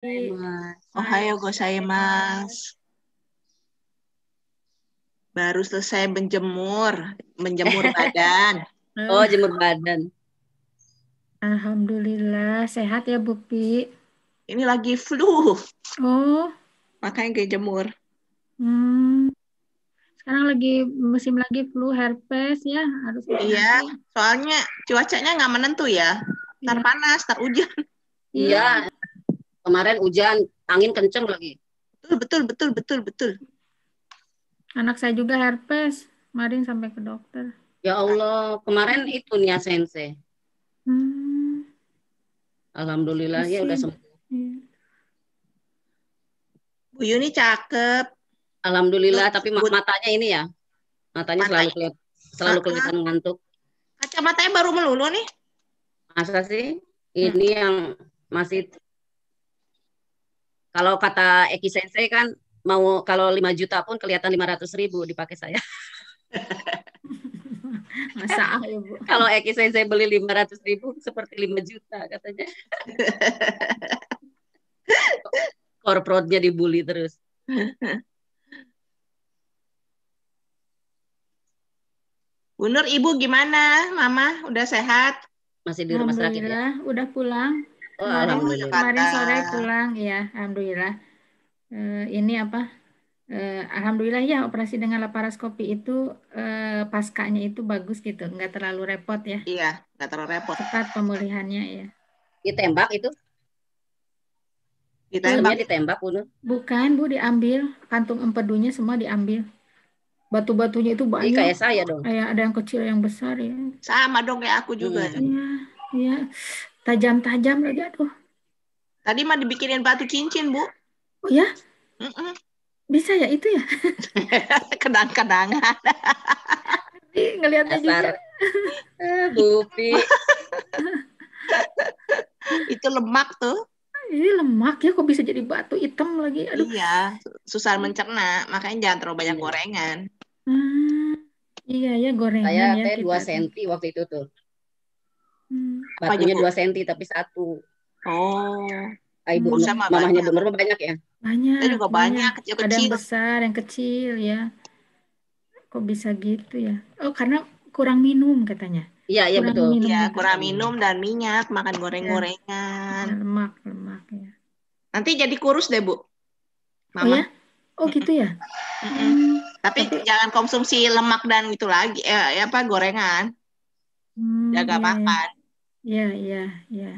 Oh, Ohayo gozaimasu. Baru selesai menjemur, menjemur badan. Oh, jemur badan. Alhamdulillah, sehat ya Bu Pi? Ini lagi flu. Oh. Makanya kayak jemur. Hmm. Sekarang lagi musim lagi flu herpes ya, harus Iya, soalnya cuacanya nggak menentu ya. Ntar iya. panas, ntar hujan. Iya, iya. Kemarin hujan, angin kenceng lagi. Betul, betul, betul, betul, betul. Anak saya juga herpes. Kemarin sampai ke dokter. Ya Allah, kemarin itu Nia Sensei. Hmm. Alhamdulillah Masih. ya udah sembuh. Iya. Bu Yuni cakep. Alhamdulillah, Loh, tapi bu... matanya ini ya. Matanya Mata. selalu kelihatan selalu kelihatan ngantuk. Kacamatanya baru melulu nih. Masa sih? Nah. Ini hmm. yang masih kalau kata Eki Sensei kan mau kalau 5 juta pun kelihatan 500 ribu dipakai saya. Masa ah, ya, Bu. Kalau Eki Sensei beli 500 ribu seperti 5 juta katanya. Korporatnya dibully terus. Bunur, Ibu gimana? Mama udah sehat? Masih di rumah sakit ya? Udah pulang. Oh, kemarin, kemarin sore pulang ya, alhamdulillah. Uh, ini apa? Uh, alhamdulillah ya operasi dengan laparoskopi itu uh, paskanya itu bagus gitu, nggak terlalu repot ya. Iya, nggak terlalu repot. Cepat pemulihannya ya. Ditembak itu? Ditembak. ditembak, Bu. Bukan, Bu, diambil. Kantung empedunya semua diambil batu-batunya itu banyak. Iya, kayak saya dong. Kayak ada yang kecil, yang besar ya. Sama dong kayak aku juga. Hmm. Iya, iya tajam-tajam lagi aduh tadi mah dibikinin batu cincin bu oh ya mm -mm. bisa ya itu ya kenang-kenangan. Ih, ngelihatnya juga. Bupi. itu lemak tuh. Ini lemak ya kok bisa jadi batu hitam lagi. Aduh. Iya, susah mencerna. Makanya jangan terlalu banyak iya. gorengan. Hmm, iya ya gorengan. Saya ya, teh 2 cm waktu itu tuh hmm. batunya ya? dua senti tapi satu oh Ayo, hmm. Bu, mama, mamahnya Bu Nurma banyak ya banyak Kita juga banyak kecil-kecil ada yang besar yang kecil ya kok bisa gitu ya oh karena kurang minum katanya Iya, iya betul. Minum, ya, kurang minum dan minyak, makan goreng-gorengan. Ya, lemak, lemak ya. Nanti jadi kurus deh, Bu. Oh, mama. Oh, ya? oh gitu ya. Hmm. Tapi, Tapi jangan konsumsi lemak dan gitu lagi, eh, apa gorengan. Hmm, Jaga iya, iya. makan. Iya. Iya, iya, iya.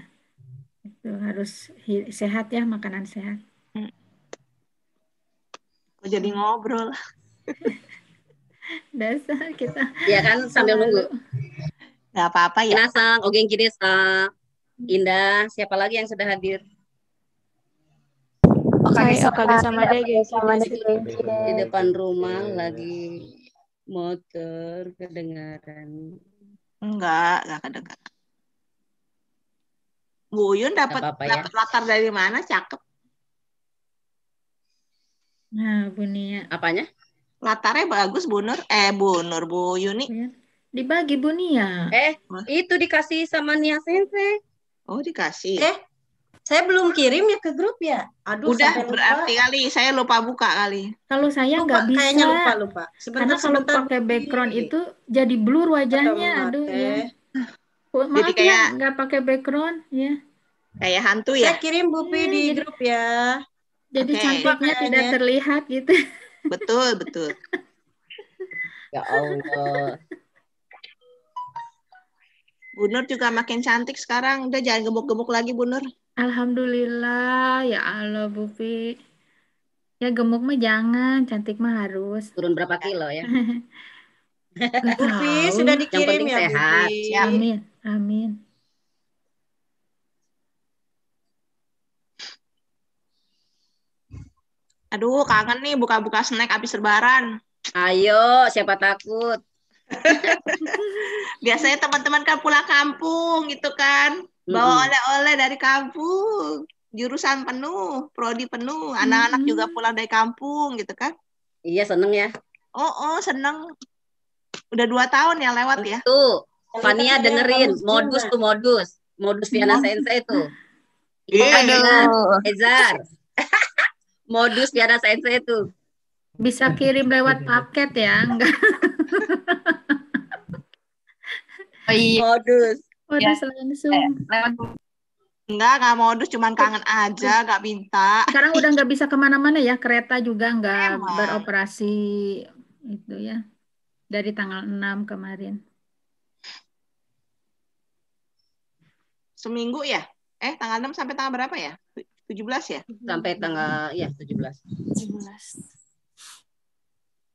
Itu harus sehat ya, makanan sehat. Hmm. Kok jadi ngobrol? Dasar kita. Ya kan sambil nunggu. Gak apa-apa ya. Nasang, Ogeng Kirisa, Indah, siapa lagi yang sudah hadir? Oke, oke. sama Dege sama Di depan rumah iya. lagi motor kedengaran. Enggak, enggak kedengaran. Bu Yun dapat ya. latar dari mana? Cakep. Nah, Bu Nia. Apanya? Latarnya bagus Bu Nur. Eh, Bu Nur, Bu Yuni. Iya. Dibagi Bu Nia. Eh, Hah? itu dikasih sama Nia Sensei. Oh, dikasih. Eh, saya belum kirim ya ke grup ya. Aduh, udah berarti kali saya lupa buka kali. Kalau saya nggak bisa. Kayaknya lupa lupa. Karena kalau pakai background iya, iya. itu jadi blur wajahnya. Aduh, ya. Oh, maaf Jadi ya, kayak ya, pakai background ya. Kayak hantu ya. Saya kirim Bupi hmm, di iya, jadi, grup ya. Jadi okay. cantiknya tidak ya. terlihat gitu. Betul, betul. ya Allah. Bu Nur juga makin cantik sekarang. Udah jangan gemuk-gemuk lagi Bu Nur. Alhamdulillah, ya Allah Bupi. Ya gemuk mah jangan, cantik mah harus. Turun berapa kilo ya? Bupi sudah dikirim ya sehat. Bupi. Amin. Aduh, kangen nih buka-buka snack habis lebaran. Ayo, siapa takut? Biasanya teman-teman kan pulang kampung gitu kan, bawa oleh-oleh dari kampung, jurusan penuh, prodi penuh, anak-anak hmm. juga pulang dari kampung gitu kan. Iya, seneng ya. Oh, oh, seneng. Udah dua tahun ya lewat ya. Betul. ya. Tuh, Fania dengerin modus tuh modus. Modus Viana Sensei itu. Iya, iya dong. Ezar. modus Viana Sensei itu Bisa kirim lewat paket ya, enggak? oh, iya. Modus. Modus ya. langsung. Eh, lewat Enggak, enggak modus, cuman kangen aja, enggak minta. Sekarang udah enggak bisa kemana-mana ya, kereta juga enggak Emang. beroperasi itu ya. Dari tanggal 6 kemarin. seminggu ya? Eh, tanggal 6 sampai tanggal berapa ya? 17 ya? Mm-hmm. Sampai tanggal ya 17. 17.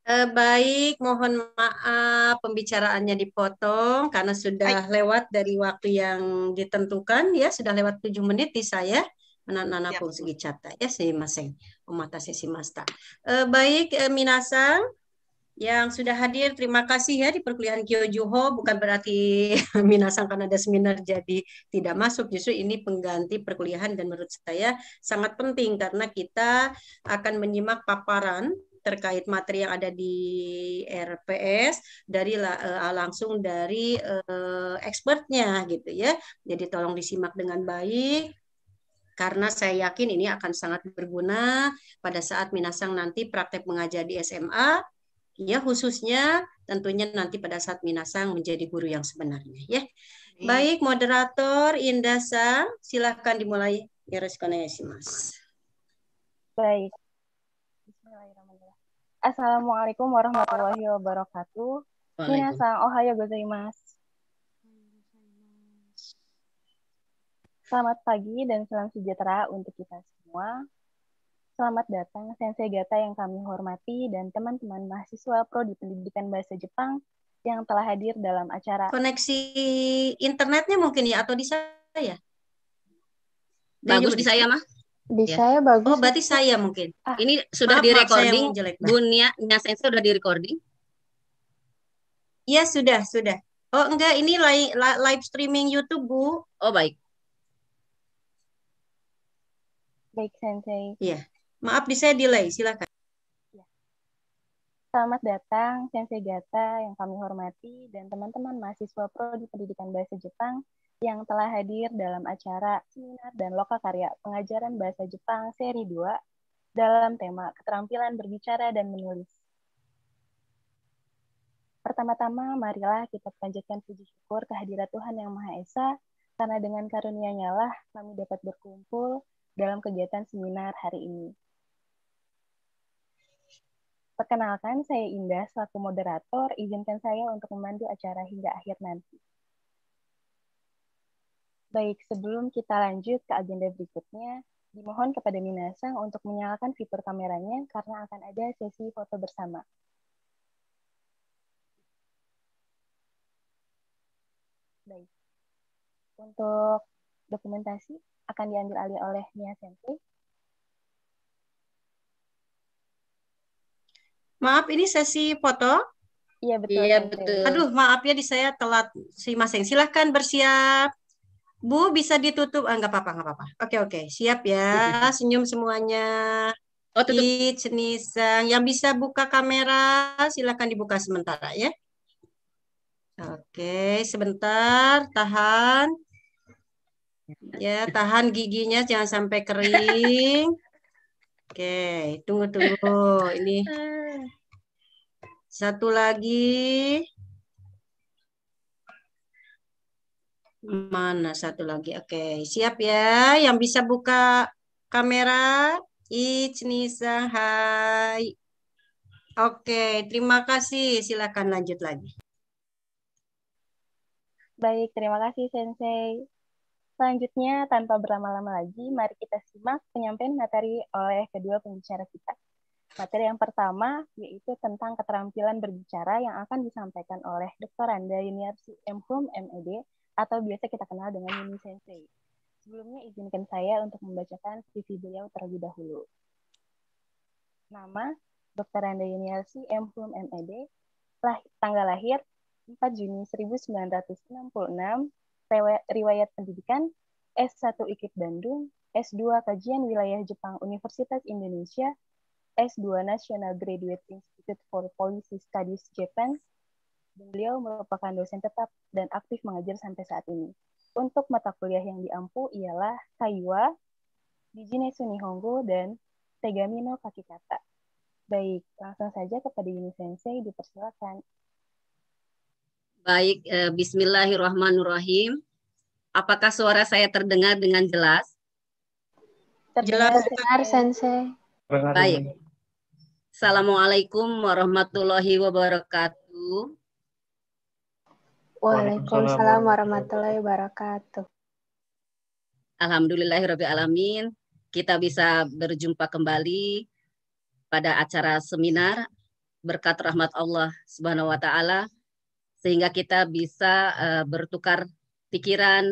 Eh, baik, mohon maaf pembicaraannya dipotong karena sudah Hai. lewat dari waktu yang ditentukan ya, sudah lewat 7 menit di saya. Anak-anak pun ya. segi cata ya, si maseng, umatase si masta. Eh, baik, eh, minasang. Yang sudah hadir, terima kasih ya di perkuliahan Kyojuho. Bukan berarti Minasang karena ada seminar jadi tidak masuk. Justru ini pengganti perkuliahan dan menurut saya sangat penting karena kita akan menyimak paparan terkait materi yang ada di RPS dari eh, langsung dari uh, expertnya gitu ya. Jadi tolong disimak dengan baik karena saya yakin ini akan sangat berguna pada saat Minasang nanti praktek mengajar di SMA ya khususnya tentunya nanti pada saat Minasang menjadi guru yang sebenarnya ya. Hmm. Baik moderator Indasa silahkan dimulai. Ya, mas. Baik. Bismillahirrahmanirrahim. Assalamualaikum warahmatullahi wabarakatuh. Minasang ohayo gozaimasu. Selamat pagi dan salam sejahtera untuk kita semua. Selamat datang Sensei Gata yang kami hormati dan teman-teman mahasiswa prodi pendidikan bahasa Jepang yang telah hadir dalam acara. Koneksi internetnya mungkin ya atau di saya? ya? Bagus di saya mah? Di ya. saya bagus. Oh, berarti saya mungkin. Ah, Ini sudah di recording jelek. Bunia Nya Sensei sudah di recording? Iya, sudah, sudah. Oh enggak, ini live streaming YouTube Bu. Oh baik. Baik Sensei. Iya. Maaf, bisa delay. Silakan. Ya. Selamat datang, Sensei Gata yang kami hormati, dan teman-teman mahasiswa Prodi Pendidikan Bahasa Jepang yang telah hadir dalam acara seminar dan karya pengajaran Bahasa Jepang seri 2 dalam tema keterampilan berbicara dan menulis. Pertama-tama, marilah kita panjatkan puji syukur kehadirat Tuhan Yang Maha Esa, karena dengan karunia-Nya lah kami dapat berkumpul dalam kegiatan seminar hari ini. Perkenalkan, saya Indah selaku moderator. Izinkan saya untuk memandu acara hingga akhir nanti. Baik, sebelum kita lanjut ke agenda berikutnya, dimohon kepada Minasang untuk menyalakan fitur kameranya karena akan ada sesi foto bersama. Baik. Untuk dokumentasi akan diambil alih oleh Nia Sensei. Maaf, ini sesi foto? Iya betul. Iya betul. Aduh, maaf ya di saya telat si maseng. Silahkan bersiap. Bu bisa ditutup? Ah, nggak apa-apa, nggak apa-apa. Oke oke, siap ya. Senyum semuanya. Oh, tutup. Ich, Nisa. Yang bisa buka kamera, silahkan dibuka sementara ya. Oke, sebentar, tahan. Ya, tahan giginya jangan sampai kering. Oke, tunggu tunggu ini. Satu lagi. Mana satu lagi? Oke, siap ya yang bisa buka kamera. Ichnisa, hai. Oke, terima kasih. Silakan lanjut lagi. Baik, terima kasih Sensei. Selanjutnya, tanpa berlama-lama lagi, mari kita simak penyampaian materi oleh kedua pembicara kita. Materi yang pertama yaitu tentang keterampilan berbicara yang akan disampaikan oleh Dr. Anda Yuniarsi M. Hum, MED, atau biasa kita kenal dengan Yuni Sensei. Sebelumnya izinkan saya untuk membacakan CV beliau terlebih dahulu. Nama, Dr. Anda Yuniarsi M. Hum, MED, lah, tanggal lahir 4 Juni 1966, riwayat pendidikan S1 IKIP Bandung, S2 Kajian Wilayah Jepang Universitas Indonesia, S2 National Graduate Institute for Policy Studies Japan. Beliau merupakan dosen tetap dan aktif mengajar sampai saat ini. Untuk mata kuliah yang diampu ialah Kaiwa, Bijine Sunihongo, dan Tegamino Kakikata. Baik, langsung saja kepada Yuni Sensei dipersilakan. Baik, eh, bismillahirrahmanirrahim. Apakah suara saya terdengar dengan jelas? Terdengar, jelas. Sensei. Baik. Assalamualaikum warahmatullahi wabarakatuh. Waalaikumsalam warahmatullahi wabarakatuh. Alhamdulillahirrahmanirrahim. alamin, kita bisa berjumpa kembali pada acara seminar berkat rahmat Allah Subhanahu wa taala sehingga kita bisa uh, bertukar pikiran,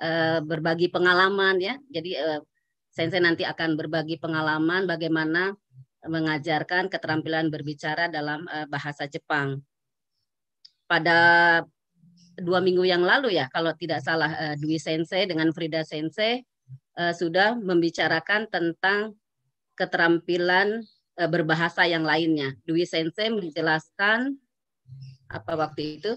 uh, berbagi pengalaman ya. Jadi uh, sensei nanti akan berbagi pengalaman bagaimana mengajarkan keterampilan berbicara dalam uh, bahasa Jepang. Pada dua minggu yang lalu ya, kalau tidak salah uh, Dwi Sensei dengan Frida Sensei uh, sudah membicarakan tentang keterampilan berbahasa yang lainnya. Dwi Sensei menjelaskan apa waktu itu?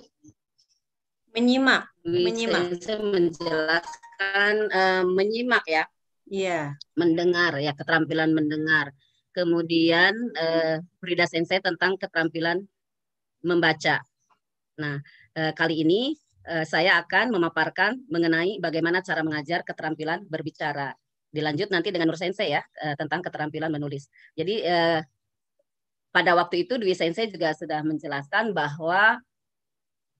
Menyimak, menyimak. menjelaskan uh, menyimak ya. Iya. Mendengar ya, keterampilan mendengar. Kemudian uh, Frida Sensei tentang keterampilan membaca. Nah, uh, kali ini uh, saya akan memaparkan mengenai bagaimana cara mengajar keterampilan berbicara. Dilanjut nanti dengan Nur Sensei ya, uh, tentang keterampilan menulis. Jadi uh, pada waktu itu Dwi Sensei juga sudah menjelaskan bahwa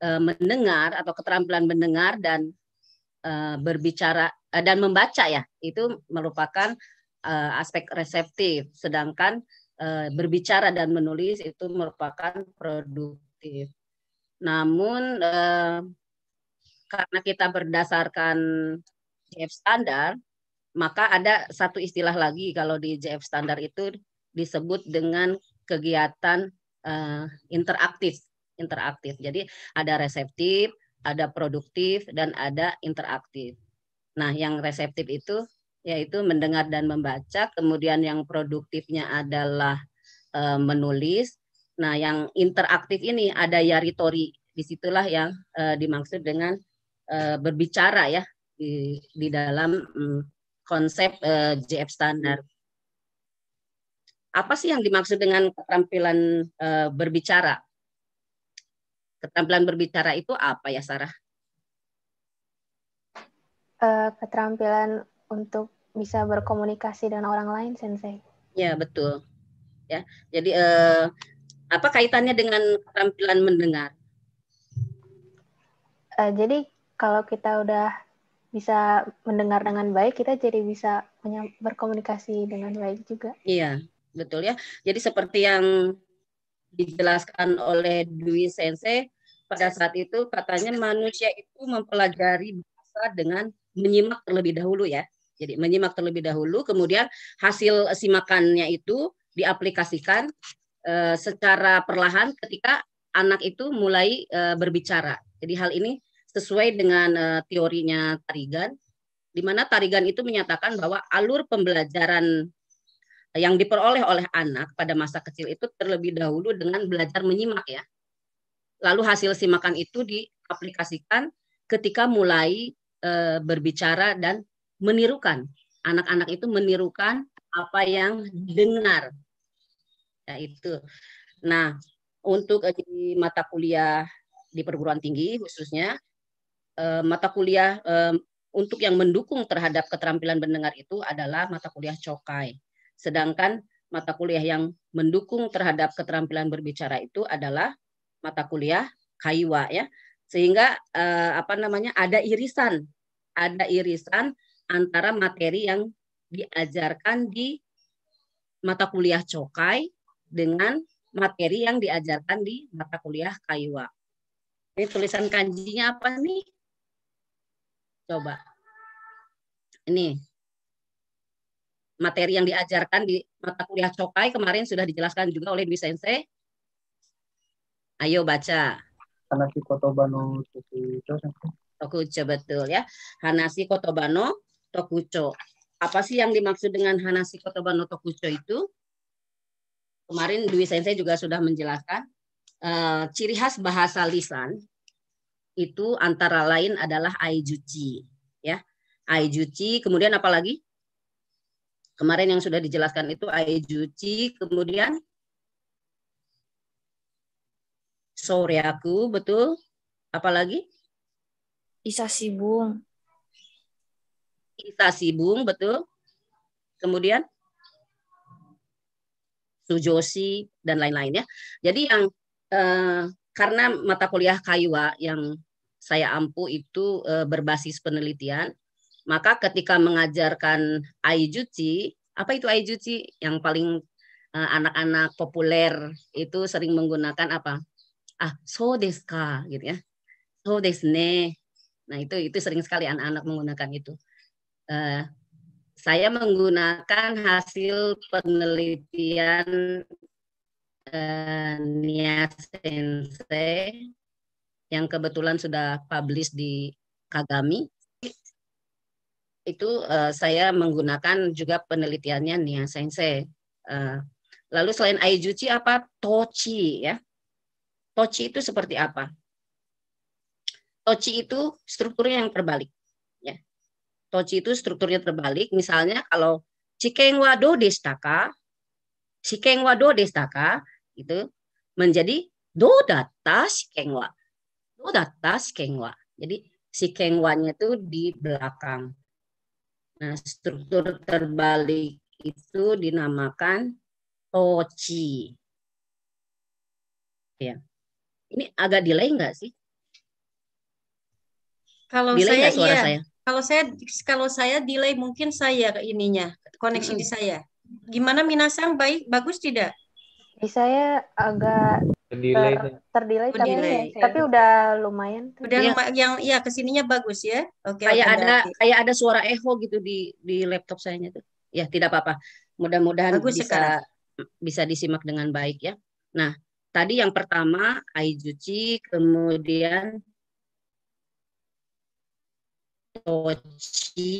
e, mendengar atau keterampilan mendengar dan e, berbicara e, dan membaca ya itu merupakan e, aspek reseptif, sedangkan e, berbicara dan menulis itu merupakan produktif. Namun e, karena kita berdasarkan JF standar, maka ada satu istilah lagi kalau di JF standar itu disebut dengan kegiatan uh, interaktif interaktif. Jadi ada reseptif, ada produktif, dan ada interaktif. Nah, yang reseptif itu yaitu mendengar dan membaca, kemudian yang produktifnya adalah uh, menulis. Nah, yang interaktif ini ada yaritori, disitulah yang uh, dimaksud dengan uh, berbicara ya di, di dalam um, konsep uh, JF standar. Apa sih yang dimaksud dengan keterampilan e, berbicara? Keterampilan berbicara itu apa ya, Sarah? E, keterampilan untuk bisa berkomunikasi dengan orang lain, Sensei. Ya, betul. Ya, jadi e, apa kaitannya dengan keterampilan mendengar? E, jadi kalau kita udah bisa mendengar dengan baik, kita jadi bisa berkomunikasi dengan baik juga. Iya, betul ya. Jadi seperti yang dijelaskan oleh Dwi Sensei pada saat itu katanya manusia itu mempelajari bahasa dengan menyimak terlebih dahulu ya. Jadi menyimak terlebih dahulu, kemudian hasil simakannya itu diaplikasikan e, secara perlahan ketika anak itu mulai e, berbicara. Jadi hal ini sesuai dengan e, teorinya Tarigan, di mana Tarigan itu menyatakan bahwa alur pembelajaran yang diperoleh oleh anak pada masa kecil itu terlebih dahulu dengan belajar menyimak ya. Lalu hasil simakan itu diaplikasikan ketika mulai e, berbicara dan menirukan. Anak-anak itu menirukan apa yang dengar. Ya itu. Nah, untuk eh, di mata kuliah di perguruan tinggi khususnya e, mata kuliah e, untuk yang mendukung terhadap keterampilan mendengar itu adalah mata kuliah cokai Sedangkan mata kuliah yang mendukung terhadap keterampilan berbicara itu adalah mata kuliah kaiwa ya. Sehingga eh, apa namanya ada irisan, ada irisan antara materi yang diajarkan di mata kuliah cokai dengan materi yang diajarkan di mata kuliah kaiwa. Ini tulisan kanjinya apa nih? Coba. Ini materi yang diajarkan di mata kuliah Cokai kemarin sudah dijelaskan juga oleh Dwi Sensei. Ayo baca. Hanasi Kotobano Tokucho. Tokucho betul ya. Hanasi Kotobano Tokucho. Apa sih yang dimaksud dengan Hanasi Kotobano Tokucho itu? Kemarin Dwi Sensei juga sudah menjelaskan. Uh, ciri khas bahasa lisan itu antara lain adalah aijuchi ya aijuchi kemudian apa lagi Kemarin yang sudah dijelaskan itu Aijuchi, kemudian Soryaku, betul. Apalagi? Sibung. Isasibung. Sibung, betul. Kemudian Sujoshi dan lain-lain ya. Jadi yang eh, karena mata kuliah Kaiwa yang saya ampu itu eh, berbasis penelitian, maka ketika mengajarkan cuci, apa itu cuci? Yang paling eh, anak-anak uh, populer itu sering menggunakan apa? Ah, so deska gitu ya. So desne. Nah, itu itu sering sekali anak-anak menggunakan itu. Uh, saya menggunakan hasil penelitian uh, Nia Sensei yang kebetulan sudah publish di Kagami itu uh, saya menggunakan juga penelitiannya yang Sensei. Uh, lalu selain aijuchi apa tochi ya? Tochi itu seperti apa? Tochi itu strukturnya yang terbalik ya. Tochi itu strukturnya terbalik. Misalnya kalau Cikeng wado destaka, Cikeng wado destaka itu menjadi do data Cikeng wa. Do data Cikeng wa. Jadi si kengwanya itu di belakang Nah, struktur terbalik itu dinamakan toci. Ya. Ini agak delay enggak sih? Kalau delay saya suara iya. saya? Kalau saya kalau saya delay mungkin saya ininya koneksi -hmm. di saya. Gimana Minasang baik bagus tidak? Di saya agak Terdelay. terdelay tapi, Ya, iya. tapi udah lumayan. Udah ya. lumayan yang ya kesininya bagus ya. Oke. kayak ada kayak ada suara echo gitu di di laptop sayanya tuh. Ya tidak apa-apa. Mudah-mudahan bisa sekarang. bisa disimak dengan baik ya. Nah tadi yang pertama cuci, kemudian Tochi.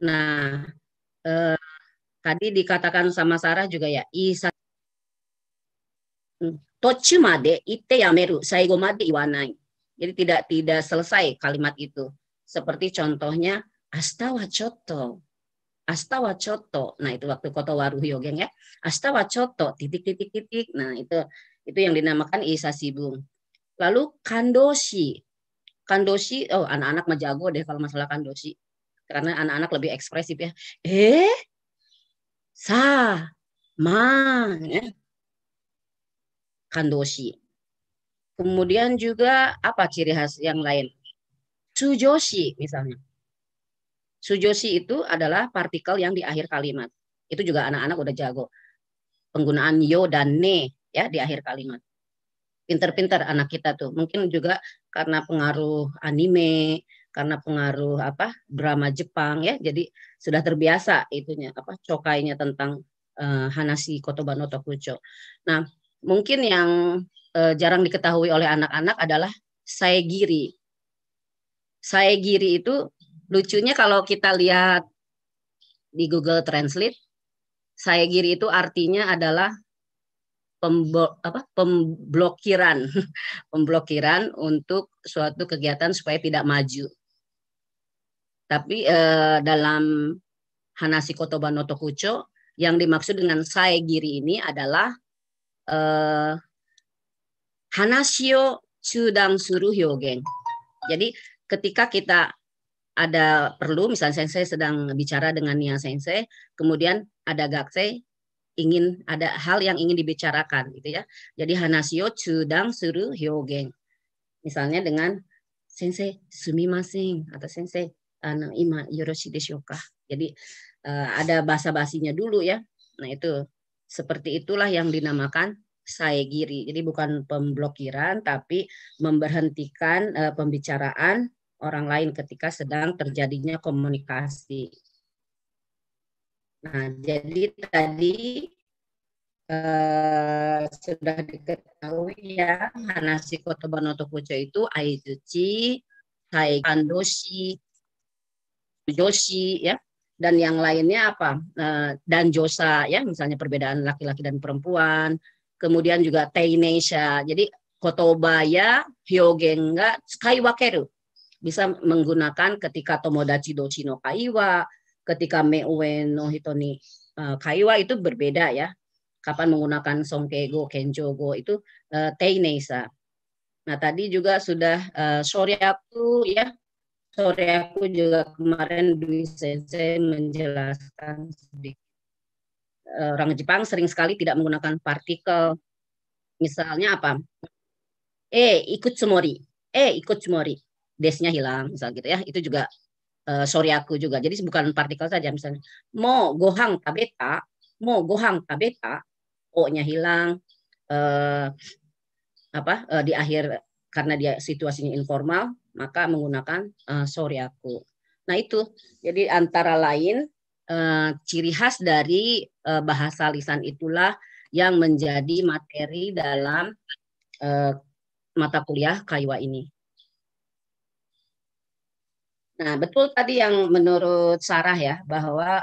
Nah eh, tadi dikatakan sama Sarah juga ya. I Hmm. ite meru, saigo made iwanai. Jadi tidak tidak selesai kalimat itu. Seperti contohnya astawa choto astawa choto Nah, itu waktu koto waru geng ya. astawa choto titik titik titik. Nah, itu itu yang dinamakan sibung Lalu kandoshi. Kandoshi, oh anak-anak majago deh kalau masalah kandoshi. Karena anak-anak lebih ekspresif ya. Eh, sa, ma, ya kandoshi. Kemudian juga apa ciri khas yang lain? Sujoshi misalnya. Sujoshi itu adalah partikel yang di akhir kalimat. Itu juga anak-anak udah jago. Penggunaan yo dan ne ya di akhir kalimat. Pinter-pinter anak kita tuh. Mungkin juga karena pengaruh anime, karena pengaruh apa drama Jepang ya. Jadi sudah terbiasa itunya apa cokainya tentang uh, eh, Hanasi Kotoba no Tokucho. Nah, mungkin yang eh, jarang diketahui oleh anak-anak adalah saya giri. Saya giri itu lucunya kalau kita lihat di Google Translate, saya giri itu artinya adalah pembo, apa, pemblokiran, pemblokiran untuk suatu kegiatan supaya tidak maju. Tapi eh, dalam Hanasi Kotoba Notokucho, yang dimaksud dengan saya giri ini adalah uh, hanashio sudang suruh yogen. Jadi ketika kita ada perlu, misalnya sensei sedang bicara dengan yang sensei, kemudian ada gakse ingin ada hal yang ingin dibicarakan gitu ya. Jadi Hanasio sudang suruh hyogen. Misalnya dengan sensei sumimasen atau sensei ano ima yoroshidesu ka. Jadi eh, ada bahasa basinya dulu ya. Nah itu seperti itulah yang dinamakan saegiri. Jadi bukan pemblokiran tapi memberhentikan uh, pembicaraan orang lain ketika sedang terjadinya komunikasi. Nah, jadi tadi uh, sudah diketahui ya Hanashi Kotoba no Tokucho itu Aizuchi, Taikandoshi, Yoshi ya dan yang lainnya apa eh, dan josa ya misalnya perbedaan laki-laki dan perempuan kemudian juga Teinesha. jadi kotobaya hyogenga skywakeru bisa menggunakan ketika tomodachi dochi no kaiwa ketika meue no hitoni eh, kaiwa itu berbeda ya kapan menggunakan songkego kenjogo itu eh, Teinesha. nah tadi juga sudah uh, aku ya sore aku juga kemarin Dwi Sensei menjelaskan sedikit. Eh, orang Jepang sering sekali tidak menggunakan partikel. Misalnya apa? Eh, ikut sumori. Eh, ikut sumori. Desnya hilang, misalnya gitu ya. Itu juga uh, sorry aku juga. Jadi bukan partikel saja misalnya. Mo gohang tabeta, mo gohang tabeta, o-nya hilang. Uh, apa uh, di akhir karena dia situasinya informal maka menggunakan uh, sorry aku. Nah itu jadi antara lain uh, ciri khas dari uh, bahasa lisan itulah yang menjadi materi dalam uh, mata kuliah Kaiwa ini. Nah betul tadi yang menurut Sarah ya bahwa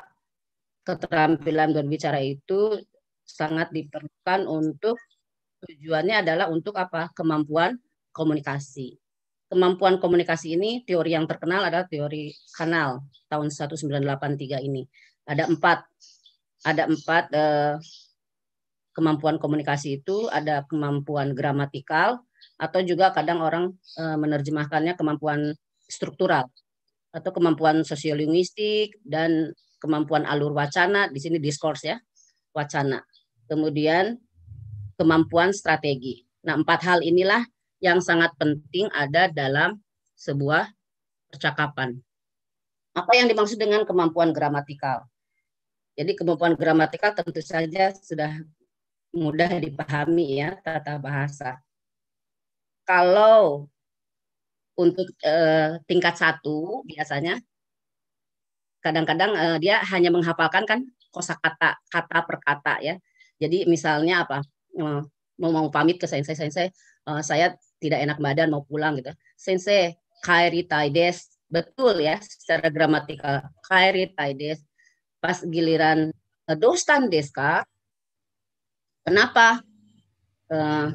keterampilan berbicara itu sangat diperlukan untuk tujuannya adalah untuk apa kemampuan komunikasi. Kemampuan komunikasi ini teori yang terkenal adalah teori kanal tahun 1983 ini. Ada empat, ada empat eh, kemampuan komunikasi itu. Ada kemampuan gramatikal atau juga kadang orang eh, menerjemahkannya kemampuan struktural atau kemampuan sosiolinguistik dan kemampuan alur wacana di sini diskurs ya wacana kemudian kemampuan strategi nah empat hal inilah yang sangat penting ada dalam sebuah percakapan. Apa yang dimaksud dengan kemampuan gramatikal? Jadi kemampuan gramatikal tentu saja sudah mudah dipahami ya tata bahasa. Kalau untuk eh, tingkat satu biasanya kadang-kadang eh, dia hanya menghafalkan kan kosakata kata per kata ya. Jadi misalnya apa eh, mau mau pamit ke sensei sensei uh, saya tidak enak badan mau pulang gitu. Sensei, kairi taides Betul ya secara gramatikal kairi taides. Pas giliran eh, dostan deska, kenapa uh,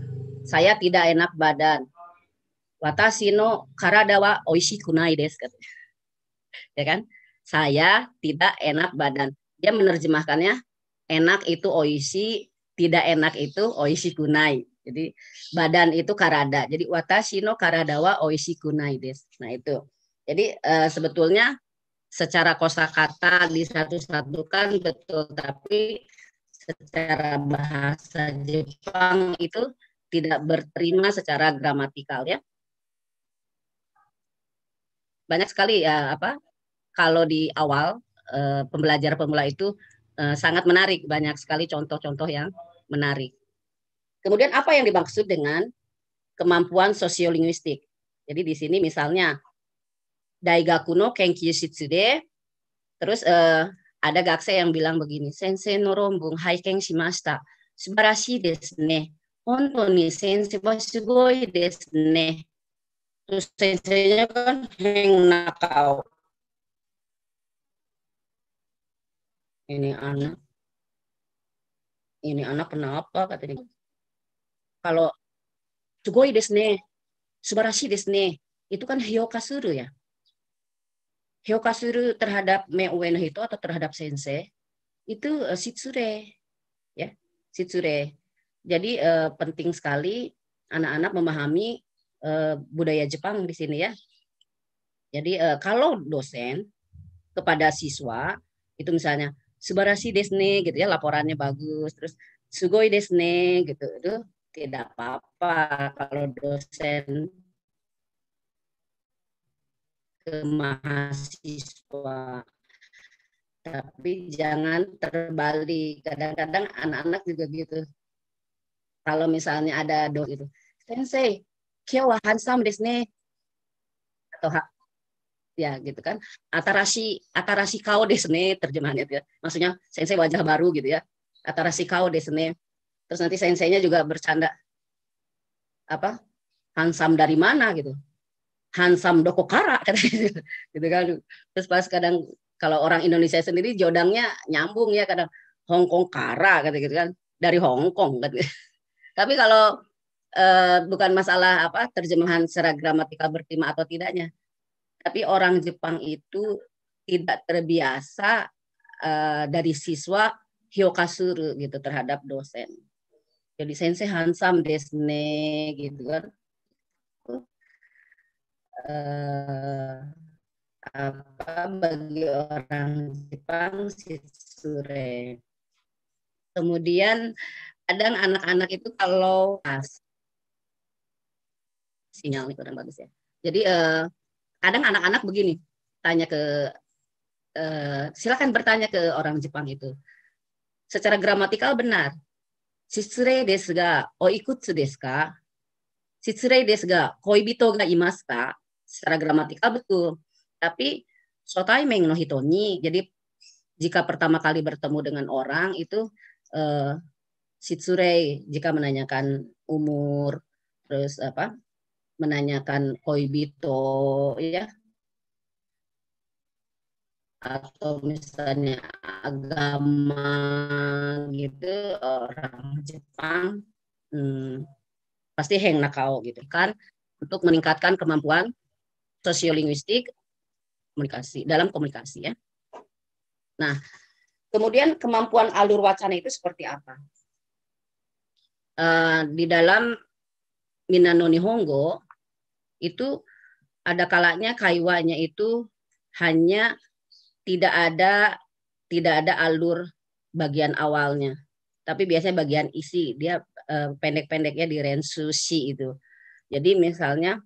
saya tidak enak badan? Watashi no karada wa oishi kunai desu. Ya kan? Saya tidak enak badan. Dia menerjemahkannya enak itu oishi, tidak enak itu oishi kunai. Jadi badan itu karada. Jadi watashi no karadawa oishi des. Nah itu. Jadi uh, sebetulnya secara kosakata di satu satukan betul, tapi secara bahasa Jepang itu tidak berterima secara gramatikal ya. Banyak sekali ya apa kalau di awal uh, pembelajar pemula itu uh, sangat menarik banyak sekali contoh-contoh yang menarik. Kemudian apa yang dimaksud dengan kemampuan sosiolinguistik? Jadi di sini misalnya Daigakuno Kenkyu Shitsude, terus eh, ada gakse yang bilang begini, Sensei no rombong haiken shimashita, subarashi desu ne, honto ni sensei wa sugoi desu ne. Terus senseinya kan heng nakau, Ini anak, ini anak kenapa katanya kalau sugoi desu ne, subarashi desu itu kan hyokasuru ya. Hyokasuru terhadap me ueno hito atau terhadap sensei itu uh, eh, sitsure ya, sitsure. Jadi uh, penting sekali anak-anak memahami uh, budaya Jepang di sini ya. Jadi uh, kalau dosen kepada siswa itu misalnya subarashi desne gitu ya laporannya bagus terus sugoi desne gitu itu tidak apa-apa kalau dosen ke mahasiswa tapi jangan terbalik. Kadang-kadang anak-anak juga gitu. Kalau misalnya ada do itu, sensei, kyo wa handsome desu ne. Atau ha, ya gitu kan. atarashi atarashi kau desu ne terjemahannya gitu Maksudnya sensei wajah baru gitu ya. atarashi kau desu ne. Terus nanti senseinya juga bercanda. Apa? Hansam dari mana gitu. Hansam Dokokara katanya. Gitu. gitu kan. Terus pas kadang kalau orang Indonesia sendiri jodangnya nyambung ya kadang Hongkong Kara kata gitu kan. Dari Hongkong kan. Tapi kalau eh, bukan masalah apa terjemahan secara gramatikal bertima atau tidaknya. Tapi orang Jepang itu tidak terbiasa eh, dari siswa hyokasuru gitu terhadap dosen jadi sensei hansam desne gitu kan uh, apa bagi orang Jepang si sure, kemudian kadang anak-anak itu kalau pas sinyalnya kurang bagus ya jadi uh, kadang anak-anak begini tanya ke uh, silakan bertanya ke orang Jepang itu secara gramatikal benar 失礼ですが、おいくつですか失礼ですが、恋人がいますか Secara gramatikal betul. Tapi, so timing no hitoni. Jadi, jika pertama kali bertemu dengan orang itu eh, shitsurei jika menanyakan umur terus apa menanyakan koibito ya atau misalnya agama gitu orang Jepang hmm, pasti heng nakao gitu kan untuk meningkatkan kemampuan sosiolinguistik komunikasi dalam komunikasi ya. Nah, kemudian kemampuan alur wacana itu seperti apa? Uh, di dalam Minano Nihongo itu ada kalanya kaiwanya itu hanya tidak ada tidak ada alur bagian awalnya. Tapi biasanya bagian isi dia eh, pendek-pendeknya di rensusi itu. Jadi misalnya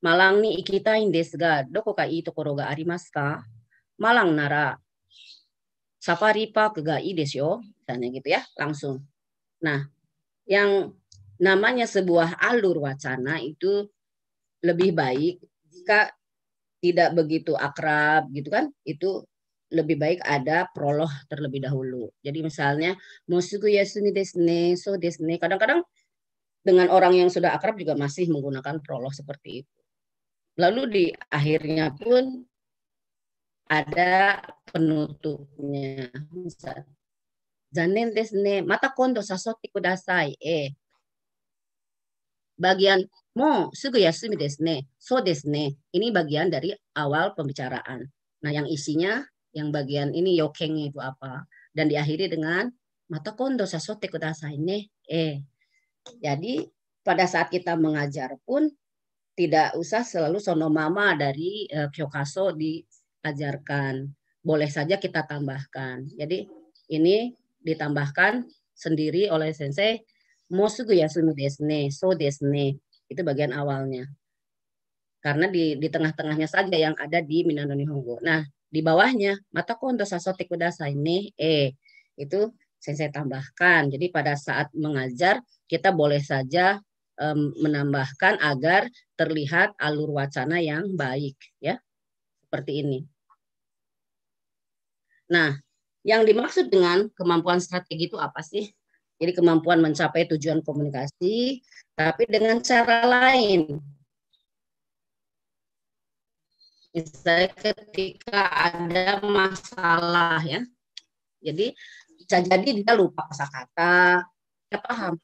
Malang ni ikita indesga doko ka ii tokoro ga arimasu ka? Malang nara safari park ga i desu yo. Misalnya gitu ya, langsung. Nah, yang namanya sebuah alur wacana itu lebih baik jika tidak begitu akrab gitu kan itu lebih baik ada proloh terlebih dahulu. Jadi misalnya Mosuku Yasuni Desne, So Desne. Kadang-kadang dengan orang yang sudah akrab juga masih menggunakan proloh seperti itu. Lalu di akhirnya pun ada penutupnya. Zanen Desne, mata kondo sasoti kudasai. Eh, bagian so Ini bagian dari awal pembicaraan. Nah, yang isinya, yang bagian ini yokeng itu apa? Dan diakhiri dengan mata kondo sasote kudasai ne. Eh. Jadi, pada saat kita mengajar pun tidak usah selalu sono mama dari eh, kyokaso diajarkan. Boleh saja kita tambahkan. Jadi, ini ditambahkan sendiri oleh sensei. Mosugu yasumi desne, so desne. Itu bagian awalnya. Karena di, di tengah-tengahnya saja yang ada di Minano Nihongo. Nah, di bawahnya, mataku untuk sasoti kudasai ini, eh, itu saya tambahkan. Jadi pada saat mengajar, kita boleh saja um, menambahkan agar terlihat alur wacana yang baik ya seperti ini. Nah, yang dimaksud dengan kemampuan strategi itu apa sih? Jadi kemampuan mencapai tujuan komunikasi, tapi dengan cara lain. Misalnya ketika ada masalah ya, jadi bisa jadi dia lupa kosakata, tidak paham.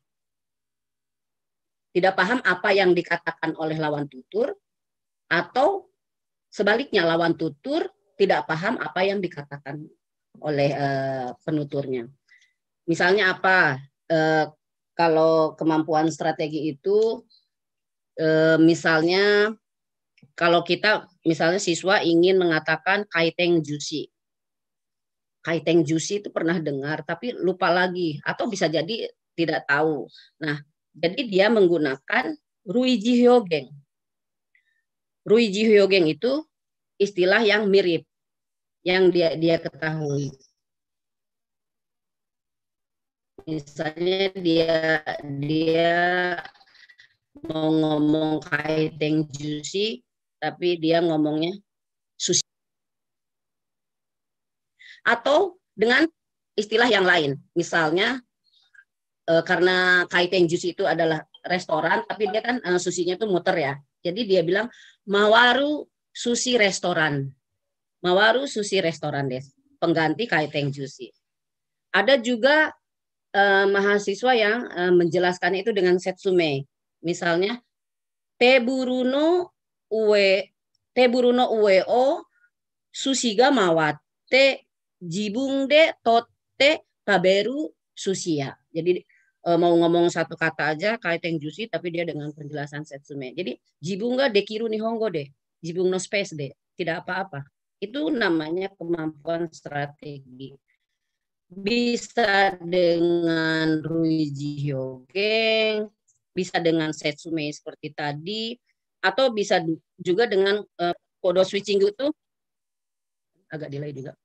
Tidak paham apa yang dikatakan oleh lawan tutur, atau sebaliknya lawan tutur tidak paham apa yang dikatakan oleh uh, penuturnya. Misalnya apa? Eh, kalau kemampuan strategi itu eh, misalnya kalau kita misalnya siswa ingin mengatakan kaiteng juicy. Kaiteng juicy itu pernah dengar tapi lupa lagi atau bisa jadi tidak tahu. Nah, jadi dia menggunakan Ruiji Hyogeng. Ruiji Hyogeng itu istilah yang mirip yang dia dia ketahui misalnya dia dia mau ngomong kaiteng juicy tapi dia ngomongnya sushi atau dengan istilah yang lain misalnya e, karena kaiteng juicy itu adalah restoran tapi dia kan e, susinya itu muter ya jadi dia bilang mawaru sushi restoran mawaru sushi restoran des pengganti kaiteng juicy ada juga uh, mahasiswa yang uh, eh, menjelaskan itu dengan setsume. Misalnya Teburuno Ue Teburuno o Susiga mawat Mawate de Tote Taberu Susia. Jadi uh, mau ngomong satu kata aja kaiteng jusi tapi dia dengan penjelasan setsume. Jadi jibunga dekiru nihongo de, Jibung no space de, Tidak apa-apa. Itu namanya kemampuan strategi bisa dengan Ruiji Hyogeng, bisa dengan Setsume seperti tadi, atau bisa juga dengan uh, kodo switching itu agak delay juga.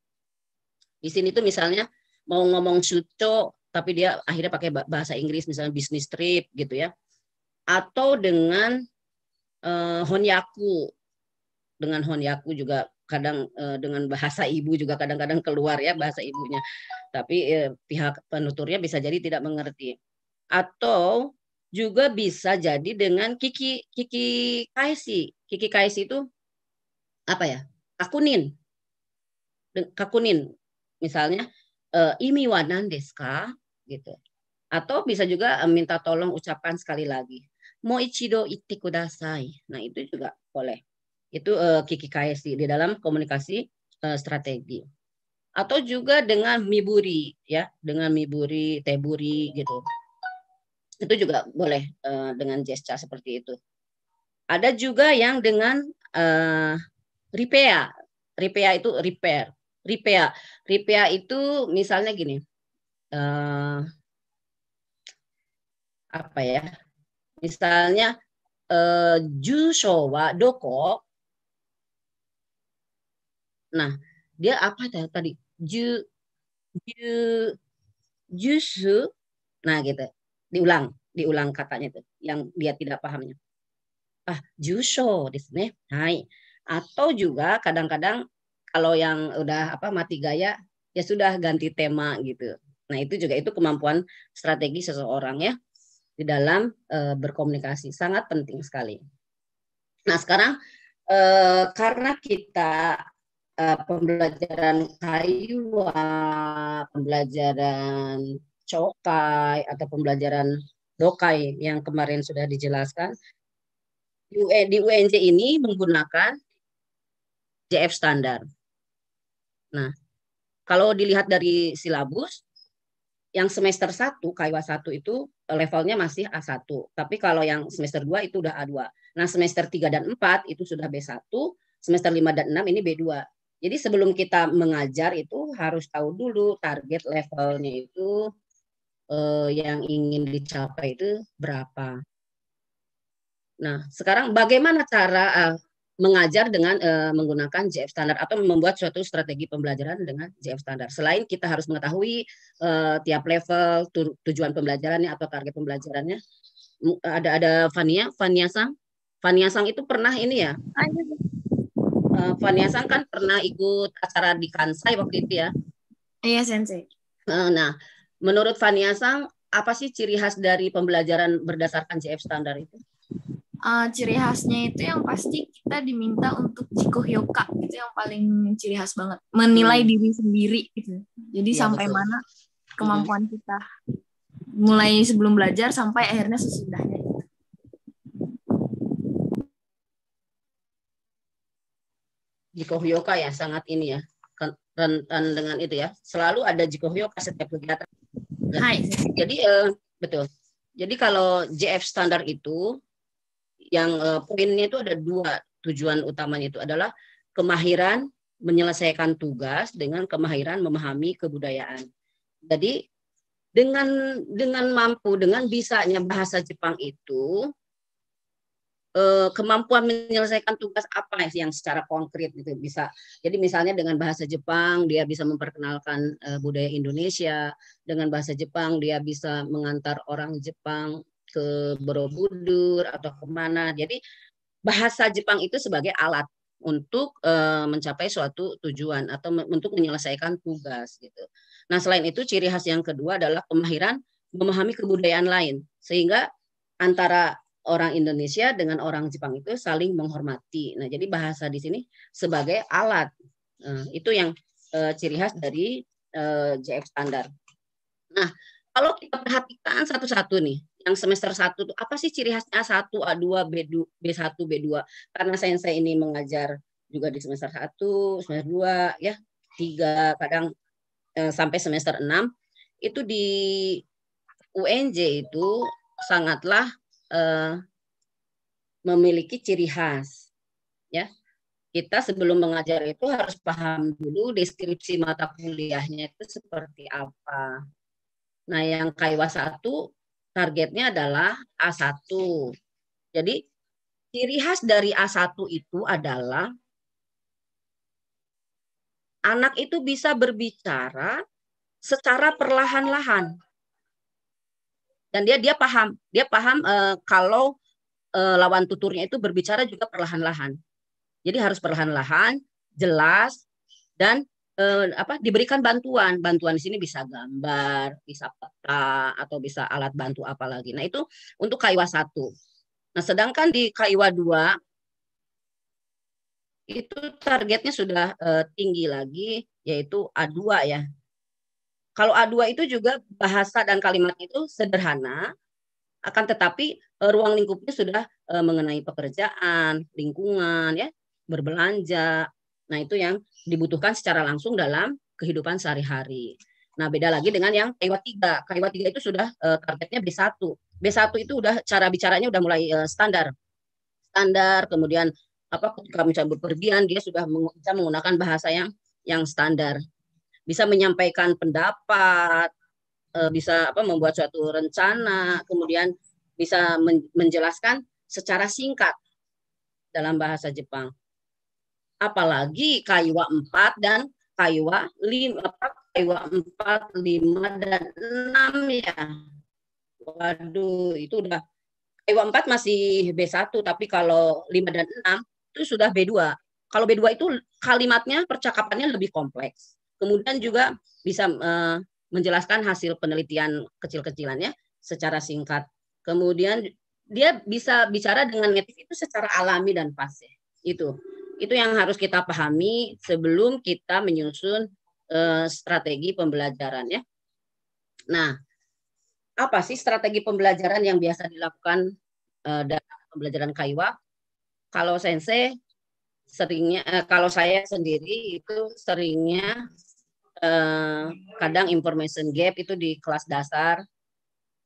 Di sini tuh misalnya mau ngomong suco, tapi dia akhirnya pakai bahasa Inggris misalnya business trip gitu ya. Atau dengan uh, honyaku. Dengan honyaku juga kadang eh, dengan bahasa ibu juga kadang-kadang keluar ya bahasa ibunya. Tapi eh, pihak penuturnya bisa jadi tidak mengerti. Atau juga bisa jadi dengan Kiki Kiki Kaisi. Kiki Kaisi itu apa ya? Kakunin. Kakunin misalnya eh, imi deska gitu. Atau bisa juga eh, minta tolong ucapan sekali lagi. Mo ichido itte kudasai. Nah, itu juga boleh itu uh, eh, Kiki KSI di dalam komunikasi uh, strategi atau juga dengan Miburi ya dengan Miburi Teburi gitu itu juga boleh uh, dengan gesture seperti itu ada juga yang dengan uh, Ripea Ripea itu repair Ripea Ripea itu misalnya gini uh, apa ya misalnya uh, Jushowa Doko Nah, dia apa tadi? Ju, ju, jusu. Nah, gitu. Diulang, diulang katanya itu yang dia tidak pahamnya. Ah, juso di sini. Hai. Atau juga kadang-kadang kalau yang udah apa mati gaya ya sudah ganti tema gitu. Nah, itu juga itu kemampuan strategi seseorang ya di dalam e, berkomunikasi sangat penting sekali. Nah, sekarang e, karena kita Eh, pembelajaran kayu, pembelajaran cokai atau pembelajaran dokai yang kemarin sudah dijelaskan. E, di UNJ e ini menggunakan JF standar. Nah, kalau dilihat dari silabus, yang semester 1, Kaiwa 1 itu eh, levelnya masih A1. Tapi kalau yang semester 2 itu udah A2. Nah, semester 3 dan 4 itu sudah B1, semester 5 dan 6 ini B2. Jadi sebelum kita mengajar itu harus tahu dulu target levelnya itu eh, yang ingin dicapai itu berapa. Nah, sekarang bagaimana cara eh, mengajar dengan eh, menggunakan JF standar atau membuat suatu strategi pembelajaran dengan JF standar. Selain kita harus mengetahui eh, tiap level tu, tujuan pembelajarannya atau target pembelajarannya, ada ada Fania, Fania Sang. Fania Sang itu pernah ini ya? uh, kan pernah ikut acara di Kansai waktu itu ya. Iya, Sensei. Eh, nah, menurut Fania Sang, apa sih ciri khas dari pembelajaran berdasarkan CF standar itu? Uh, ciri khasnya itu yang pasti kita diminta untuk jikohyoka itu yang paling ciri khas banget menilai hmm. diri sendiri gitu jadi ya, sampai betul. mana kemampuan hmm. kita mulai sebelum belajar sampai akhirnya sesudahnya jikohyoka ya sangat ini ya rentan kan, kan dengan itu ya. Selalu ada jikohyoka setiap kegiatan. Hai. Jadi uh, betul. Jadi kalau JF standar itu yang uh, poinnya itu ada dua tujuan utamanya itu adalah kemahiran menyelesaikan tugas dengan kemahiran memahami kebudayaan. Jadi dengan dengan mampu dengan bisanya bahasa Jepang itu Eh, kemampuan menyelesaikan tugas apa yang secara konkret itu bisa. Jadi misalnya dengan bahasa Jepang dia bisa memperkenalkan eh, budaya Indonesia, dengan bahasa Jepang dia bisa mengantar orang Jepang ke Borobudur atau kemana. Jadi bahasa Jepang itu sebagai alat untuk eh, mencapai suatu tujuan atau untuk menyelesaikan tugas gitu. Nah selain itu ciri khas yang kedua adalah kemahiran memahami kebudayaan lain sehingga antara orang Indonesia dengan orang Jepang itu saling menghormati. Nah, jadi bahasa di sini sebagai alat. Nah, itu yang eh, ciri khas dari eh, JF standar. Nah, kalau kita perhatikan satu-satu nih, yang semester 1 itu apa sih ciri khasnya A1, A2, B2, B1, B2? Karena saya saya ini mengajar juga di semester 1, semester 2 ya, 3 kadang eh, sampai semester 6 itu di UNJ itu sangatlah uh, memiliki ciri khas. Ya, kita sebelum mengajar itu harus paham dulu deskripsi mata kuliahnya itu seperti apa. Nah, yang Kaiwa satu targetnya adalah A1. Jadi ciri khas dari A1 itu adalah anak itu bisa berbicara secara perlahan-lahan dan dia dia paham dia paham uh, kalau uh, lawan tuturnya itu berbicara juga perlahan-lahan jadi harus perlahan-lahan jelas dan eh, apa diberikan bantuan bantuan di sini bisa gambar bisa peta atau bisa alat bantu apa lagi nah itu untuk kaiwa satu nah sedangkan di kaiwa dua itu targetnya sudah tinggi lagi yaitu A2 ya kalau A2 itu juga bahasa dan kalimat itu sederhana, akan tetapi e, ruang lingkupnya sudah e, mengenai pekerjaan, lingkungan, ya, berbelanja. Nah itu yang dibutuhkan secara langsung dalam kehidupan sehari-hari. Nah, beda lagi dengan yang kw 3. kw 3 itu sudah e, targetnya B1. B1 itu udah cara bicaranya udah mulai standar. Standar, kemudian apa ketika misalnya berpergian dia sudah bisa menggunakan bahasa yang yang standar bisa menyampaikan pendapat, eh, bisa apa membuat suatu rencana, kemudian bisa menjelaskan secara singkat dalam bahasa Jepang. Apalagi kaiwa 4 dan kaiwa 5, kaiwa 4, 5 dan 6 ya. Waduh, itu udah kaiwa 4 masih B1 tapi kalau 5 dan 6 itu sudah B2. Kalau B2 itu kalimatnya percakapannya lebih kompleks. Kemudian juga bisa uh, menjelaskan hasil penelitian kecil-kecilannya secara singkat. Kemudian dia bisa bicara dengan native itu secara alami dan pasti. Itu. Itu yang harus kita pahami sebelum kita menyusun uh, strategi pembelajaran ya. Nah, apa sih strategi pembelajaran yang biasa dilakukan uh, dalam pembelajaran Kaiwa? Kalau sensei seringnya kalau saya sendiri itu seringnya Eh, kadang information gap itu di kelas dasar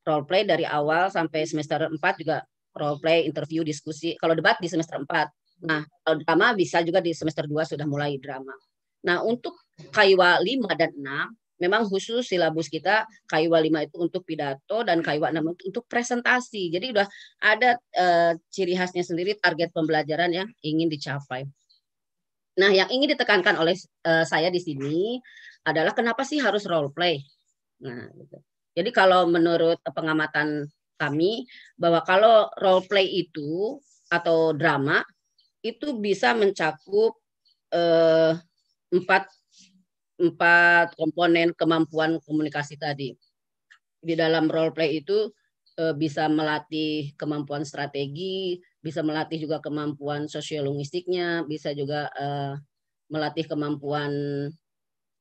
role play dari awal sampai semester 4 juga role play, interview, diskusi. Kalau debat di semester 4. Nah, kalau drama bisa juga di semester 2 sudah mulai drama. Nah, untuk Kaiwa 5 dan 6 memang khusus silabus kita Kaiwa 5 itu untuk pidato dan Kaiwa 6 itu untuk presentasi. Jadi sudah ada eh, ciri khasnya sendiri target pembelajaran yang ingin dicapai. Nah, yang ingin ditekankan oleh eh, saya di sini adalah kenapa sih harus role play? Nah, gitu. Jadi kalau menurut pengamatan kami bahwa kalau role play itu atau drama itu bisa mencakup eh, empat empat komponen kemampuan komunikasi tadi. Di dalam role play itu eh, bisa melatih kemampuan strategi, bisa melatih juga kemampuan sosiolinguistiknya, bisa juga eh, melatih kemampuan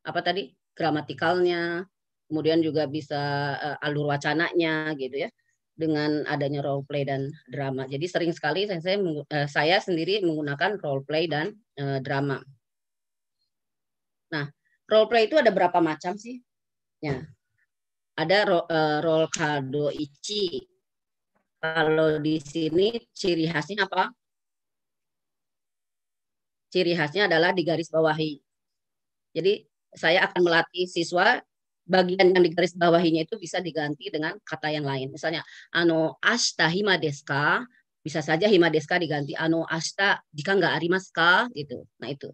apa tadi gramatikalnya, kemudian juga bisa uh, alur wacananya gitu ya dengan adanya role play dan drama. Jadi sering sekali saya saya, uh, saya sendiri menggunakan role play dan uh, drama. Nah, role play itu ada berapa macam sih? Ya. Ada ro, uh, role kado ichi. Kalau di sini ciri khasnya apa? Ciri khasnya adalah di garis bawahi Jadi saya akan melatih siswa bagian yang digaris bawahinya itu bisa diganti dengan kata yang lain. Misalnya, ano asta himadeska, bisa saja himadeska diganti ano asta jika nggak arimaska gitu. Nah itu.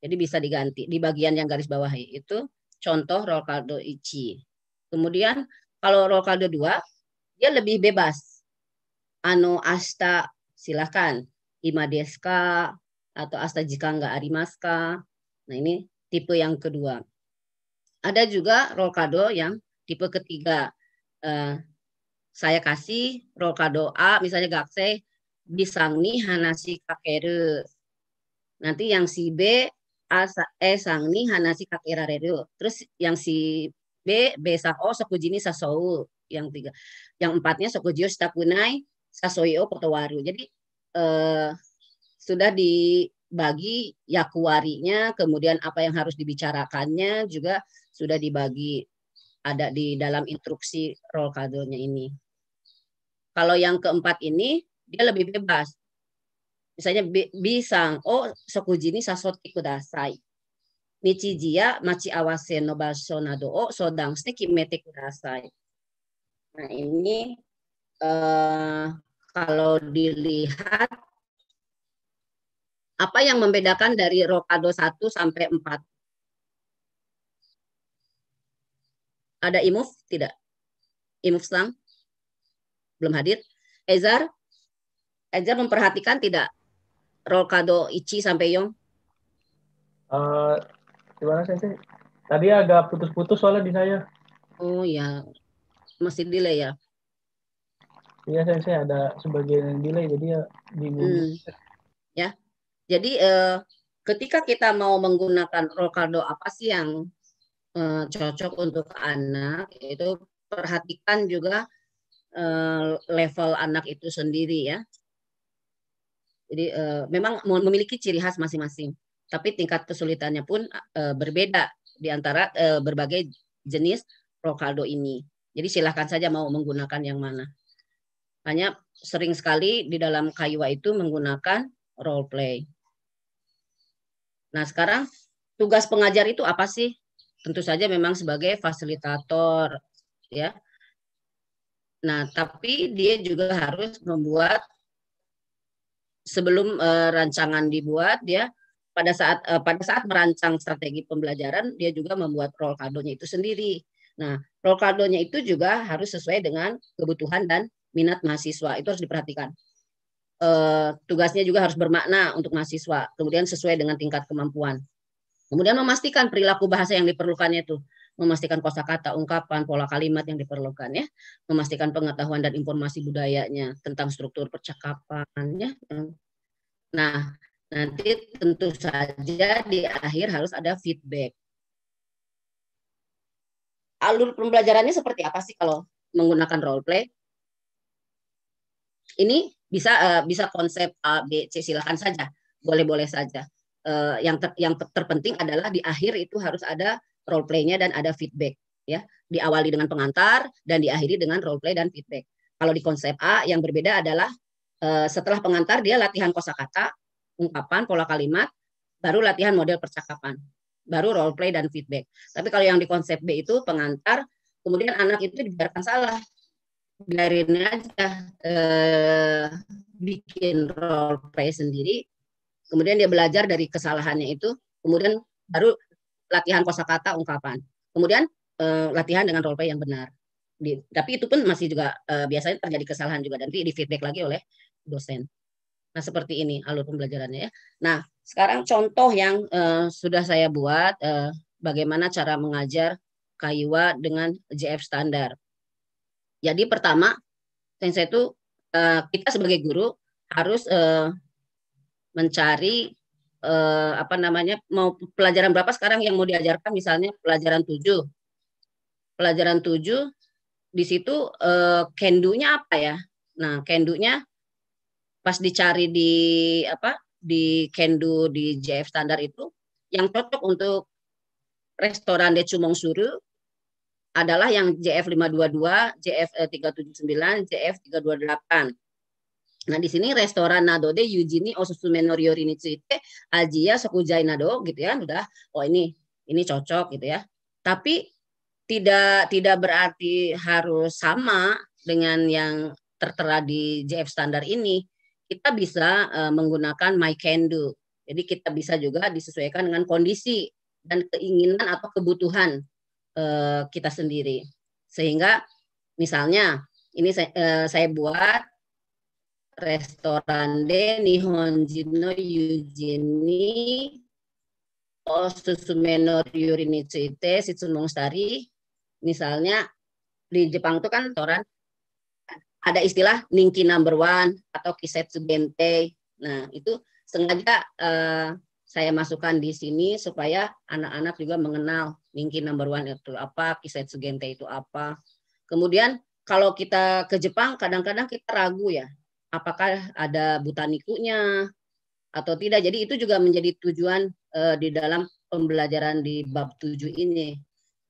Jadi bisa diganti di bagian yang garis bawahnya itu contoh roll kaldo ichi. Kemudian kalau roll kaldo dua dia lebih bebas. Ano asta silahkan himadeska atau asta jika nggak arimaska. Nah ini tipe yang kedua. Ada juga roll kado yang tipe ketiga. Eh, saya kasih roll kado A, misalnya gakse, bisangni hanasi kakeru. Nanti yang si B, A, E sangni hanasi kakera reru. Terus yang si B, B sang O, sokujini sasou. Yang tiga. Yang empatnya sokujio sitakunai, sasoyo potowaru. Jadi eh, sudah di bagi yakuarinya, kemudian apa yang harus dibicarakannya juga sudah dibagi ada di dalam instruksi roll kadonya ini. Kalau yang keempat ini dia lebih bebas. Misalnya bisa oh sokuji ini sasoti kudasai. Nichijia machi awase no basho nado o oh, sodang ste kimete kudasai. Nah, ini eh, kalau dilihat apa yang membedakan dari rokado 1 sampai 4? Ada imuf? Tidak. Imuf sang? Belum hadir. Ezar? Ezar memperhatikan tidak rokado Ichi sampai Yong? Uh, gimana Sensei? Tadi agak putus-putus soalnya di saya. Oh ya, masih delay ya? Iya Sensei, ada sebagian yang delay jadi ya bingung. Hmm. Ya, jadi eh, ketika kita mau menggunakan roll kaldo apa sih yang eh, cocok untuk anak, itu perhatikan juga eh, level anak itu sendiri ya. Jadi eh, memang memiliki ciri khas masing-masing, tapi tingkat kesulitannya pun eh, berbeda di antara eh, berbagai jenis roll kaldo ini. Jadi silahkan saja mau menggunakan yang mana. Hanya sering sekali di dalam kaiwa itu menggunakan role play. Nah, sekarang tugas pengajar itu apa sih? Tentu saja memang sebagai fasilitator ya. Nah, tapi dia juga harus membuat sebelum uh, rancangan dibuat ya pada saat uh, pada saat merancang strategi pembelajaran dia juga membuat role kadonya itu sendiri. Nah, role kadonya itu juga harus sesuai dengan kebutuhan dan minat mahasiswa. Itu harus diperhatikan eh, tugasnya juga harus bermakna untuk mahasiswa, kemudian sesuai dengan tingkat kemampuan. Kemudian memastikan perilaku bahasa yang diperlukannya itu, memastikan kosakata, ungkapan, pola kalimat yang diperlukan ya, memastikan pengetahuan dan informasi budayanya tentang struktur percakapannya. Nah, nanti tentu saja di akhir harus ada feedback. Alur pembelajarannya seperti apa sih kalau menggunakan role play? ini bisa uh, bisa konsep A B C silakan saja boleh-boleh saja uh, yang ter, yang terpenting adalah di akhir itu harus ada role play-nya dan ada feedback ya diawali dengan pengantar dan diakhiri dengan role play dan feedback kalau di konsep A yang berbeda adalah uh, setelah pengantar dia latihan kosakata ungkapan pola kalimat baru latihan model percakapan baru role play dan feedback tapi kalau yang di konsep B itu pengantar kemudian anak itu dibiarkan salah dari aja uh, bikin role play sendiri kemudian dia belajar dari kesalahannya itu kemudian baru latihan kosakata ungkapan kemudian uh, latihan dengan role play yang benar di, tapi itu pun masih juga uh, biasanya terjadi kesalahan juga nanti di feedback lagi oleh dosen nah seperti ini alur pembelajarannya ya nah sekarang contoh yang uh, sudah saya buat uh, bagaimana cara mengajar kaiwa dengan JF standar jadi pertama, sensei itu eh, kita sebagai guru harus eh, mencari eh, apa namanya mau pelajaran berapa sekarang yang mau diajarkan misalnya pelajaran tujuh, Pelajaran tujuh di situ kendunya apa ya? Nah, kendunya pas dicari di apa di kendu di JF standar itu yang cocok untuk restoran Cumong Suru adalah yang JF522, JF379, JF328. Nah, di sini restoran Nado de Yujini Osusu no ini cite, Ajiya Sokujai Nado gitu ya, udah oh ini ini cocok gitu ya. Tapi tidak tidak berarti harus sama dengan yang tertera di JF standar ini. Kita bisa uh, menggunakan My Can Do. Jadi kita bisa juga disesuaikan dengan kondisi dan keinginan atau kebutuhan Eh, kita sendiri. Sehingga misalnya ini saya, uh, saya buat restoran de Nihonji no Yujini o Susume no Yurinitsuite Shitsun Sari. misalnya di Jepang itu kan restoran ada istilah Ninki number one atau Kisetsu Bente. Nah, itu sengaja uh, saya masukkan di sini supaya anak-anak juga mengenal mungkin number one itu apa, kisah Gente itu apa. Kemudian kalau kita ke Jepang kadang-kadang kita ragu ya, apakah ada butanikunya atau tidak. Jadi itu juga menjadi tujuan uh, di dalam pembelajaran di bab tujuh ini.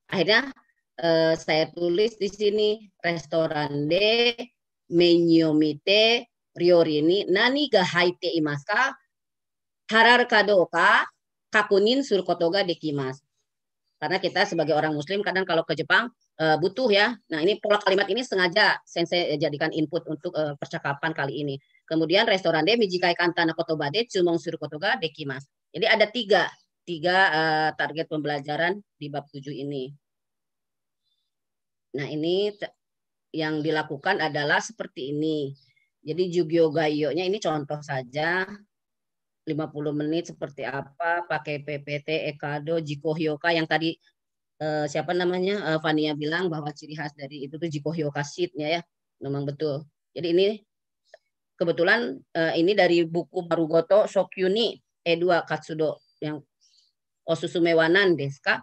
Akhirnya uh, saya tulis di sini restoran de menyomite riorini nani ga haite imasu harar kadoka kakunin surkotoga dekimas. Karena kita sebagai orang muslim kadang kalau ke Jepang eh, butuh ya. Nah, ini pola kalimat ini sengaja sensei jadikan input untuk eh, percakapan kali ini. Kemudian restoran de mijikai kantana kotobade cumong surkotoga dekimas. Jadi ada tiga tiga eh, target pembelajaran di bab tujuh ini. Nah, ini yang dilakukan adalah seperti ini. Jadi Jugyo Gayo-nya ini contoh saja 50 menit seperti apa, pakai PPT, Ekado, Jiko Hyoka yang tadi eh, siapa namanya eh, Fania bilang bahwa ciri khas dari itu tuh Jiko Hyoka sheet ya, ya. Memang betul. Jadi ini kebetulan eh, ini dari buku marugoto Sokyuni E2 Katsudo yang Osusume Wanan Deska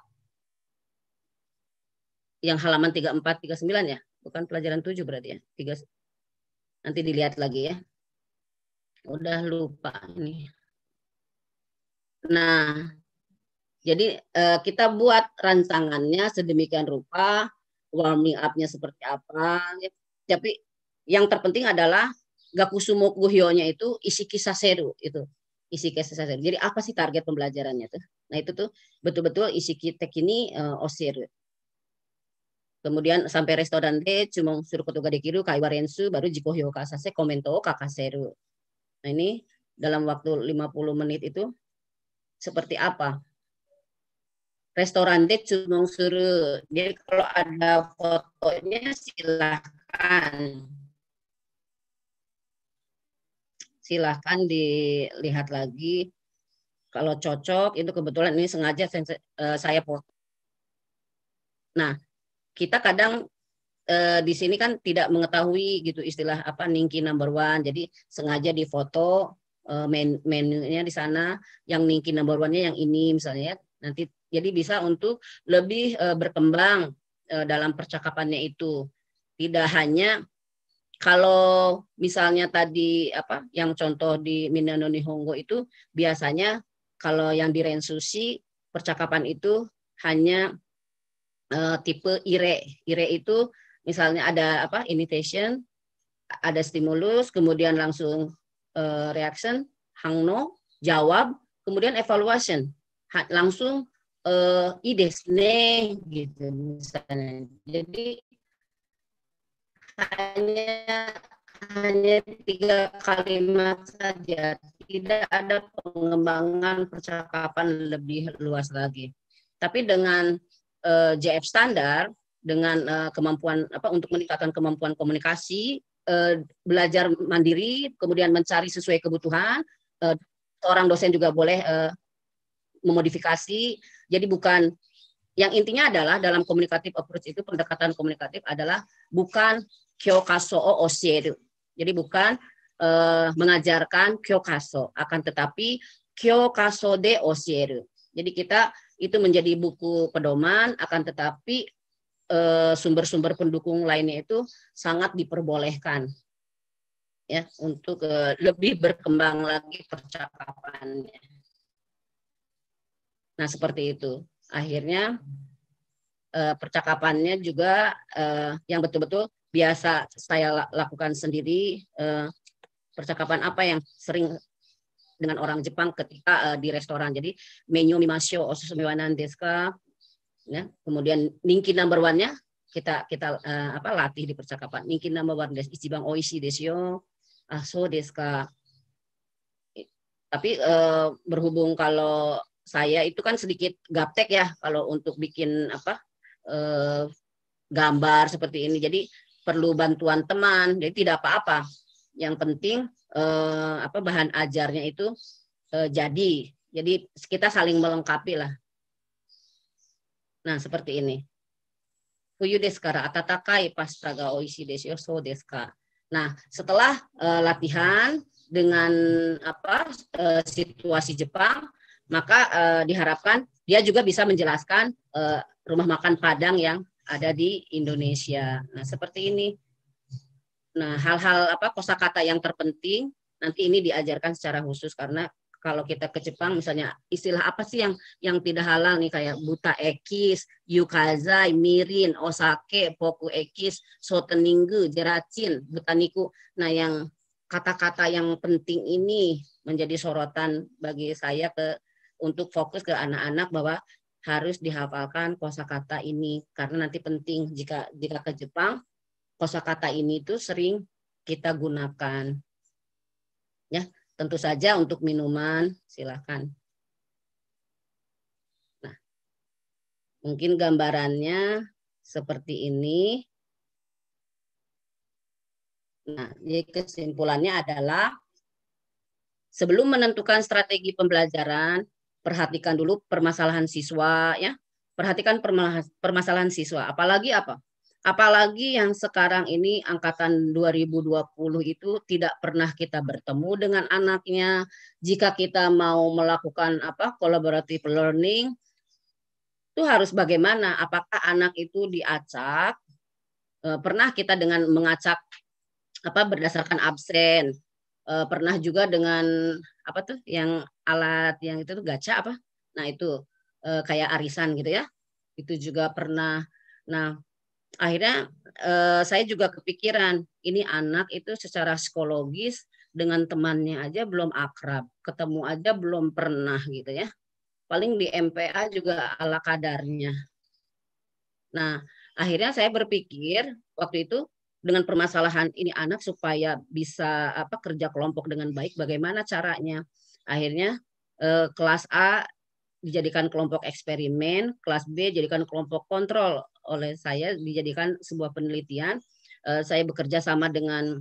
yang halaman 34 39 ya. Bukan pelajaran 7 berarti ya. 3 Nanti dilihat lagi ya. Udah lupa nih. Nah, jadi uh, kita buat rancangannya sedemikian rupa, warming up-nya seperti apa. Ya. Tapi yang terpenting adalah Gakusumo Guhyo-nya itu isi kisah seru itu. Isi kisah seru. Jadi apa sih target pembelajarannya tuh? Nah, itu tuh betul-betul isi kitek ini uh, eh, osir. Kemudian sampai restoran de cuma suruh ketuga dikiru kaiwarensu baru jikohyo kasase komento kakaseru. Nah, ini dalam waktu 50 menit itu seperti apa. Restoran dek cuma suruh. Jadi kalau ada fotonya silahkan. Silahkan dilihat lagi. Kalau cocok, itu kebetulan ini sengaja saya foto. Eh, nah, kita kadang eh, di sini kan tidak mengetahui gitu istilah apa ningki number one. Jadi sengaja difoto Eh, menu-menu menunya di sana yang mungkin number one-nya yang ini misalnya ya. Nanti jadi bisa untuk lebih eh, berkembang eh, dalam percakapannya itu. Tidak hanya kalau misalnya tadi apa yang contoh di Minano Nihongo itu biasanya kalau yang di Rensushi percakapan itu hanya uh, tipe ire. Ire itu misalnya ada apa invitation, ada stimulus, kemudian langsung Eh, reaction, hang jawab, kemudian evaluation. langsung uh, ide nih gitu misalnya. Jadi hanya hanya tiga kalimat saja, tidak ada pengembangan percakapan lebih luas lagi. Tapi dengan uh, eh, JF standar, dengan uh, kemampuan apa untuk meningkatkan kemampuan komunikasi, uh, belajar mandiri, kemudian mencari sesuai kebutuhan. Uh, eh, orang dosen juga boleh uh, memodifikasi. Jadi bukan yang intinya adalah dalam komunikatif approach itu pendekatan komunikatif adalah bukan kyokaso o osieru. Jadi bukan uh, mengajarkan kyokaso, akan tetapi kyokaso de osieru. Jadi kita itu menjadi buku pedoman akan tetapi Eh, sumber-sumber pendukung lainnya itu sangat diperbolehkan ya untuk eh, lebih berkembang lagi percakapannya. Nah seperti itu. Akhirnya eh, percakapannya juga yang betul-betul biasa saya lakukan sendiri percakapan apa yang sering dengan orang Jepang ketika di restoran. Jadi menu mimasyo osusumiwanan deska ya. Kemudian Ninki number one-nya kita kita uh, apa latih di percakapan. Ninki number one des bang oishi desyo. Ah, so desu ka. Tapi uh, berhubung kalau saya itu kan sedikit gaptek ya kalau untuk bikin apa uh, gambar seperti ini. Jadi perlu bantuan teman. Jadi tidak apa-apa. Yang penting uh, apa bahan ajarnya itu uh, jadi. Jadi kita saling melengkapi lah. Nah, seperti ini. Fuyu sekarang atau atatakai pasta ga oishi desu so deska. Nah, setelah uh, latihan dengan apa uh, situasi Jepang, maka uh, diharapkan dia juga bisa menjelaskan uh, rumah makan Padang yang ada di Indonesia. Nah, seperti ini. Nah, hal-hal apa kosakata yang terpenting nanti ini diajarkan secara khusus karena kalau kita ke Jepang misalnya istilah apa sih yang yang tidak halal nih kayak buta ekis, yukazai, mirin, osake, poku ekis, soteningu, jeracin, butaniku. Nah yang kata-kata yang penting ini menjadi sorotan bagi saya ke untuk fokus ke anak-anak bahwa harus dihafalkan kosakata ini karena nanti penting jika jika ke Jepang kosakata ini itu sering kita gunakan Tentu saja untuk minuman, silahkan Nah, mungkin gambarannya seperti ini. Nah, jadi kesimpulannya adalah sebelum menentukan strategi pembelajaran, perhatikan dulu permasalahan siswa ya. Perhatikan permasalahan siswa, apalagi apa? Apalagi yang sekarang ini angkatan 2020 itu tidak pernah kita bertemu dengan anaknya. Jika kita mau melakukan apa collaborative learning itu harus bagaimana? Apakah anak itu diacak? Eh, pernah kita dengan mengacak apa berdasarkan absen? Eh, pernah juga dengan apa tuh yang alat yang itu tuh gacha apa? Nah, itu eh, kayak arisan gitu ya. Itu juga pernah. Nah, akhirnya eh, saya juga kepikiran ini anak itu secara psikologis dengan temannya aja belum akrab, ketemu aja belum pernah gitu ya. Paling di MPA juga ala kadarnya. Nah, akhirnya saya berpikir waktu itu dengan permasalahan ini anak supaya bisa apa kerja kelompok dengan baik bagaimana caranya. Akhirnya eh, kelas A dijadikan kelompok eksperimen, kelas B jadikan kelompok kontrol oleh saya dijadikan sebuah penelitian. Uh, saya bekerja sama dengan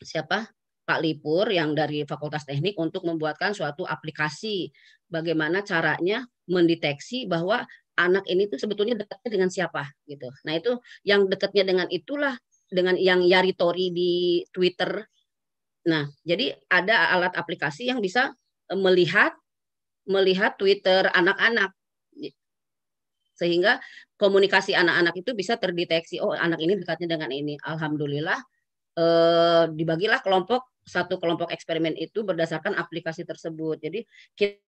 siapa? Pak Lipur yang dari Fakultas Teknik untuk membuatkan suatu aplikasi bagaimana caranya mendeteksi bahwa anak ini tuh sebetulnya dekatnya dengan siapa gitu. Nah, itu yang dekatnya dengan itulah dengan yang Yaritori di Twitter. Nah, jadi ada alat aplikasi yang bisa eh, melihat melihat Twitter anak-anak sehingga komunikasi anak-anak itu bisa terdeteksi oh anak ini dekatnya dengan ini alhamdulillah eh, dibagilah kelompok satu kelompok eksperimen itu berdasarkan aplikasi tersebut jadi kita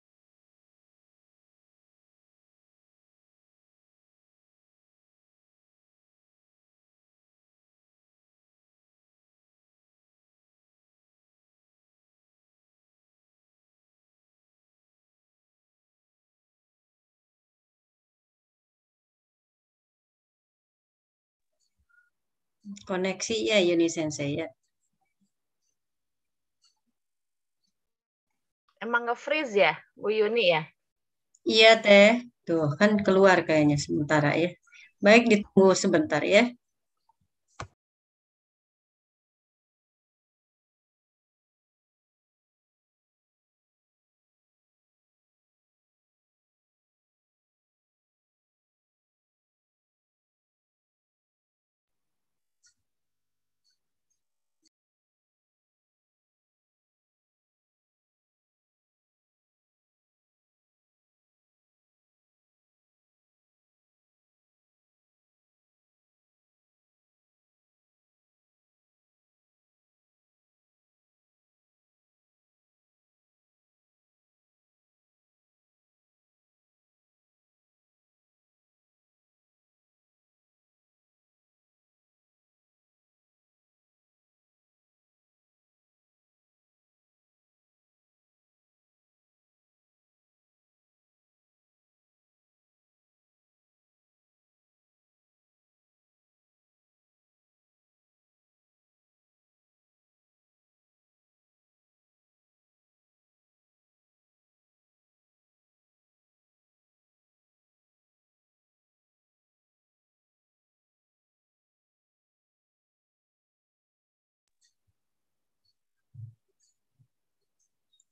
koneksi ya Yuni Sensei ya. Emang nge-freeze ya Bu Yuni ya? Iya teh. Tuh kan keluar kayaknya sementara ya. Baik ditunggu sebentar ya.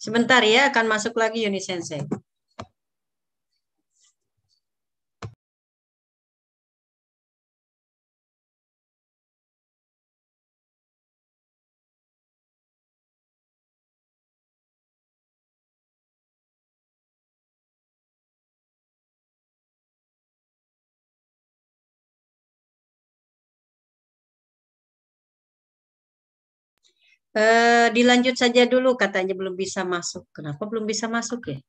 Sebentar ya, akan masuk lagi Yuni Sensei. Eh, dilanjut saja dulu katanya belum bisa masuk. Kenapa belum bisa masuk ya?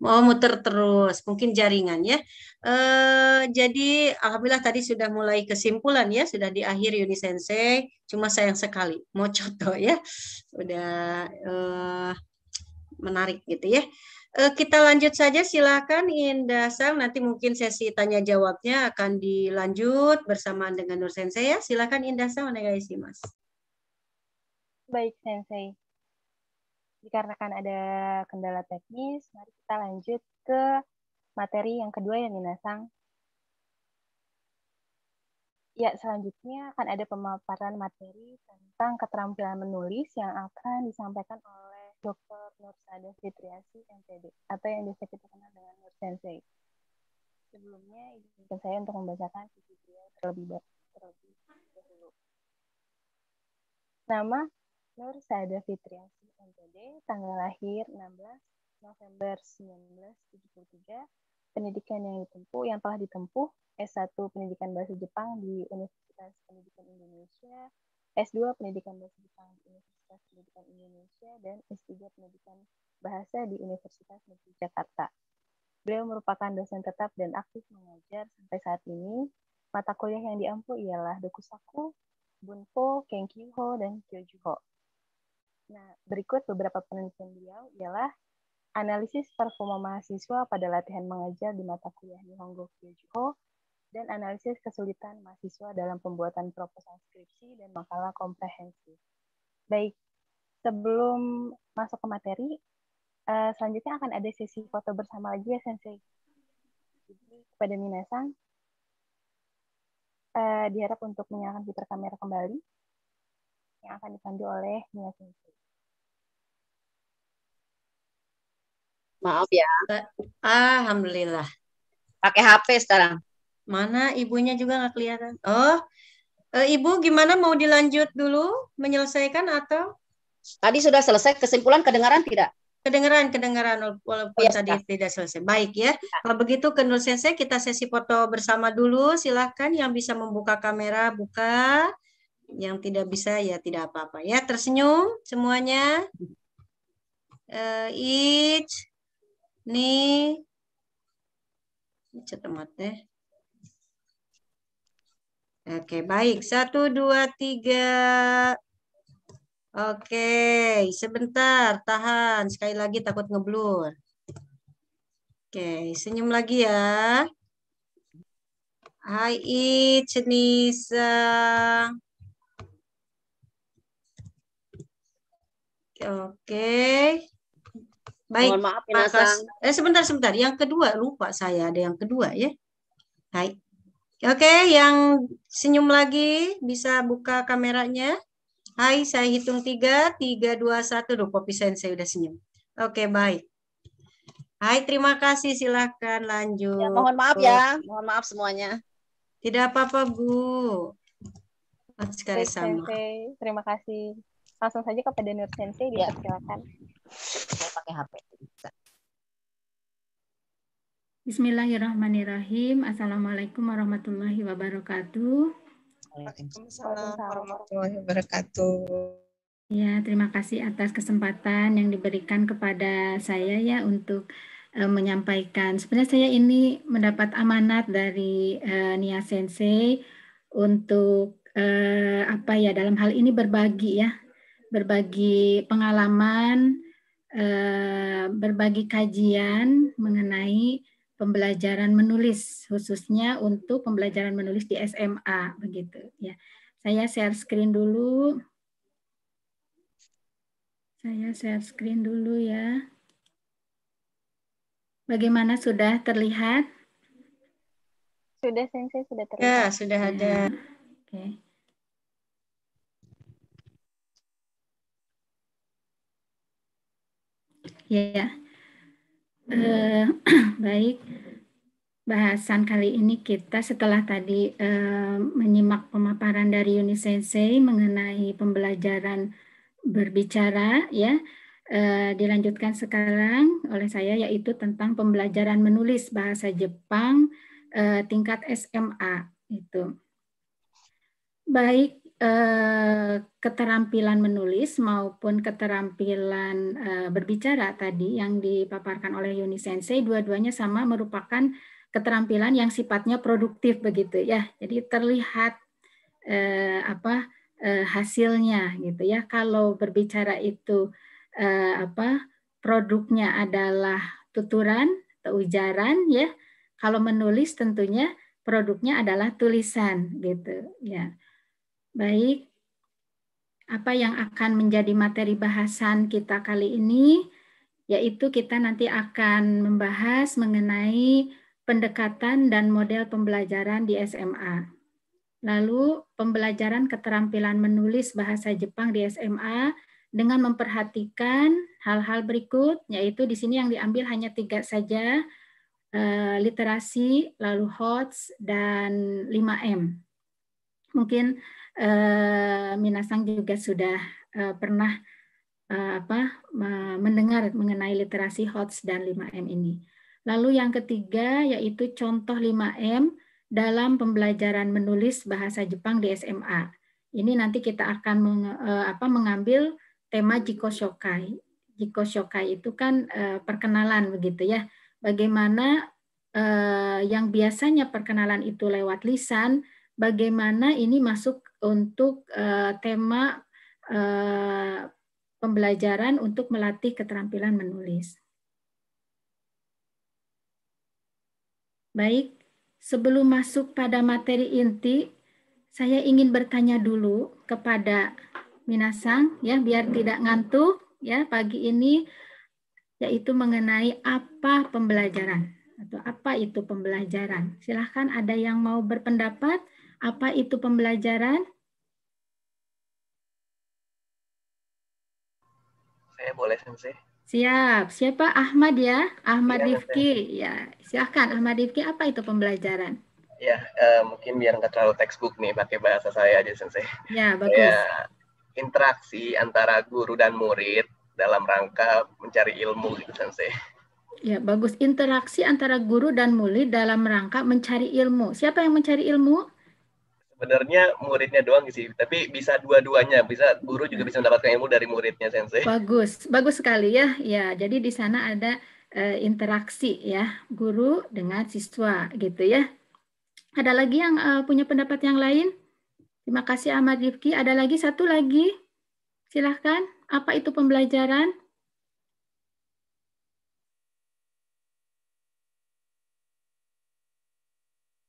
Mau oh, muter terus, mungkin jaringan ya. Eh, jadi alhamdulillah tadi sudah mulai kesimpulan ya, sudah di akhir Yuni Sensei. Cuma sayang sekali, mau coto ya, udah eh, menarik gitu ya. Eh, kita lanjut saja silakan Indah Sang. Nanti mungkin sesi tanya jawabnya akan dilanjut bersamaan dengan Nur Sensei ya. Silakan Indah Sang, onegaishimasu. Baik, Sensei. Dikarenakan ada kendala teknis, mari kita lanjut ke materi yang kedua yang Minasang. Ya, selanjutnya akan ada pemaparan materi tentang keterampilan menulis yang akan disampaikan oleh Dr. Nur Sada Fitriasi, MPD, atau yang biasa kita kenal dengan Nur Sensei. Sebelumnya, izinkan saya untuk membacakan video terlebih dahulu. Nama Nur Saada Fitriasi MPD, tanggal lahir 16 November 1973, pendidikan yang ditempuh yang telah ditempuh S1 Pendidikan Bahasa Jepang di Universitas Pendidikan Indonesia, S2 Pendidikan Bahasa Jepang di Universitas Pendidikan Indonesia, dan S3 Pendidikan Bahasa di Universitas Negeri Jakarta. Beliau merupakan dosen tetap dan aktif mengajar sampai saat ini. Mata kuliah yang diampu ialah Dokusaku, Bunpo, Kenkyuho, dan Kyojuho. Nah, berikut beberapa penelitian beliau ialah analisis performa mahasiswa pada latihan mengajar di mata kuliah Nihongo Kyojuho dan analisis kesulitan mahasiswa dalam pembuatan proposal skripsi dan makalah komprehensif. Baik, sebelum masuk ke materi, eh, selanjutnya akan ada sesi foto bersama lagi ya Sensei. Jadi kepada Minasang, uh, diharap untuk menyalakan fitur kamera kembali yang akan dipandu oleh Mia Sensei. Maaf ya. Alhamdulillah. Pakai HP sekarang. Mana ibunya juga nggak kelihatan. Oh, eh, ibu gimana mau dilanjut dulu menyelesaikan atau? Tadi sudah selesai kesimpulan kedengaran tidak? Kedengaran, kedengaran walaupun ya, tadi ya. tidak selesai. Baik ya. Kalau begitu Kendul Sensei kita sesi foto bersama dulu. Silahkan yang bisa membuka kamera buka yang tidak bisa ya tidak apa-apa ya tersenyum semuanya uh, eh, ich ni cetemat deh Oke, baik. Satu, dua, tiga. Oke, sebentar. Tahan. Sekali lagi takut ngeblur. Oke, senyum lagi ya. Hai, Ichnisa. Oke. Baik. Mohon maaf Eh sebentar sebentar. Yang kedua lupa saya ada yang kedua ya. Baik. Oke, yang senyum lagi bisa buka kameranya. Hai, saya hitung tiga, tiga, dua, satu. Duh, kopi saya udah senyum. Oke, baik. Hai, terima kasih. Silahkan lanjut. Ya, mohon maaf ya. Mohon maaf semuanya. Tidak apa-apa, Bu. Sekali sama. Terima kasih langsung saja kepada Nur Sensei ya. dipersilakan. Saya pakai HP. Bisa. Bismillahirrahmanirrahim. Assalamualaikum warahmatullahi wabarakatuh. Waalaikumsalam warahmatullahi wabarakatuh. Ya, terima kasih atas kesempatan yang diberikan kepada saya ya untuk uh, menyampaikan. Sebenarnya saya ini mendapat amanat dari uh, Nia Sensei untuk uh, apa ya dalam hal ini berbagi ya berbagi pengalaman, eh, berbagi kajian mengenai pembelajaran menulis khususnya untuk pembelajaran menulis di SMA begitu ya. Saya share screen dulu. Saya share screen dulu ya. Bagaimana sudah terlihat? Sudah sensei sudah ya, terlihat. Ya, sudah ada. Ya. Oke. Okay. Ya, eh, baik. Bahasan kali ini kita setelah tadi eh, menyimak pemaparan dari Yuni Sensei mengenai pembelajaran berbicara, ya. Eh, dilanjutkan sekarang oleh saya yaitu tentang pembelajaran menulis bahasa Jepang eh, tingkat SMA itu. Baik, Eh, keterampilan menulis maupun keterampilan eh, berbicara tadi yang dipaparkan oleh Yuni Sensei dua-duanya sama merupakan keterampilan yang sifatnya produktif begitu ya. Jadi terlihat eh, apa hasilnya gitu ya. Kalau berbicara itu apa produknya adalah tuturan atau ujaran ya. Kalau menulis tentunya produknya adalah tulisan gitu ya. Baik, apa yang akan menjadi materi bahasan kita kali ini, yaitu kita nanti akan membahas mengenai pendekatan dan model pembelajaran di SMA. Lalu, pembelajaran keterampilan menulis bahasa Jepang di SMA dengan memperhatikan hal-hal berikut, yaitu di sini yang diambil hanya tiga saja, eh, literasi, lalu HOTS, dan 5M. Mungkin Eh, Minasang juga sudah eh, pernah eh, apa mendengar mengenai literasi HOTS dan 5M ini. Lalu yang ketiga yaitu contoh 5M dalam pembelajaran menulis bahasa Jepang di SMA. Ini nanti kita akan mengambil tema Jiko Shokai. Jiko Shokai itu kan perkenalan begitu ya. Bagaimana yang biasanya perkenalan itu lewat lisan, bagaimana ini masuk untuk uh, tema uh, pembelajaran untuk melatih keterampilan menulis. Baik, sebelum masuk pada materi inti, saya ingin bertanya dulu kepada Minasang ya biar tidak ngantuk ya pagi ini yaitu mengenai apa pembelajaran atau apa itu pembelajaran. Silahkan ada yang mau berpendapat apa itu pembelajaran? Saya boleh, Sensei. Siap. Siapa? Ahmad ya? Ahmad ya, Rifki. Ya, silahkan. Ahmad Rifki, apa itu pembelajaran? Ya, uh, mungkin biar nggak terlalu textbook nih, pakai bahasa saya aja, Sensei. Ya, bagus. Ya, interaksi antara guru dan murid dalam rangka mencari ilmu, gitu, Sensei. Ya, bagus. Interaksi antara guru dan murid dalam rangka mencari ilmu. Siapa yang mencari ilmu? sebenarnya muridnya doang sih, tapi bisa dua-duanya, bisa guru juga bisa mendapatkan ilmu dari muridnya sensei. Bagus, bagus sekali ya. Ya, jadi di sana ada e, interaksi ya, guru dengan siswa gitu ya. Ada lagi yang e, punya pendapat yang lain? Terima kasih Ahmad Rifki. Ada lagi satu lagi? Silahkan. Apa itu pembelajaran?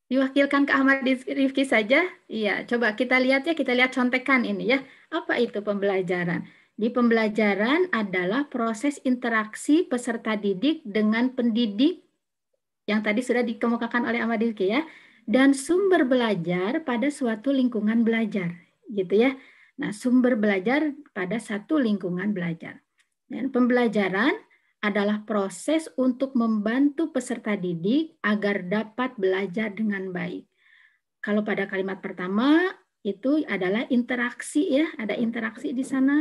diwakilkan ke Ahmad Rifki saja. Iya, coba kita lihat ya, kita lihat contekan ini ya. Apa itu pembelajaran? Di pembelajaran adalah proses interaksi peserta didik dengan pendidik yang tadi sudah dikemukakan oleh Ahmad Rifki ya dan sumber belajar pada suatu lingkungan belajar gitu ya. Nah, sumber belajar pada satu lingkungan belajar. Dan pembelajaran adalah proses untuk membantu peserta didik agar dapat belajar dengan baik. Kalau pada kalimat pertama itu adalah interaksi ya, ada interaksi di sana.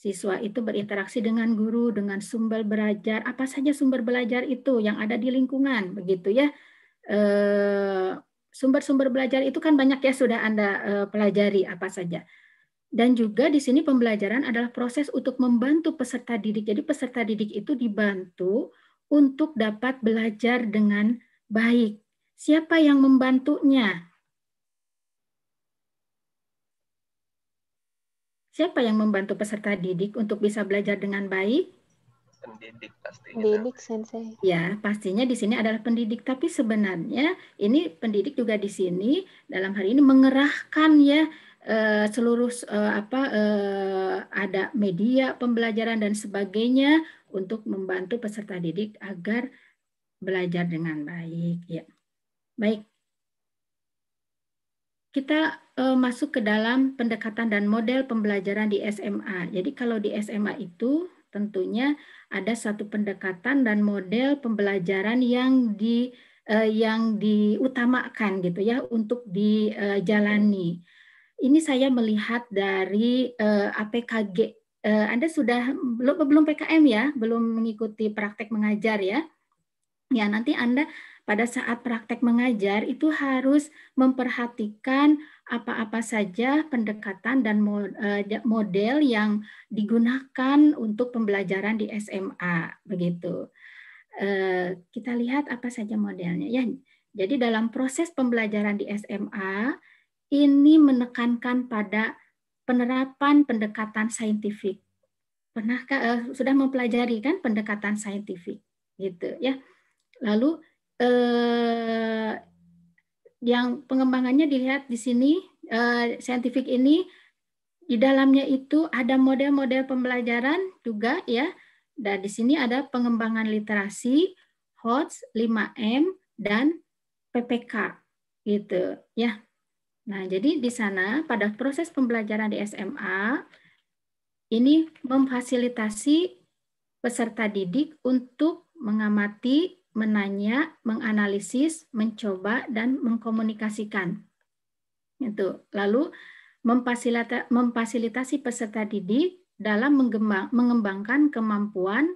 Siswa itu berinteraksi dengan guru, dengan sumber belajar, apa saja sumber belajar itu yang ada di lingkungan, begitu ya. Eh, sumber-sumber belajar itu kan banyak ya sudah Anda eh, pelajari apa saja. Dan juga di sini pembelajaran adalah proses untuk membantu peserta didik. Jadi peserta didik itu dibantu untuk dapat belajar dengan baik. Siapa yang membantunya? Siapa yang membantu peserta didik untuk bisa belajar dengan baik? pendidik pastinya. Pendidik sensei. Ya, pastinya di sini adalah pendidik, tapi sebenarnya ini pendidik juga di sini dalam hari ini mengerahkan ya Eh, seluruh eh, apa eh, ada media pembelajaran dan sebagainya untuk membantu peserta didik agar belajar dengan baik ya. Baik. Kita masuk ke dalam pendekatan dan model pembelajaran di SMA. Jadi kalau di SMA itu tentunya ada satu pendekatan dan model pembelajaran yang di yang diutamakan gitu ya untuk dijalani. uh, ini saya melihat dari uh, eh, APKG. Uh, eh, Anda sudah belum belum PKM ya, belum mengikuti praktek mengajar ya. Ya, nanti Anda pada saat praktek mengajar itu harus memperhatikan apa-apa saja pendekatan dan eh, model yang digunakan untuk pembelajaran di SMA begitu. Kita lihat apa saja modelnya ya. Jadi dalam proses pembelajaran di SMA ini menekankan pada penerapan pendekatan saintifik. Pernah eh, sudah mempelajari kan pendekatan saintifik gitu ya. Lalu eh, yang pengembangannya dilihat di sini eh, saintifik ini di dalamnya itu ada model-model pembelajaran juga ya. Dan di sini ada pengembangan literasi, HOTS, 5M dan PPK gitu ya. Nah, jadi di sana pada proses pembelajaran di SMA ini memfasilitasi peserta didik untuk mengamati, menanya, menganalisis, mencoba dan mengkomunikasikan. Itu. Lalu memfasilitasi, peserta didik dalam mengembangkan kemampuan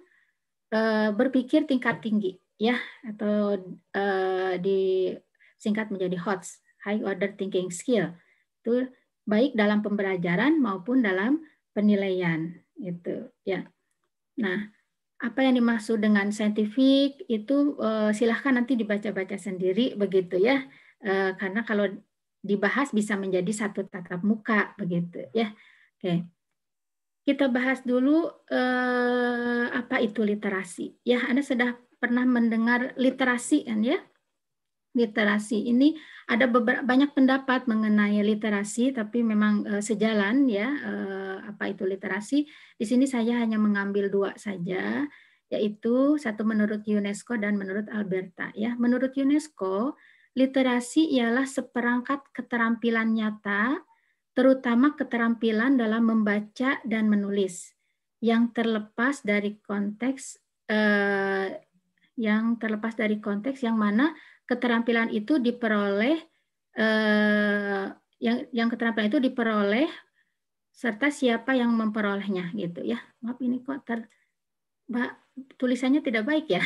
eh, berpikir tingkat tinggi ya atau di eh, disingkat menjadi HOTS high order thinking skill. Itu baik dalam pembelajaran maupun dalam penilaian itu ya. Nah, apa yang dimaksud dengan saintifik itu eh, silahkan nanti dibaca-baca sendiri begitu ya. Eh, karena kalau dibahas bisa menjadi satu tatap muka begitu ya. Oke. Kita bahas dulu eh, apa itu literasi. Ya, Anda sudah pernah mendengar literasi kan ya? literasi ini ada beberapa banyak pendapat mengenai literasi tapi memang uh, sejalan ya uh, apa itu literasi di sini saya hanya mengambil dua saja yaitu satu menurut UNESCO dan menurut Alberta ya menurut UNESCO literasi ialah seperangkat keterampilan nyata terutama keterampilan dalam membaca dan menulis yang terlepas dari konteks uh, yang terlepas dari konteks yang mana keterampilan itu diperoleh eh, yang yang keterampilan itu diperoleh serta siapa yang memperolehnya gitu ya. Maaf ini kok ter mbak tulisannya tidak baik ya.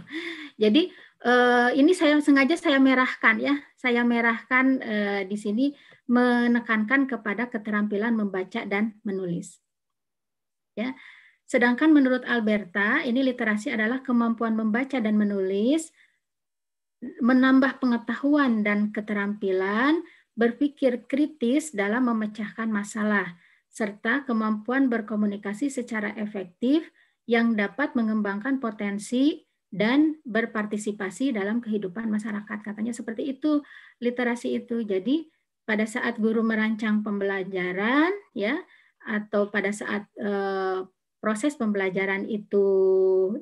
Jadi eh, ini saya sengaja saya merahkan ya. Saya merahkan eh, di sini menekankan kepada keterampilan membaca dan menulis. Ya. Sedangkan menurut Alberta, ini literasi adalah kemampuan membaca dan menulis menambah pengetahuan dan keterampilan, berpikir kritis dalam memecahkan masalah, serta kemampuan berkomunikasi secara efektif yang dapat mengembangkan potensi dan berpartisipasi dalam kehidupan masyarakat. Katanya seperti itu literasi itu. Jadi pada saat guru merancang pembelajaran ya atau pada saat e, proses pembelajaran itu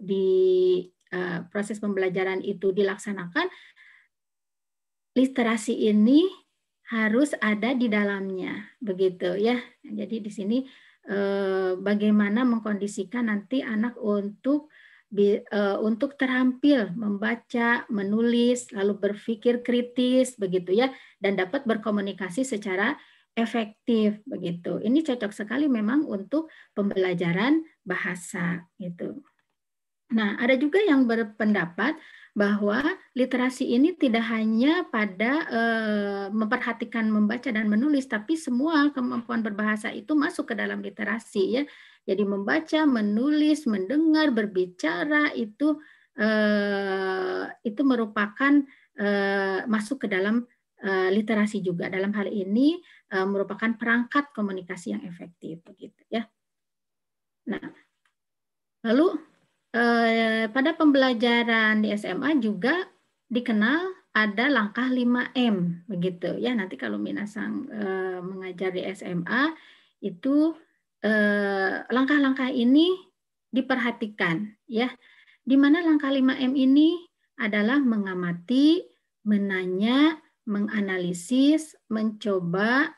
di Eh, proses pembelajaran itu dilaksanakan, literasi ini harus ada di dalamnya, begitu ya. Jadi di sini eh, bagaimana mengkondisikan nanti anak untuk eh, untuk terampil membaca, menulis, lalu berpikir kritis begitu ya dan dapat berkomunikasi secara efektif begitu. Ini cocok sekali memang untuk pembelajaran bahasa gitu. Nah, ada juga yang berpendapat bahwa literasi ini tidak hanya pada e, memperhatikan membaca dan menulis, tapi semua kemampuan berbahasa itu masuk ke dalam literasi ya. Jadi membaca, menulis, mendengar, berbicara itu e, itu merupakan e, masuk ke dalam literasi juga. Dalam hal ini merupakan perangkat komunikasi yang efektif begitu ya. Nah, lalu Eh, pada pembelajaran di SMA juga dikenal ada langkah 5M begitu ya nanti kalau Minasang eh, mengajar di SMA itu eh, langkah-langkah eh, ini diperhatikan ya di mana langkah 5M ini adalah mengamati, menanya, menganalisis, mencoba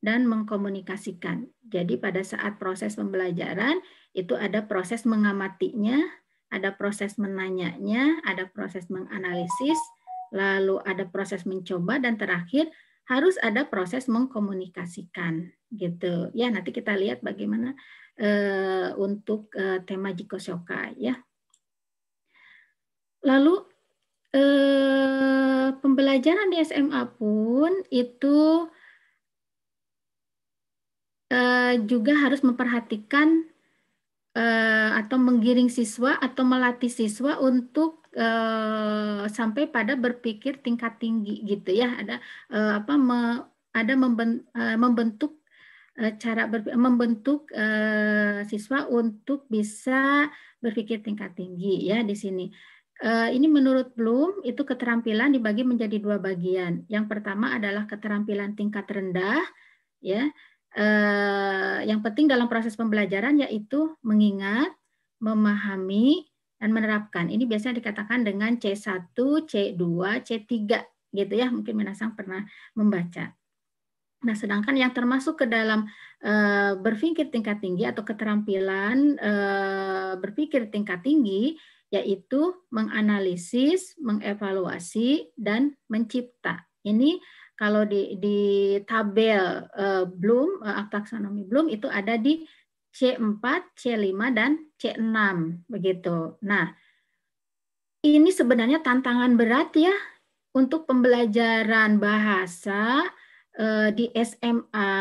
dan mengkomunikasikan. Jadi pada saat proses pembelajaran itu ada proses mengamatinya, ada proses menanyanya, ada proses menganalisis, lalu ada proses mencoba dan terakhir harus ada proses mengkomunikasikan gitu ya nanti kita lihat bagaimana e, untuk e, tema Shoka ya lalu e, pembelajaran di SMA pun itu juga harus memperhatikan Eh, atau menggiring siswa atau melatih siswa untuk eh, sampai pada berpikir tingkat tinggi gitu ya ada eh, apa me, ada eh, membentuk, membentuk cara ber, membentuk siswa untuk bisa berpikir tingkat tinggi ya di sini ini menurut Bloom itu keterampilan dibagi menjadi dua bagian yang pertama adalah keterampilan tingkat rendah ya eh, yang penting dalam proses pembelajaran yaitu mengingat, memahami, dan menerapkan. Ini biasanya dikatakan dengan C1, C2, C3 gitu ya. Mungkin Minasang pernah membaca. Nah, sedangkan yang termasuk ke dalam e, berpikir tingkat tinggi atau keterampilan e, berpikir tingkat tinggi yaitu menganalisis, mengevaluasi, dan mencipta. Ini kalau di, di tabel uh, Bloom, uh, taksonomi Bloom itu ada di C4, C5, dan C6 begitu. Nah, ini sebenarnya tantangan berat ya untuk pembelajaran bahasa uh, di SMA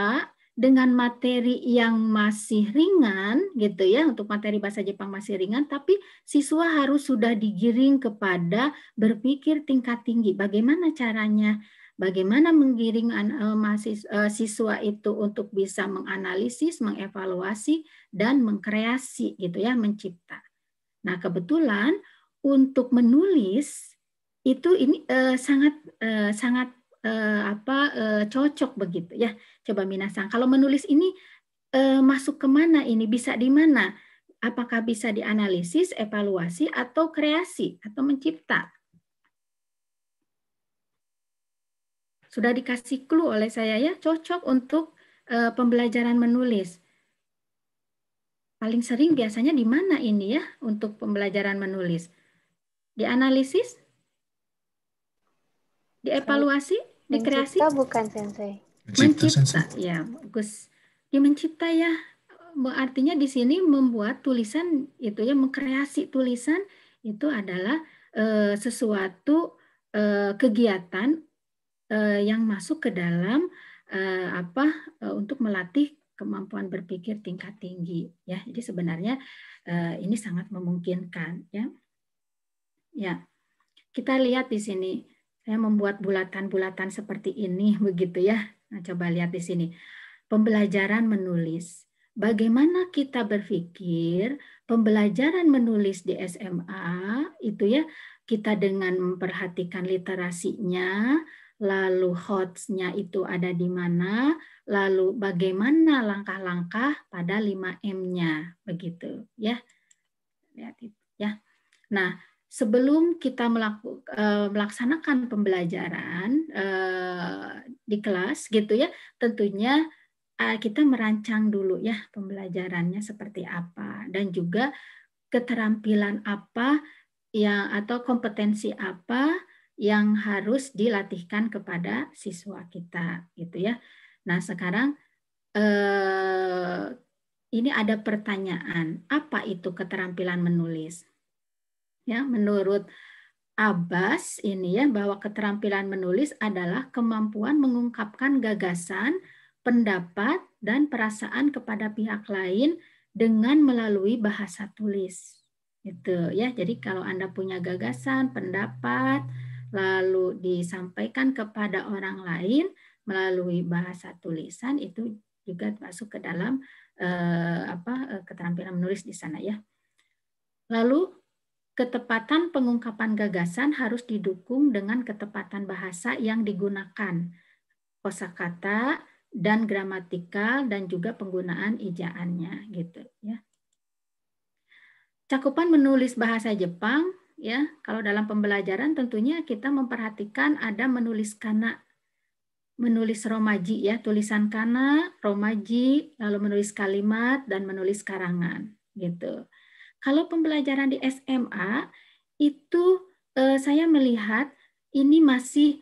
dengan materi yang masih ringan gitu ya untuk materi bahasa Jepang masih ringan tapi siswa harus sudah digiring kepada berpikir tingkat tinggi bagaimana caranya bagaimana menggiring eh, eh, siswa itu untuk bisa menganalisis, mengevaluasi dan mengkreasi gitu ya, mencipta. Nah, kebetulan untuk menulis itu ini eh, sangat eh, sangat eh, apa eh, cocok begitu ya. Coba minasang kalau menulis ini eh, masuk ke mana ini bisa di mana? Apakah bisa dianalisis, evaluasi atau kreasi atau mencipta? sudah dikasih clue oleh saya ya, cocok untuk e, pembelajaran menulis. Paling sering hmm. biasanya di mana ini ya untuk pembelajaran menulis? Di analisis? Di evaluasi? Di kreasi? Mencipta bukan sensei. Mencipta, mencipta ya, Gus. Di mencipta ya, artinya di sini membuat tulisan itu ya mengkreasi tulisan itu adalah e, sesuatu eh, kegiatan Eh, yang masuk ke dalam eh, apa eh, untuk melatih kemampuan berpikir tingkat tinggi ya jadi sebenarnya uh, ini sangat memungkinkan ya ya kita lihat di sini saya membuat bulatan-bulatan seperti ini begitu ya nah, coba lihat di sini pembelajaran menulis bagaimana kita berpikir pembelajaran menulis di SMA itu ya kita dengan memperhatikan literasinya lalu hotsnya itu ada di mana, lalu bagaimana langkah-langkah pada 5M-nya, begitu ya. Lihat itu ya. Nah, sebelum kita melaku, eh, melaksanakan pembelajaran eh, di kelas gitu ya, tentunya eh, kita merancang dulu ya pembelajarannya seperti apa dan juga keterampilan apa yang atau kompetensi apa yang harus dilatihkan kepada siswa kita gitu ya. Nah, sekarang eh, ini ada pertanyaan, apa itu keterampilan menulis? Ya, menurut Abbas ini ya bahwa keterampilan menulis adalah kemampuan mengungkapkan gagasan, pendapat dan perasaan kepada pihak lain dengan melalui bahasa tulis. Itu ya. Jadi kalau Anda punya gagasan, pendapat, lalu disampaikan kepada orang lain melalui bahasa tulisan itu juga masuk ke dalam eh, apa eh, keterampilan menulis di sana ya. Lalu ketepatan pengungkapan gagasan harus didukung dengan ketepatan bahasa yang digunakan, kosakata dan gramatikal dan juga penggunaan ijaannya gitu ya. Cakupan menulis bahasa Jepang ya kalau dalam pembelajaran tentunya kita memperhatikan ada menulis kana menulis romaji ya tulisan kana romaji lalu menulis kalimat dan menulis karangan gitu kalau pembelajaran di SMA itu eh, saya melihat ini masih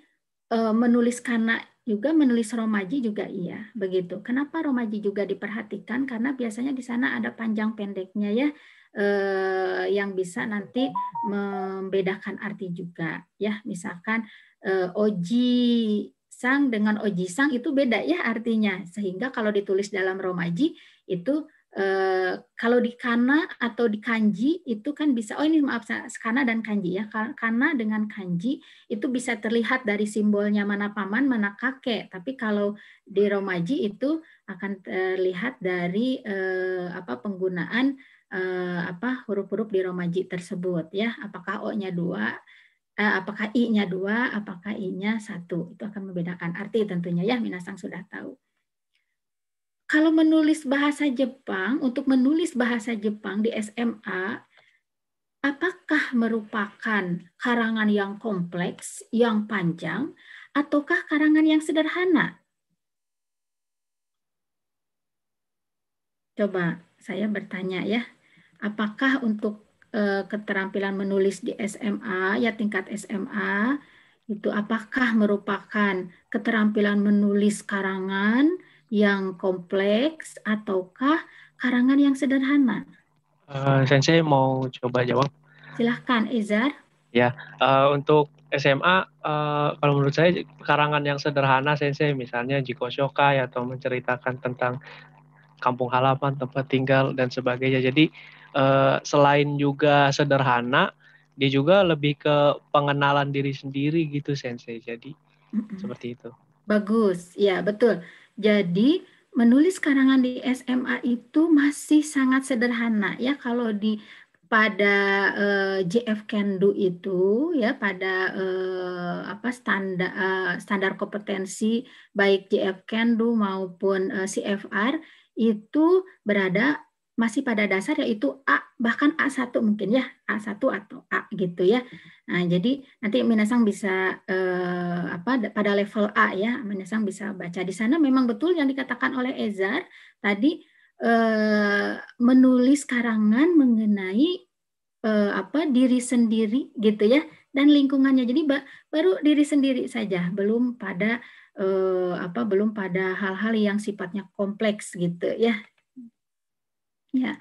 eh, menulis kana juga menulis romaji juga iya begitu kenapa romaji juga diperhatikan karena biasanya di sana ada panjang pendeknya ya eh, yang bisa nanti membedakan arti juga ya misalkan eh, oji sang dengan oji sang itu beda ya artinya sehingga kalau ditulis dalam romaji itu eh, kalau di kana atau di kanji itu kan bisa oh ini maaf kana dan kanji ya kana dengan kanji itu bisa terlihat dari simbolnya mana paman mana kakek tapi kalau di romaji itu akan terlihat dari eh, apa penggunaan eh, apa huruf-huruf di romaji tersebut ya apakah o-nya dua eh, apakah i-nya dua apakah i-nya satu itu akan membedakan arti tentunya ya minasang sudah tahu kalau menulis bahasa Jepang untuk menulis bahasa Jepang di SMA apakah merupakan karangan yang kompleks yang panjang ataukah karangan yang sederhana Coba saya bertanya ya apakah untuk uh, keterampilan menulis di SMA ya tingkat SMA itu apakah merupakan keterampilan menulis karangan yang kompleks ataukah karangan yang sederhana? Uh, Sensei mau coba jawab. Silahkan, Izar. Ya, uh, untuk SMA, uh, kalau menurut saya karangan yang sederhana, Sensei, misalnya Jiko Shokai atau menceritakan tentang kampung halaman, tempat tinggal, dan sebagainya. Jadi, Eh, selain juga sederhana, dia juga lebih ke pengenalan diri sendiri gitu sensei. Jadi mm-hmm. seperti itu. Bagus, ya betul. Jadi menulis karangan di SMA itu masih sangat sederhana ya kalau di pada uh, eh, JF Kendu itu ya pada uh, apa standar uh, standar kompetensi baik JF Kendu maupun uh, CFR itu berada masih pada dasar yaitu A bahkan A1 mungkin ya A1 atau A gitu ya. Nah, jadi nanti Minasang bisa eh, apa pada level A ya Minasang bisa baca di sana memang betul yang dikatakan oleh Ezar tadi eh, menulis karangan mengenai eh, apa diri sendiri gitu ya dan lingkungannya. Jadi baru diri sendiri saja belum pada eh, apa belum pada hal-hal yang sifatnya kompleks gitu ya Ya.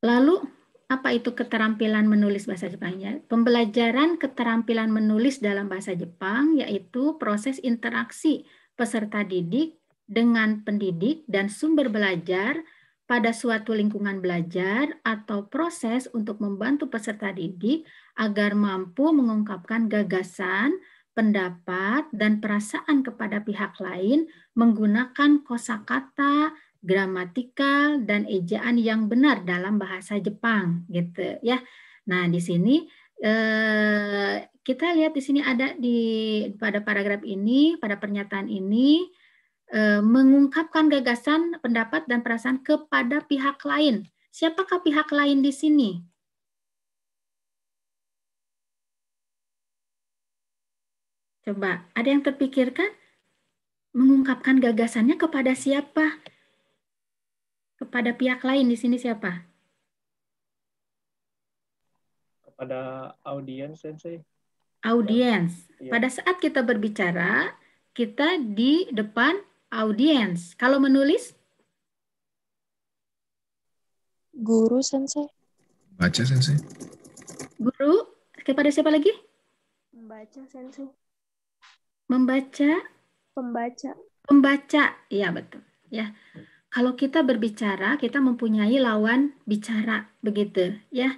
Lalu apa itu keterampilan menulis bahasa Jepangnya? Pembelajaran keterampilan menulis dalam bahasa Jepang yaitu proses interaksi peserta didik dengan pendidik dan sumber belajar pada suatu lingkungan belajar atau proses untuk membantu peserta didik agar mampu mengungkapkan gagasan, pendapat, dan perasaan kepada pihak lain menggunakan kosakata, gramatikal dan ejaan yang benar dalam bahasa Jepang gitu ya. Nah, di sini eh, kita lihat di sini ada di pada paragraf ini, pada pernyataan ini eh, mengungkapkan gagasan, pendapat dan perasaan kepada pihak lain. Siapakah pihak lain di sini? Coba, ada yang terpikirkan mengungkapkan gagasannya kepada siapa? kepada pihak lain di sini siapa? Kepada audiens, Sensei. Audiens. Ya. Pada saat kita berbicara, kita di depan audiens. Kalau menulis? Guru, Sensei. Baca, Sensei. Guru, kepada siapa lagi? Membaca, Sensei. Membaca? Pembaca. Pembaca, Ya betul. Ya kalau kita berbicara, kita mempunyai lawan bicara, begitu ya.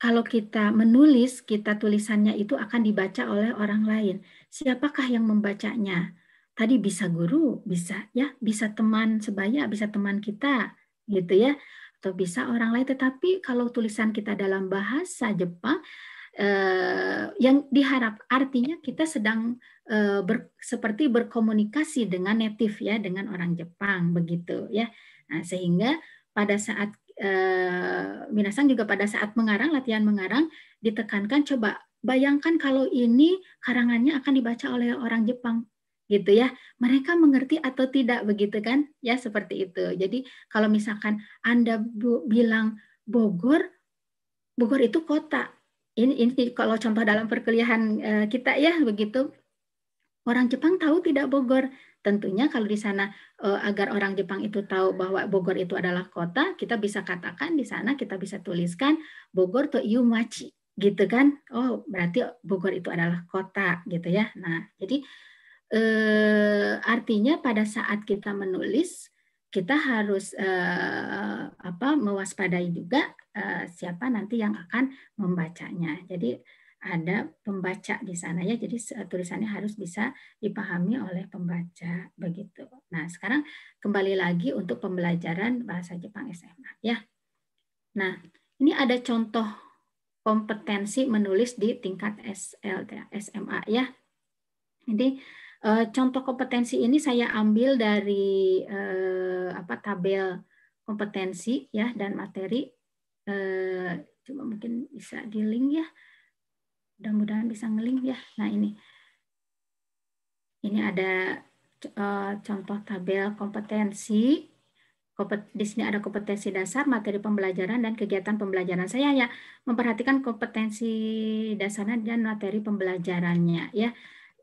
Kalau kita menulis, kita tulisannya itu akan dibaca oleh orang lain. Siapakah yang membacanya? Tadi bisa guru, bisa ya, bisa teman sebaya, bisa teman kita, gitu ya, atau bisa orang lain. Tetapi kalau tulisan kita dalam bahasa Jepang, Eh, yang diharap artinya kita sedang eh, ber, seperti berkomunikasi dengan native ya dengan orang Jepang begitu ya nah, sehingga pada saat eh, Minasang juga pada saat mengarang latihan mengarang ditekankan coba bayangkan kalau ini karangannya akan dibaca oleh orang Jepang gitu ya mereka mengerti atau tidak begitu kan ya seperti itu jadi kalau misalkan anda bilang Bogor Bogor itu kota ini, ini kalau contoh dalam perkuliahan eh, kita ya begitu orang Jepang tahu tidak Bogor tentunya kalau di sana eh, agar orang Jepang itu tahu bahwa Bogor itu adalah kota kita bisa katakan di sana kita bisa tuliskan Bogor to Yumachi gitu kan oh berarti Bogor itu adalah kota gitu ya nah jadi eh, artinya pada saat kita menulis kita harus uh, apa mewaspadai juga uh, siapa nanti yang akan membacanya. Jadi ada pembaca di sana ya. Jadi tulisannya harus bisa dipahami oleh pembaca begitu. Nah, sekarang kembali lagi untuk pembelajaran bahasa Jepang SMA ya. Nah, ini ada contoh kompetensi menulis di tingkat SL SMA ya. Jadi Eh, contoh kompetensi ini saya ambil dari uh, apa tabel kompetensi ya dan materi. Uh, coba mungkin bisa di link ya. Mudah-mudahan bisa ngeling ya. Nah ini, ini ada contoh tabel kompetensi di sini ada kompetensi dasar, materi pembelajaran, dan kegiatan pembelajaran. Saya ya memperhatikan kompetensi dasarnya dan materi pembelajarannya ya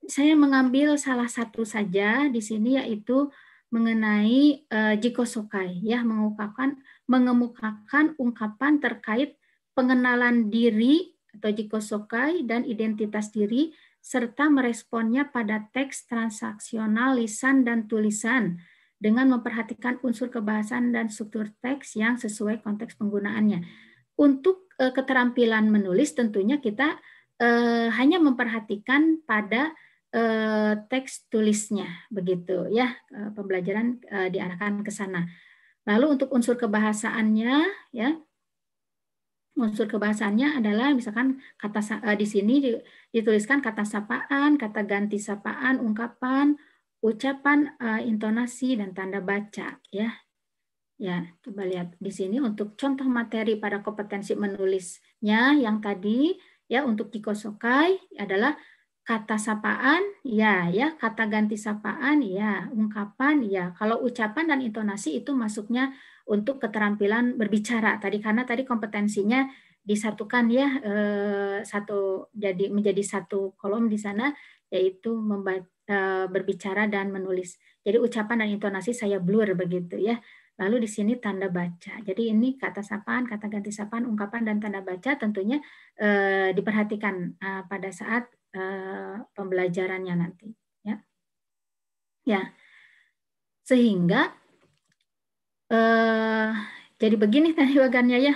saya mengambil salah satu saja di sini yaitu mengenai uh, eh, jikosokai ya mengungkapkan mengemukakan ungkapan terkait pengenalan diri atau jikosokai dan identitas diri serta meresponnya pada teks transaksional lisan dan tulisan dengan memperhatikan unsur kebahasan dan struktur teks yang sesuai konteks penggunaannya. Untuk uh, keterampilan menulis tentunya kita uh, hanya memperhatikan pada Eh, teks tulisnya begitu ya eh, pembelajaran eh, diarahkan ke sana. Lalu untuk unsur kebahasaannya ya unsur kebahasaannya adalah misalkan kata di sini dituliskan kata sapaan, kata ganti sapaan, ungkapan, ucapan, intonasi dan tanda baca ya. Ya, coba lihat di sini untuk contoh materi pada kompetensi menulisnya yang tadi ya untuk Kikosokai adalah kata sapaan, ya, ya, kata ganti sapaan, ya, ungkapan, ya. Kalau ucapan dan intonasi itu masuknya untuk keterampilan berbicara tadi karena tadi kompetensinya disatukan ya eh, satu jadi menjadi satu kolom di sana yaitu membaca, eh, berbicara dan menulis. Jadi ucapan dan intonasi saya blur begitu ya. Lalu di sini tanda baca. Jadi ini kata sapaan, kata ganti sapaan, ungkapan dan tanda baca tentunya eh, diperhatikan pada saat Eh, pembelajarannya nanti ya ya sehingga eh jadi begini tadi wagannya ya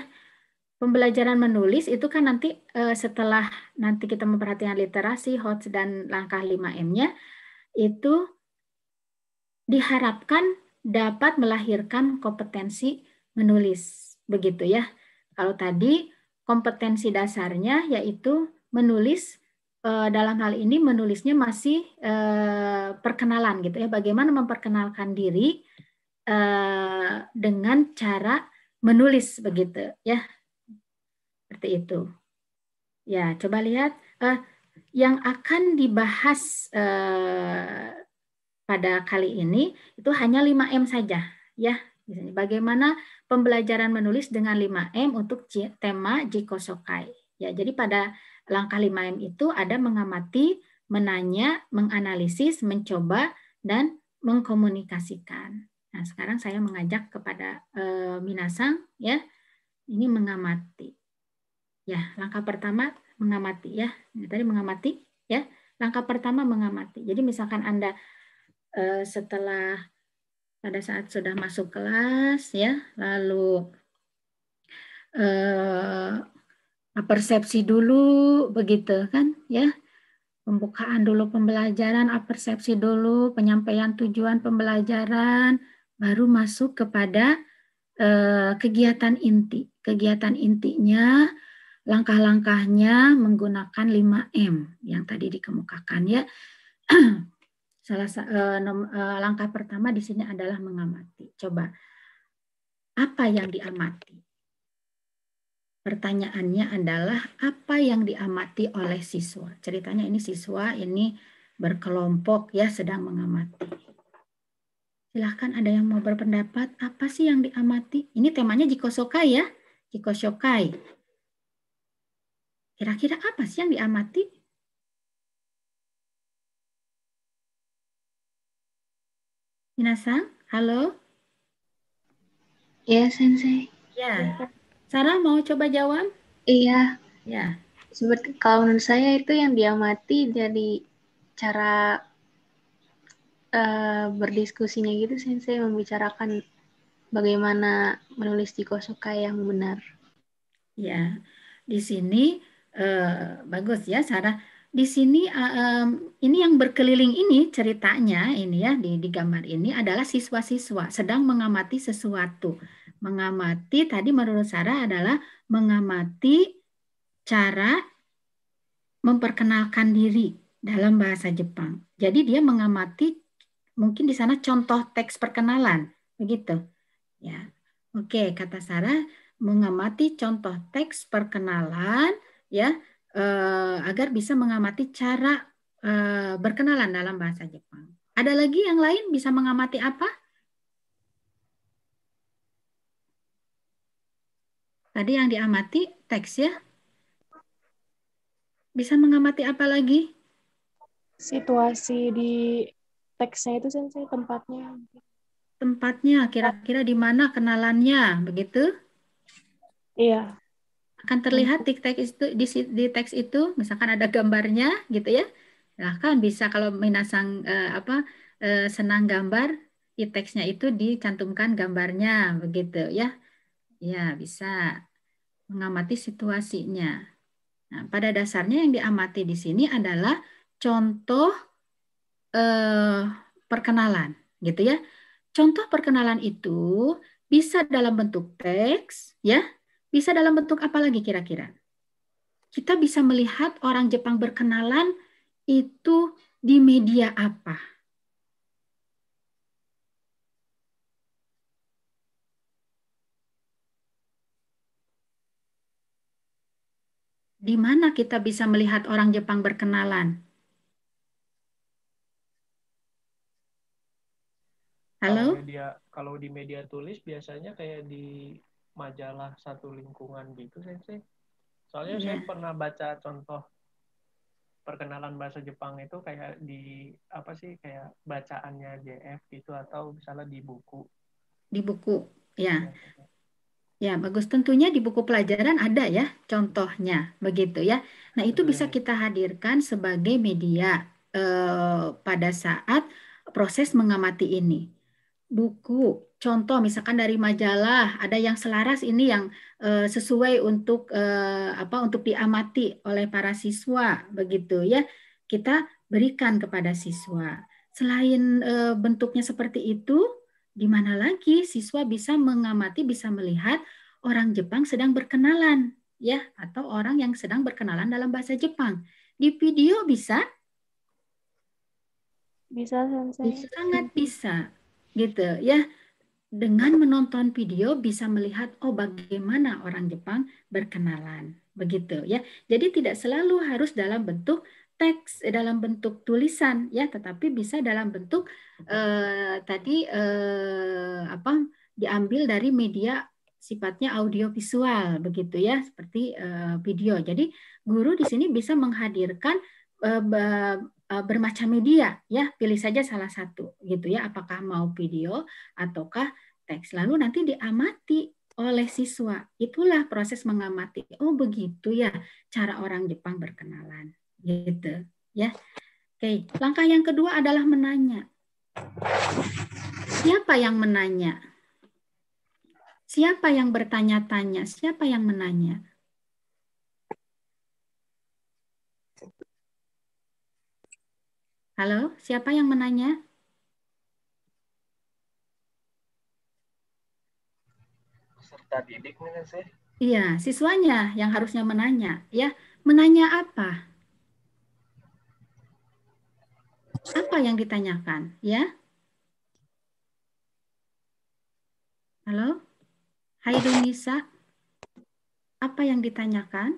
pembelajaran menulis itu kan nanti eh, setelah nanti kita memperhatikan literasi HOTS dan langkah 5M-nya itu diharapkan dapat melahirkan kompetensi menulis begitu ya kalau tadi kompetensi dasarnya yaitu menulis Eh, dalam hal ini menulisnya masih eh, perkenalan gitu ya bagaimana memperkenalkan diri eh, dengan cara menulis begitu ya seperti itu ya coba lihat yang akan dibahas pada kali ini itu hanya 5M saja ya bagaimana pembelajaran menulis dengan 5M untuk tema Jikosokai Ya, jadi pada langkah 5M itu ada mengamati, menanya, menganalisis, mencoba dan mengkomunikasikan. Nah, sekarang saya mengajak kepada e, minasang ya. Ini mengamati. Ya, langkah pertama mengamati ya. Ini tadi mengamati ya. Langkah pertama mengamati. Jadi misalkan Anda e, setelah pada saat sudah masuk kelas ya lalu eh, apersepsi dulu begitu kan ya pembukaan dulu pembelajaran apersepsi dulu penyampaian tujuan pembelajaran baru masuk kepada eh, kegiatan inti kegiatan intinya langkah-langkahnya menggunakan 5M yang tadi dikemukakan ya salah eh, eh, langkah pertama di sini adalah mengamati coba apa yang diamati pertanyaannya adalah apa yang diamati oleh siswa. Ceritanya ini siswa ini berkelompok ya sedang mengamati. Silahkan ada yang mau berpendapat apa sih yang diamati? Ini temanya jikosokai ya, jikosokai. Kira-kira apa sih yang diamati? Minasang, halo? Ya, Sensei. Ya. Sarah mau coba jawab? Iya. Ya. Seperti kalau menurut saya itu yang diamati dari cara uh, berdiskusinya gitu sensei membicarakan bagaimana menulis di kosuka yang benar. Ya. Di sini uh, bagus ya Sarah di sini um, ini yang berkeliling ini ceritanya ini ya di, di gambar ini adalah siswa-siswa sedang mengamati sesuatu. Mengamati tadi menurut Sarah adalah mengamati cara memperkenalkan diri dalam bahasa Jepang. Jadi dia mengamati mungkin di sana contoh teks perkenalan begitu. Ya. Oke, kata Sarah mengamati contoh teks perkenalan ya eh, agar bisa mengamati cara eh, berkenalan dalam bahasa Jepang. Ada lagi yang lain bisa mengamati apa? Tadi yang diamati teks ya. Bisa mengamati apa lagi? Situasi di teksnya itu sensei tempatnya. Tempatnya kira-kira di mana kenalannya, begitu? Iya. Akan terlihat di teks itu di, di teks itu misalkan ada gambarnya gitu ya. Nah, kan bisa kalau minasang eh, apa eh, senang gambar di teksnya itu dicantumkan gambarnya begitu ya Ya, bisa. Mengamati situasinya. Nah, pada dasarnya yang diamati di sini adalah contoh eh, perkenalan, gitu ya. Contoh perkenalan itu bisa dalam bentuk teks, ya. Bisa dalam bentuk apa lagi kira-kira? Kita bisa melihat orang Jepang berkenalan itu di media apa? di mana kita bisa melihat orang Jepang berkenalan? Halo? Kalau media, kalau di media tulis biasanya kayak di majalah satu lingkungan gitu, Sensei. Soalnya yeah. saya iya. pernah baca contoh perkenalan bahasa Jepang itu kayak di apa sih kayak bacaannya JF gitu atau misalnya di buku. Di buku, ya. Iya. Ya, bagus. Tentunya di buku pelajaran ada ya contohnya, begitu ya. Nah, itu bisa kita hadirkan sebagai media eh, pada saat proses mengamati ini. Buku, contoh misalkan dari majalah, ada yang selaras ini yang eh, sesuai untuk eh, apa untuk diamati oleh para siswa, begitu ya. Kita berikan kepada siswa. Selain eh, bentuknya seperti itu, di mana lagi siswa bisa mengamati, bisa melihat orang Jepang sedang berkenalan, ya, atau orang yang sedang berkenalan dalam bahasa Jepang. Di video bisa? Bisa, sangat bisa, gitu, ya. Dengan menonton video bisa melihat, oh bagaimana orang Jepang berkenalan, begitu, ya. Jadi tidak selalu harus dalam bentuk teks eh, dalam bentuk tulisan ya tetapi bisa dalam bentuk eh, tadi eh, apa diambil dari media sifatnya audiovisual begitu ya seperti eh, video jadi guru di sini bisa menghadirkan eh, eh, bermacam media ya pilih saja salah satu gitu ya apakah mau video ataukah teks lalu nanti diamati oleh siswa itulah proses mengamati oh begitu ya cara orang Jepang berkenalan gitu ya oke langkah yang kedua adalah menanya siapa yang menanya siapa yang bertanya-tanya siapa yang menanya halo siapa yang menanya peserta didik kan, sih? Iya, siswanya yang harusnya menanya, ya. Menanya apa? apa yang ditanyakan ya halo Hai Donisa apa yang ditanyakan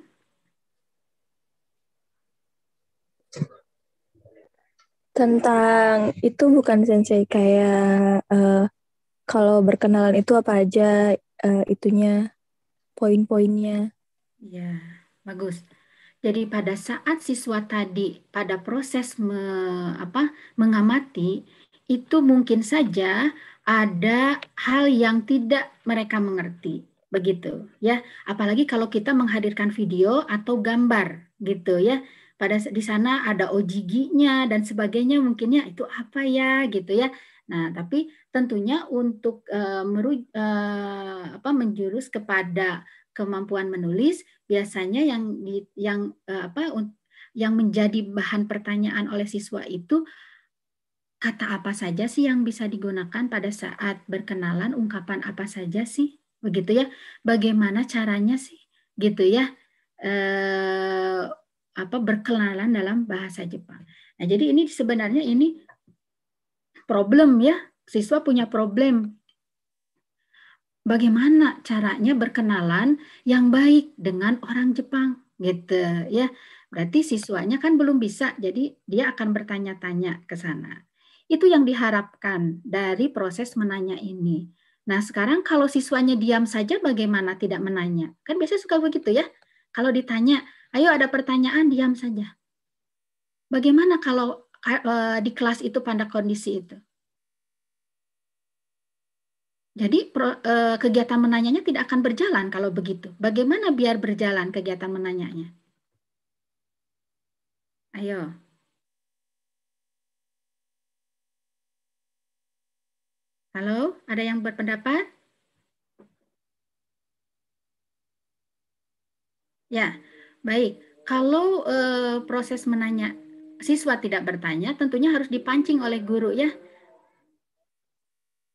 tentang itu bukan sensei kayak uh, kalau berkenalan itu apa aja uh, itunya poin-poinnya ya bagus jadi pada saat siswa tadi pada proses me, apa, mengamati itu mungkin saja ada hal yang tidak mereka mengerti begitu ya apalagi kalau kita menghadirkan video atau gambar gitu ya pada di sana ada ojiginya dan sebagainya mungkinnya itu apa ya gitu ya nah tapi tentunya untuk uh, meru, uh, apa menjurus kepada kemampuan menulis biasanya yang yang eh, apa yang menjadi bahan pertanyaan oleh siswa itu kata apa saja sih yang bisa digunakan pada saat berkenalan, ungkapan apa saja sih, begitu ya? Bagaimana caranya sih, gitu ya? Eh, apa berkenalan dalam bahasa Jepang. Nah, jadi ini sebenarnya ini problem ya, siswa punya problem bagaimana caranya berkenalan yang baik dengan orang Jepang gitu ya. Berarti siswanya kan belum bisa, jadi dia akan bertanya-tanya ke sana. Itu yang diharapkan dari proses menanya ini. Nah, sekarang kalau siswanya diam saja bagaimana tidak menanya? Kan biasanya suka begitu ya. Kalau ditanya, ayo ada pertanyaan, diam saja. Bagaimana kalau eh, di kelas itu pada kondisi itu? Jadi pro, e, kegiatan menanyanya tidak akan berjalan kalau begitu. Bagaimana biar berjalan kegiatan menanyanya? Ayo. Halo, ada yang berpendapat? Ya, baik. Kalau e, proses menanya siswa tidak bertanya, tentunya harus dipancing oleh guru ya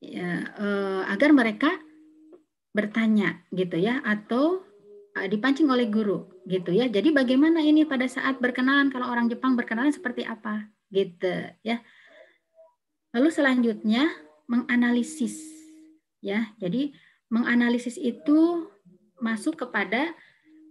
ya, uh, agar mereka bertanya gitu ya atau uh, dipancing oleh guru gitu ya. Jadi bagaimana ini pada saat berkenalan kalau orang Jepang berkenalan seperti apa gitu ya. Lalu selanjutnya menganalisis ya. Jadi menganalisis itu masuk kepada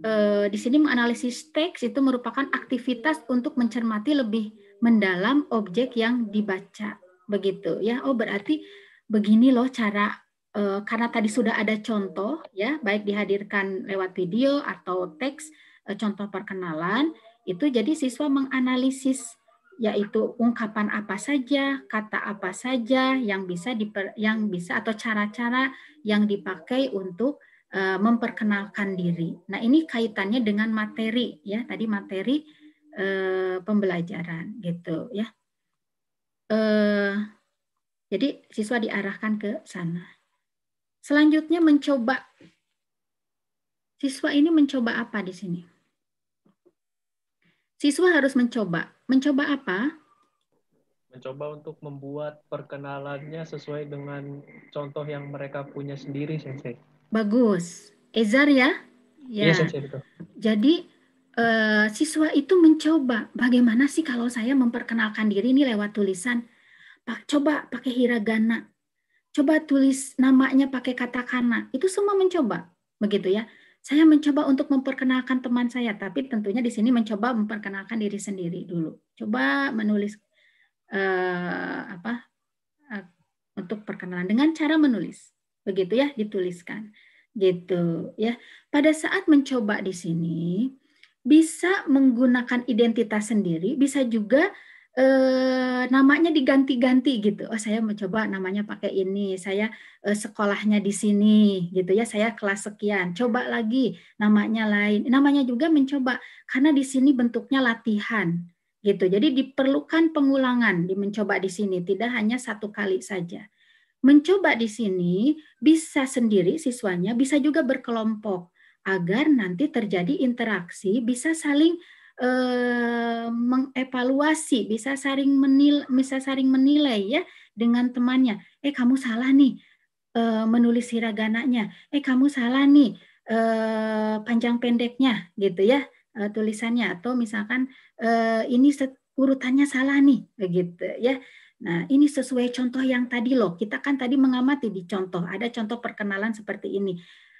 eh, di sini menganalisis teks itu merupakan aktivitas untuk mencermati lebih mendalam objek yang dibaca begitu ya. Oh berarti begini loh cara uh, karena tadi sudah ada contoh ya baik dihadirkan lewat video atau teks uh, contoh perkenalan itu jadi siswa menganalisis yaitu ungkapan apa saja, kata apa saja yang bisa diper, yang bisa atau cara-cara yang dipakai untuk uh, memperkenalkan diri. Nah, ini kaitannya dengan materi ya, tadi materi uh, pembelajaran gitu ya. uh, jadi siswa diarahkan ke sana. Selanjutnya mencoba. Siswa ini mencoba apa di sini? Siswa harus mencoba. Mencoba apa? Mencoba untuk membuat perkenalannya sesuai dengan contoh yang mereka punya sendiri, Sensei. Bagus. Ezar ya? Ya, ya Sensei. Betul. Jadi eh, siswa itu mencoba bagaimana sih kalau saya memperkenalkan diri ini lewat tulisan coba pakai hiragana, coba tulis namanya pakai katakana, itu semua mencoba, begitu ya. Saya mencoba untuk memperkenalkan teman saya, tapi tentunya di sini mencoba memperkenalkan diri sendiri dulu. Coba menulis eh, apa eh, untuk perkenalan dengan cara menulis, begitu ya, dituliskan, gitu ya. Pada saat mencoba di sini bisa menggunakan identitas sendiri, bisa juga eh, namanya diganti-ganti gitu. Oh, saya mencoba namanya pakai ini. Saya eh, sekolahnya di sini gitu ya. Saya kelas sekian. Coba lagi namanya lain. Namanya juga mencoba karena di sini bentuknya latihan gitu. Jadi diperlukan pengulangan di mencoba di sini, tidak hanya satu kali saja. Mencoba di sini bisa sendiri siswanya, bisa juga berkelompok agar nanti terjadi interaksi, bisa saling Eh, mengevaluasi, bisa saling menil, bisa saling menilai ya dengan temannya. Eh kamu salah nih eh, menulis hiragananya. Eh kamu salah nih eh, panjang pendeknya gitu ya tulisannya atau misalkan ini urutannya salah nih begitu ya. Nah, ini sesuai contoh yang tadi loh. Kita kan tadi mengamati di contoh, ada contoh perkenalan seperti ini.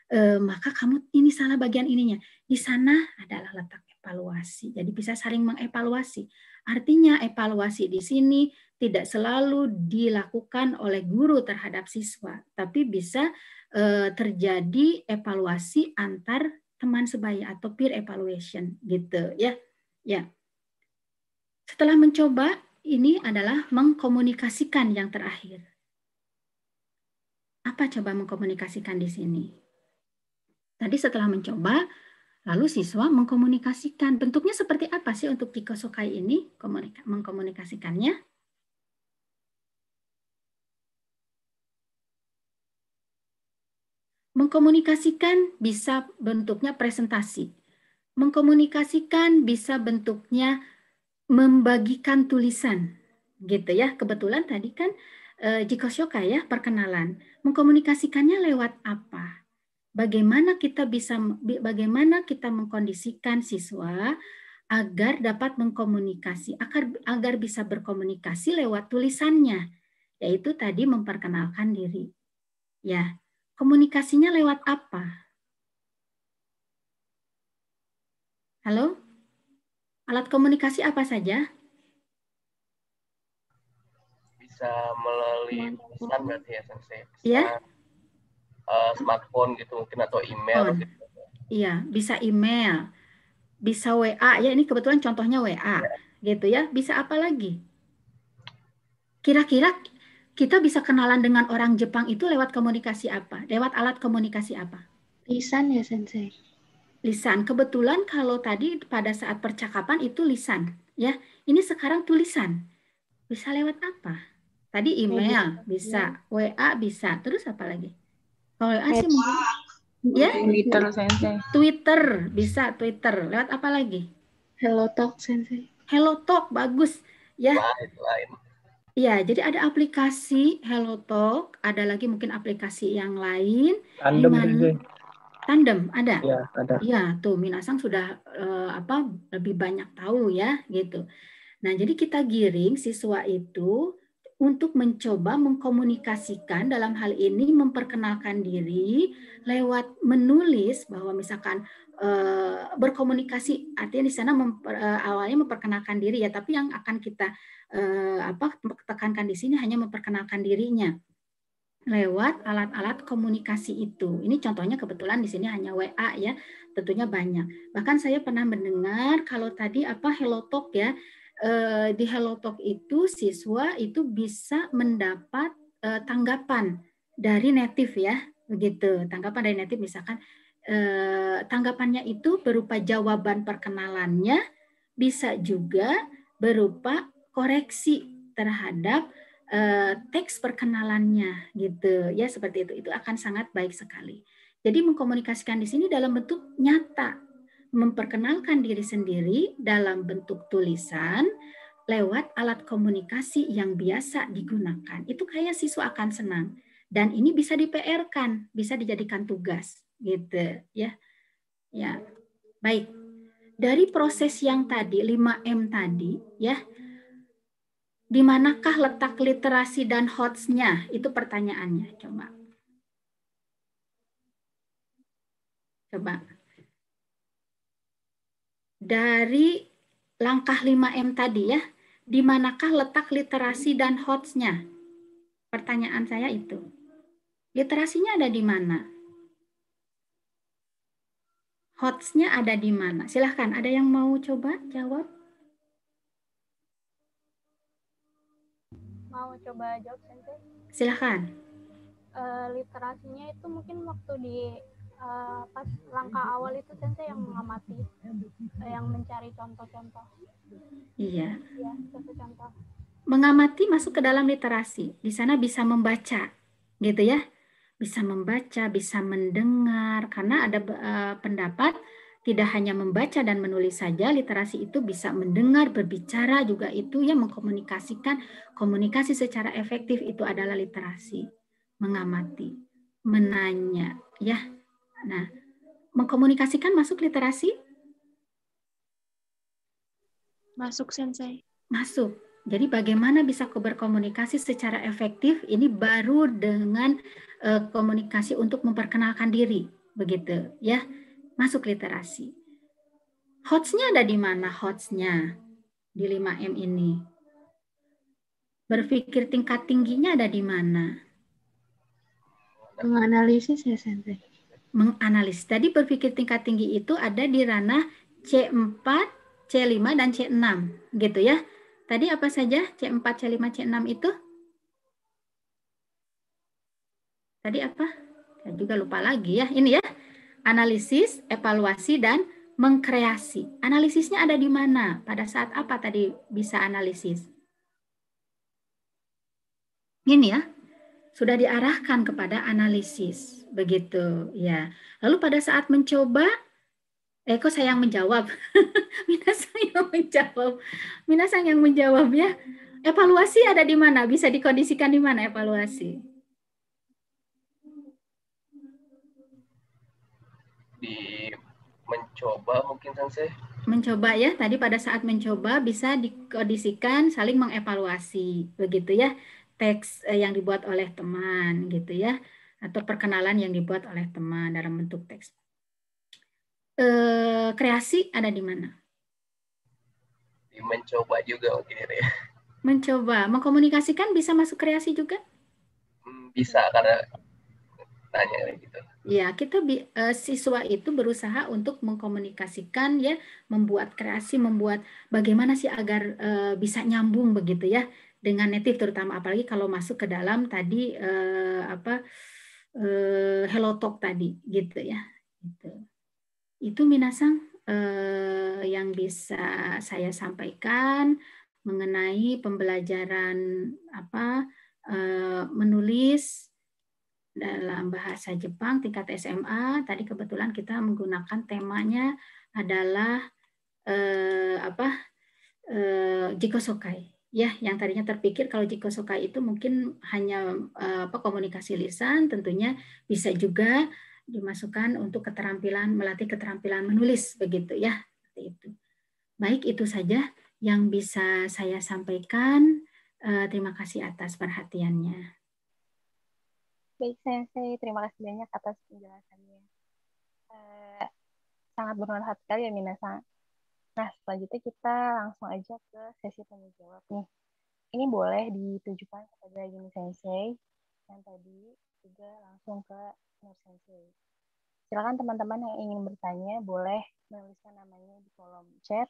E, maka kamu ini salah bagian ininya. Di sana adalah letak evaluasi. Jadi bisa saling mengevaluasi. Artinya evaluasi di sini tidak selalu dilakukan oleh guru terhadap siswa, tapi bisa eh, terjadi evaluasi antar teman sebaya atau peer evaluation gitu ya. Ya. Setelah mencoba, ini adalah mengkomunikasikan yang terakhir. Apa coba mengkomunikasikan di sini? Tadi setelah mencoba, Lalu siswa mengkomunikasikan. Bentuknya seperti apa sih untuk Sokai ini komunika mengkomunikasikannya? Mengkomunikasikan bisa bentuknya presentasi. Mengkomunikasikan bisa bentuknya membagikan tulisan. Gitu ya. Kebetulan tadi kan eh, Jiko Shoka ya perkenalan. Mengkomunikasikannya lewat apa? bagaimana kita bisa bagaimana kita mengkondisikan siswa agar dapat mengkomunikasi agar agar bisa berkomunikasi lewat tulisannya yaitu tadi memperkenalkan diri ya komunikasinya lewat apa halo alat komunikasi apa saja bisa melalui tulisan berarti ya sensei ya Eh, smartphone gitu mungkin atau email oh, gitu. Iya, bisa email, bisa WA ya ini kebetulan contohnya WA ya. gitu ya. Bisa apa lagi? Kira-kira kita bisa kenalan dengan orang Jepang itu lewat komunikasi apa? Lewat alat komunikasi apa? Lisan ya, Sensei. Lisan. Kebetulan kalau tadi pada saat percakapan itu lisan, ya. Ini sekarang tulisan. Bisa lewat apa? Tadi oh, email bisa, WA iya. bisa, terus apa lagi? Kalau WA sih mungkin ya Twitter sensei. Twitter bisa Twitter. Lewat apa lagi? Hello Talk sensei. Hello Talk bagus ya. Iya, jadi ada aplikasi Hello Talk, ada lagi mungkin aplikasi yang lain. Tandem Tandem ada. Iya, ada. Iya, tuh Minasang sudah uh, apa lebih banyak tahu ya gitu. Nah, jadi kita giring siswa itu untuk mencoba mengkomunikasikan dalam hal ini memperkenalkan diri lewat menulis bahwa misalkan eh, berkomunikasi artinya di sana memper, eh, awalnya memperkenalkan diri ya tapi yang akan kita e, apa tekankan di sini hanya memperkenalkan dirinya lewat alat-alat komunikasi itu. Ini contohnya kebetulan di sini hanya WA ya, tentunya banyak. Bahkan saya pernah mendengar kalau tadi apa Hello Talk ya, Eh, di Hello Talk itu siswa itu bisa mendapat uh, tanggapan dari native ya, begitu. Tanggapan dari native misalkan uh, tanggapannya itu berupa jawaban perkenalannya, bisa juga berupa koreksi terhadap uh, teks perkenalannya gitu ya seperti itu itu akan sangat baik sekali jadi mengkomunikasikan di sini dalam bentuk nyata memperkenalkan diri sendiri dalam bentuk tulisan lewat alat komunikasi yang biasa digunakan. Itu kayak siswa akan senang dan ini bisa di PR-kan, bisa dijadikan tugas gitu ya. Ya. Baik. Dari proses yang tadi 5M tadi ya, di manakah letak literasi dan hotsnya Itu pertanyaannya, coba. Coba dari langkah 5M tadi ya, di manakah letak literasi dan hotsnya? Pertanyaan saya itu. Literasinya ada di mana? Hotsnya ada di mana? Silahkan, ada yang mau coba jawab? Mau coba jawab, Sensei? Silahkan. Uh, literasinya itu mungkin waktu di Eh, pas langkah awal itu sensei yang mengamati eh, yang mencari contoh-contoh iya ya, contoh-contoh mengamati masuk ke dalam literasi di sana bisa membaca gitu ya bisa membaca bisa mendengar karena ada uh, pendapat tidak hanya membaca dan menulis saja literasi itu bisa mendengar berbicara juga itu yang mengkomunikasikan komunikasi secara efektif itu adalah literasi mengamati menanya ya Nah, mengkomunikasikan masuk literasi? Masuk, Sensei. Masuk. Jadi bagaimana bisa berkomunikasi secara efektif ini baru dengan uh, komunikasi untuk memperkenalkan diri, begitu ya. Masuk literasi. Hotsnya ada di mana hotsnya di 5M ini? Berpikir tingkat tingginya ada di mana? Menganalisis ya, Sensei menganalisis. Tadi berpikir tingkat tinggi itu ada di ranah C4, C5 dan C6 gitu ya. Tadi apa saja C4, C5, C6 itu? Tadi apa? Saya juga lupa lagi ya. Ini ya. Analisis, evaluasi dan mengkreasi. Analisisnya ada di mana? Pada saat apa tadi bisa analisis? Ini ya sudah diarahkan kepada analisis begitu ya lalu pada saat mencoba eh kok saya yang menjawab minasang yang menjawab minasang yang menjawab ya evaluasi ada di mana bisa dikondisikan di mana evaluasi di mencoba mungkin sensei mencoba ya tadi pada saat mencoba bisa dikondisikan saling mengevaluasi begitu ya teks eh, yang dibuat oleh teman gitu ya atau perkenalan yang dibuat oleh teman dalam bentuk teks. e, kreasi ada di mana? Mencoba juga oke ya. Mencoba, mengkomunikasikan bisa masuk kreasi juga? Hmm, bisa karena tanya gitu. Ya, kita eh, siswa itu berusaha untuk mengkomunikasikan ya, membuat kreasi, membuat bagaimana sih agar bisa nyambung begitu ya dengan native terutama apalagi kalau masuk ke dalam tadi eh, apa eh, hello talk tadi gitu ya gitu. itu minasang eh, yang bisa saya sampaikan mengenai pembelajaran apa eh, menulis dalam bahasa Jepang tingkat SMA tadi kebetulan kita menggunakan temanya adalah eh, apa eh, jikosokai Ya, yang tadinya terpikir kalau suka itu mungkin hanya eh, apa komunikasi lisan, tentunya bisa juga dimasukkan untuk keterampilan melatih keterampilan menulis begitu ya, itu. Baik, itu saja yang bisa saya sampaikan. Eh, terima kasih atas perhatiannya. Baik, Sensei. Terima kasih banyak atas penjelasannya. Eh, sangat bermanfaat sekali ya, Minasa. Nah, selanjutnya kita langsung aja ke sesi tanya jawab nih. Ini boleh ditujukan kepada Yuni Sensei yang tadi juga langsung ke Nur Sensei. Silakan teman-teman yang ingin bertanya boleh menuliskan namanya di kolom chat.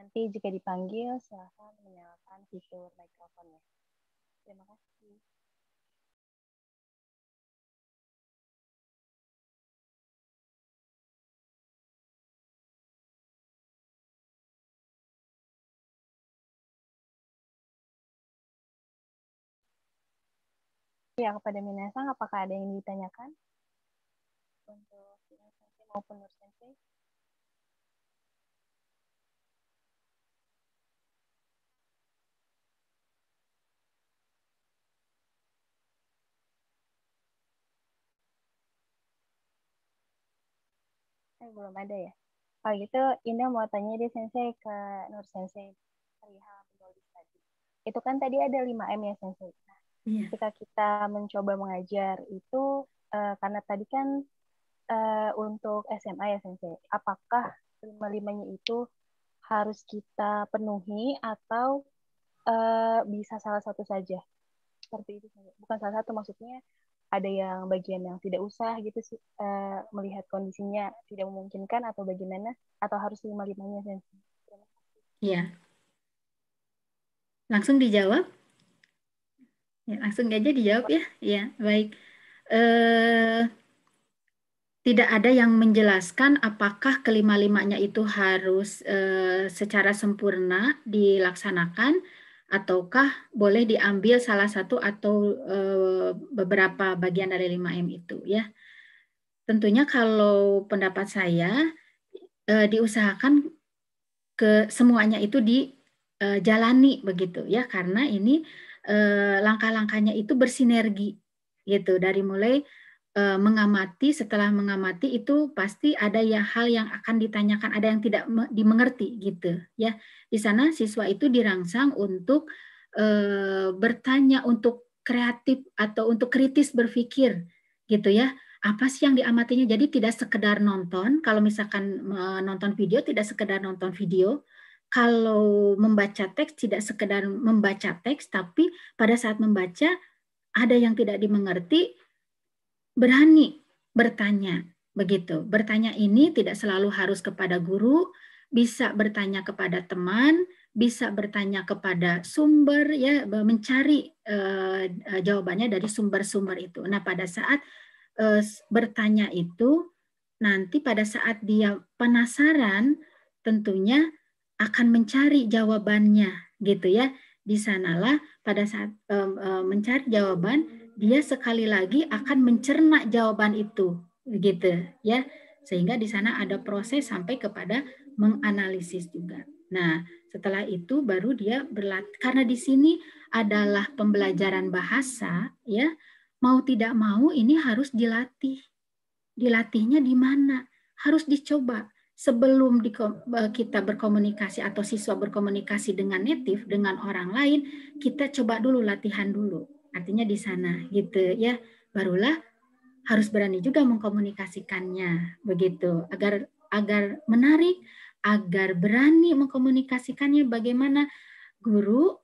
Nanti jika dipanggil silakan menyalakan fitur mikrofonnya. Terima kasih. Ya, kepada Minasang, apakah ada yang ditanyakan? Untuk Minasang maupun Nur Sensei. Eh, belum ada ya? Kalau oh, gitu, Indah mau tanya deh Sensei ke Nur Sensei perihal penulis tadi. Itu kan tadi ada 5M ya Sensei. Nah, yeah. ketika kita mencoba mengajar itu uh, karena tadi kan uh, untuk SMA ya Sensei, apakah lima-limanya itu harus kita penuhi atau uh, bisa salah satu saja? Seperti itu, bukan salah satu maksudnya ada yang bagian yang tidak usah gitu sih uh, melihat kondisinya tidak memungkinkan atau bagaimana atau harus lima-limanya Sensei? Iya. Langsung dijawab. Ya, langsung aja dijawab ya. Ya, baik. Eh, tidak ada yang menjelaskan apakah kelima-limanya itu harus eh, secara sempurna dilaksanakan ataukah boleh diambil salah satu atau e, beberapa bagian dari 5M itu ya. Tentunya kalau pendapat saya e, diusahakan ke semuanya itu dijalani eh, begitu ya karena ini eh, langkah-langkahnya itu bersinergi gitu dari mulai eh, mengamati setelah mengamati itu pasti ada ya hal yang akan ditanyakan ada yang tidak dimengerti gitu ya di sana siswa itu dirangsang untuk eh, bertanya untuk kreatif atau untuk kritis berpikir gitu ya apa sih yang diamatinya jadi tidak sekedar nonton kalau misalkan menonton eh, video tidak sekedar nonton video kalau membaca teks tidak sekedar membaca teks, tapi pada saat membaca ada yang tidak dimengerti, berani bertanya. Begitu, bertanya ini tidak selalu harus kepada guru, bisa bertanya kepada teman, bisa bertanya kepada sumber, ya mencari uh, jawabannya dari sumber-sumber itu. Nah, pada saat uh, bertanya itu, nanti pada saat dia penasaran, tentunya akan mencari jawabannya gitu ya di sanalah pada saat um, um, mencari jawaban dia sekali lagi akan mencerna jawaban itu gitu ya sehingga di sana ada proses sampai kepada menganalisis juga nah setelah itu baru dia berlatih karena di sini adalah pembelajaran bahasa ya mau tidak mau ini harus dilatih dilatihnya di mana harus dicoba sebelum di, kita berkomunikasi atau siswa berkomunikasi dengan native dengan orang lain kita coba dulu latihan dulu artinya di sana gitu ya barulah harus berani juga mengkomunikasikannya begitu agar agar menarik agar berani mengkomunikasikannya bagaimana guru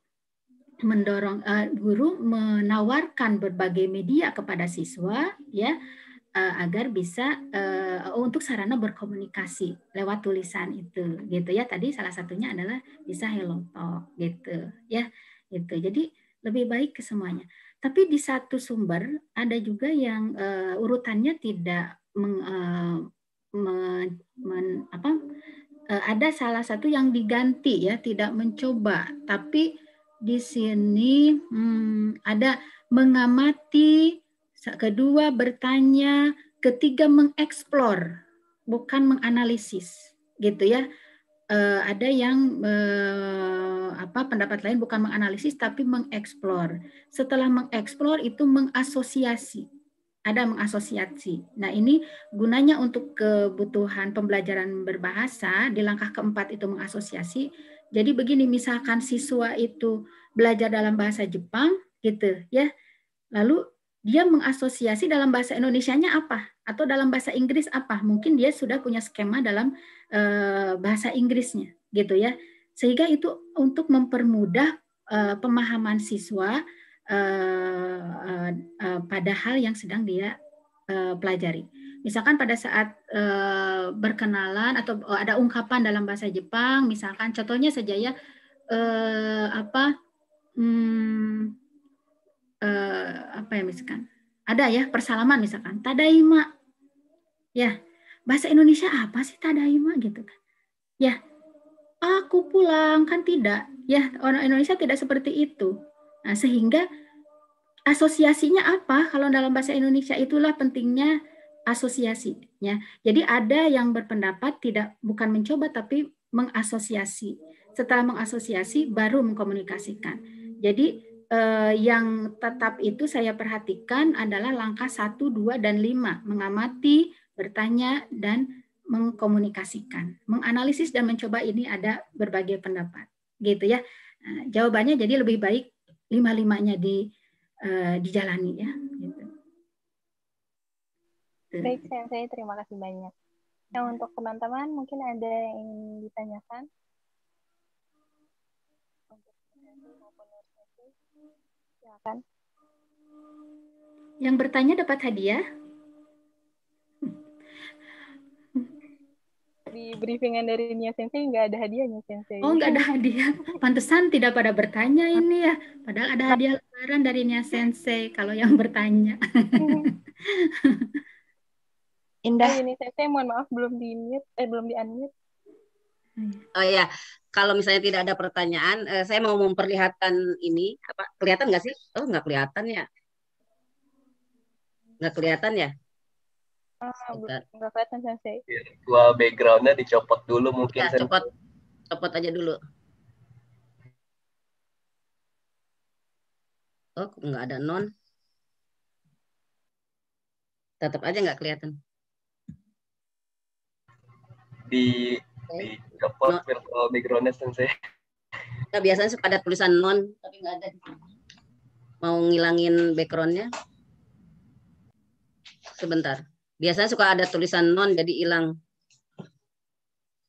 mendorong uh, guru menawarkan berbagai media kepada siswa ya uh, agar bisa uh, untuk sarana berkomunikasi lewat tulisan itu gitu ya tadi salah satunya adalah bisa hello talk gitu ya gitu jadi lebih baik ke semuanya tapi di satu sumber ada juga yang uh, urutannya tidak meng, uh, men, men, apa uh, ada salah satu yang diganti ya tidak mencoba tapi di sini hmm, ada mengamati kedua bertanya, ketiga mengeksplor, bukan menganalisis, gitu ya. E, ada yang e, apa pendapat lain bukan menganalisis tapi mengeksplor. Setelah mengeksplor itu mengasosiasi. Ada mengasosiasi. Nah, ini gunanya untuk kebutuhan pembelajaran berbahasa di langkah keempat itu mengasosiasi. Jadi begini misalkan siswa itu belajar dalam bahasa Jepang gitu ya. Lalu dia mengasosiasi dalam bahasa Indonesianya apa atau dalam bahasa Inggris apa mungkin dia sudah punya skema dalam e, bahasa Inggrisnya gitu ya sehingga itu untuk mempermudah e, pemahaman siswa e, e, pada hal yang sedang dia e, pelajari misalkan pada saat e, berkenalan atau ada ungkapan dalam bahasa Jepang misalkan contohnya saja ya e, apa hmm, eh, apa ya misalkan ada ya persalaman misalkan tadaima ya bahasa Indonesia apa sih tadaima gitu kan ya aku pulang kan tidak ya orang Indonesia tidak seperti itu nah sehingga asosiasinya apa kalau dalam bahasa Indonesia itulah pentingnya asosiasinya jadi ada yang berpendapat tidak bukan mencoba tapi mengasosiasi setelah mengasosiasi baru mengkomunikasikan jadi Eh, yang tetap itu saya perhatikan adalah langkah 1, 2, dan 5. Mengamati, bertanya, dan mengkomunikasikan. Menganalisis dan mencoba ini ada berbagai pendapat. Gitu ya. Eh, jawabannya jadi lebih baik lima-limanya di, eh, dijalani ya. Gitu. Baik, saya, saya terima kasih banyak. Nah, untuk teman-teman mungkin ada yang ingin ditanyakan. Silakan. Yang bertanya dapat hadiah? Di briefingan dari Nia Sensei nggak ada hadiahnya Sensei. Oh nggak ada hadiah. Pantesan tidak pada bertanya ini ya. Padahal ada hadiah lebaran dari Nia Sensei kalau yang bertanya. Indah. ini Sensei mohon maaf belum di mute, eh belum di unmute. Oh ya, kalau misalnya tidak ada pertanyaan, eh, saya mau memperlihatkan ini apa kelihatan nggak sih? Oh nggak kelihatan ya? Nggak kelihatan ya? Oh, Nggak kelihatan saya. Virtual backgroundnya dicopot dulu mungkin. Ya, copot, copot aja dulu. Oh nggak ada non. Tetap aja nggak kelihatan. Di di virtual sensei kita biasanya suka ada tulisan non tapi nggak ada mau ngilangin backgroundnya sebentar biasanya suka ada tulisan non jadi hilang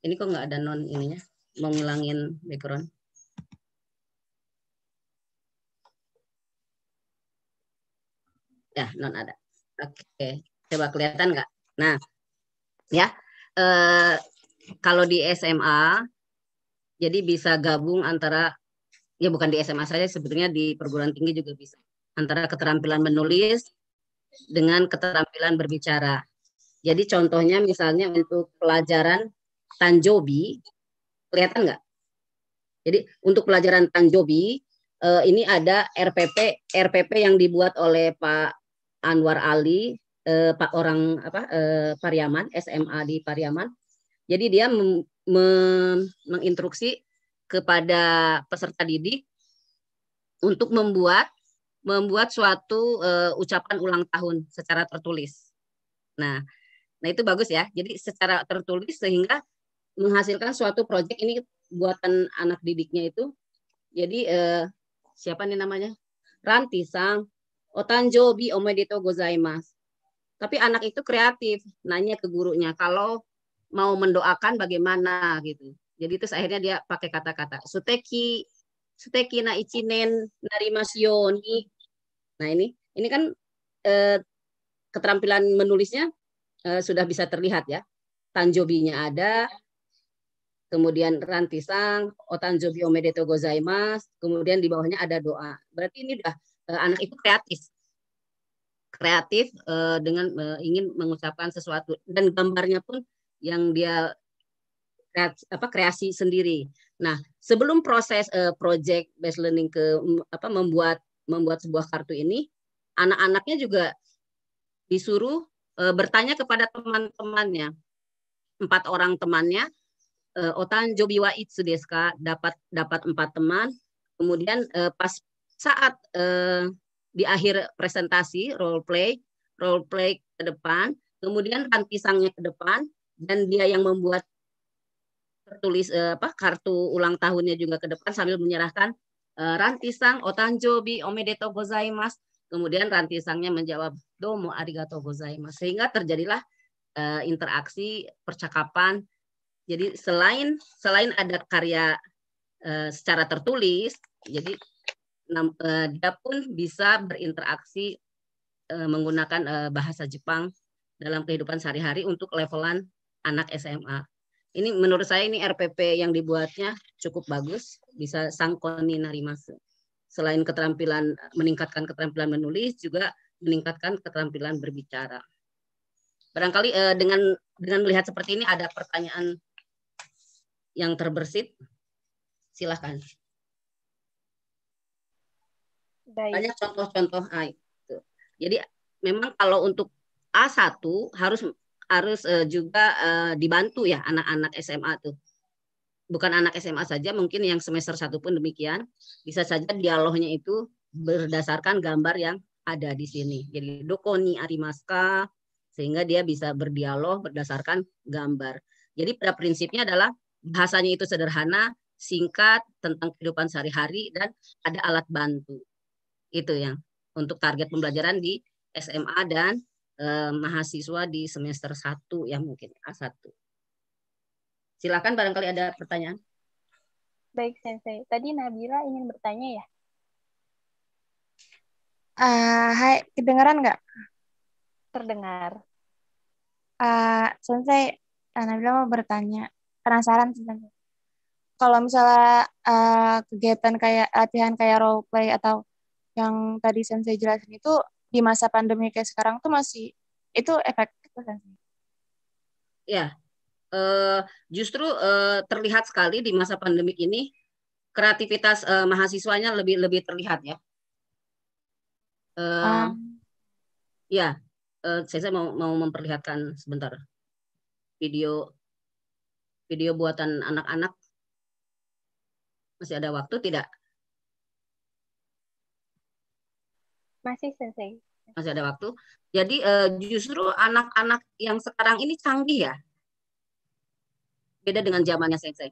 ini kok nggak ada non ininya mau ngilangin background ya non ada oke coba kelihatan nggak nah ya eh, kalau di SMA jadi bisa gabung antara ya bukan di SMA saja sebetulnya di perguruan tinggi juga bisa antara keterampilan menulis dengan keterampilan berbicara. Jadi contohnya misalnya untuk pelajaran Tanjobi kelihatan nggak? Jadi untuk pelajaran Tanjobi eh, ini ada RPP RPP yang dibuat oleh Pak Anwar Ali eh, Pak orang apa eh, Pariaman SMA di Pariaman jadi dia mem, menginstruksi kepada peserta didik untuk membuat membuat suatu uh, ucapan ulang tahun secara tertulis. Nah, nah itu bagus ya. Jadi secara tertulis sehingga menghasilkan suatu proyek ini buatan anak didiknya itu. Jadi uh, siapa nih namanya? Ranti Sang Otanjobi Omedito Gozaimas. Tapi anak itu kreatif, nanya ke gurunya, kalau mau mendoakan bagaimana gitu. Jadi terus akhirnya dia pakai kata-kata suteki suteki na ichinen dari yoni. Nah ini ini kan eh, keterampilan menulisnya eh, sudah bisa terlihat ya. Tanjobinya ada, kemudian rantisang, otanjobi omedeto gozaimas, kemudian di bawahnya ada doa. Berarti ini udah eh, anak itu kreatif kreatif eh, dengan eh, ingin mengucapkan sesuatu dan gambarnya pun yang dia apa kreasi sendiri. Nah, sebelum proses uh, project based learning ke mm, apa membuat membuat sebuah kartu ini, anak-anaknya juga disuruh uh, bertanya kepada teman-temannya. Empat orang temannya, uh, Otan Jobiwa Itsu dapat dapat empat teman. Kemudian uh, pas saat uh, di akhir presentasi role play, role play ke depan, kemudian rantisangnya ke depan, dan dia yang membuat tertulis uh, apa kartu ulang tahunnya juga ke depan sambil menyerahkan uh, rantisang otanjobi omedeto gozaimas Kemudian rantisangnya menjawab domo arigato gozaimas Sehingga terjadilah uh, interaksi percakapan. Jadi selain selain ada karya uh, secara tertulis, jadi nam, uh, dia pun bisa berinteraksi uh, menggunakan uh, bahasa Jepang dalam kehidupan sehari-hari untuk levelan anak SMA. Ini menurut saya ini RPP yang dibuatnya cukup bagus, bisa sangkoni narimas. Selain keterampilan meningkatkan keterampilan menulis juga meningkatkan keterampilan berbicara. Barangkali eh, dengan dengan melihat seperti ini ada pertanyaan yang terbersit. silakan. Baik. Banyak contoh-contoh. Nah, Jadi memang kalau untuk A1 harus harus uh, juga uh, dibantu ya anak-anak SMA tuh. Bukan anak SMA saja, mungkin yang semester satu pun demikian. Bisa saja dialognya itu berdasarkan gambar yang ada di sini. Jadi dokoni arimaska sehingga dia bisa berdialog berdasarkan gambar. Jadi pada prinsipnya adalah bahasanya itu sederhana, singkat tentang kehidupan sehari-hari dan ada alat bantu. Itu yang untuk target pembelajaran di SMA dan Eh, mahasiswa di semester 1 ya mungkin A1. Silakan barangkali ada pertanyaan. Baik, Sensei. Tadi Nabila ingin bertanya ya? Uh, hai, kedengaran nggak? Terdengar. Uh, sensei, uh, Nabila mau bertanya. Penasaran sih, Sensei. Kalau misalnya uh, kegiatan kayak latihan kayak role play atau yang tadi Sensei jelasin itu di masa pandemi kayak sekarang tuh masih itu efektif kan? Ya, uh, justru uh, terlihat sekali di masa pandemi ini kreativitas uh, mahasiswanya lebih lebih terlihat ya. Uh, um. Ah. Ya, uh, saya mau mau memperlihatkan sebentar video video buatan anak-anak. Masih ada waktu tidak? Masih sensei. Masih ada waktu. Jadi uh, justru anak-anak yang sekarang ini canggih ya. Beda dengan zamannya sensei.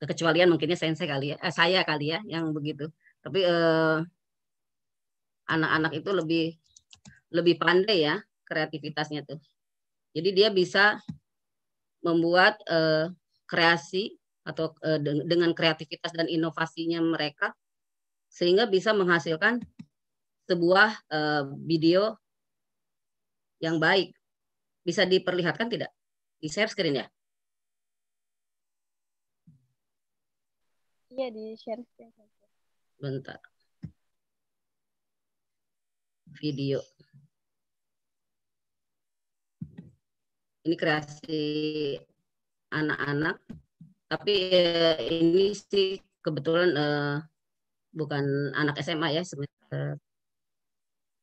Kecualian mungkinnya sensei kali ya, eh, saya kali ya yang begitu. Tapi anak eh, anak-anak itu lebih lebih pandai ya kreativitasnya tuh. Jadi dia bisa membuat uh, kreasi atau uh, dengan kreativitas dan inovasinya mereka sehingga bisa menghasilkan sebuah eh, video yang baik. Bisa diperlihatkan tidak? Di share screen ya? Iya, di share screen. Bentar. Video. Ini kreasi anak-anak. Tapi eh, ini sih kebetulan Uh, bukan anak SMA ya semester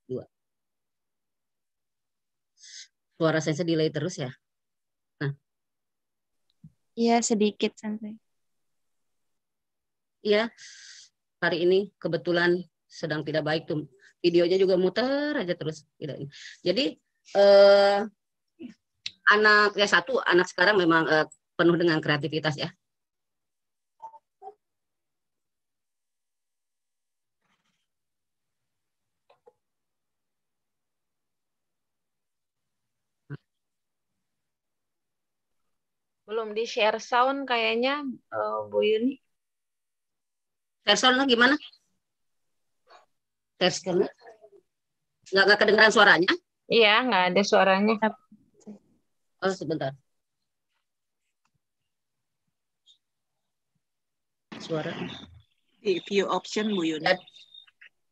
dua. Suara saya delay terus ya. Nah. Iya sedikit santai. Iya hari ini kebetulan sedang tidak baik tuh videonya juga muter aja terus tidak. Gitu. Jadi eh, anak ya satu anak sekarang memang eh, penuh dengan kreativitas ya belum di share sound kayaknya uh, Bu Yuni. Share sound gimana? Tes kan? Nggak, nggak kedengeran suaranya? Iya, nggak ada suaranya. Oh, sebentar. Suara. Di view option Bu Yuni.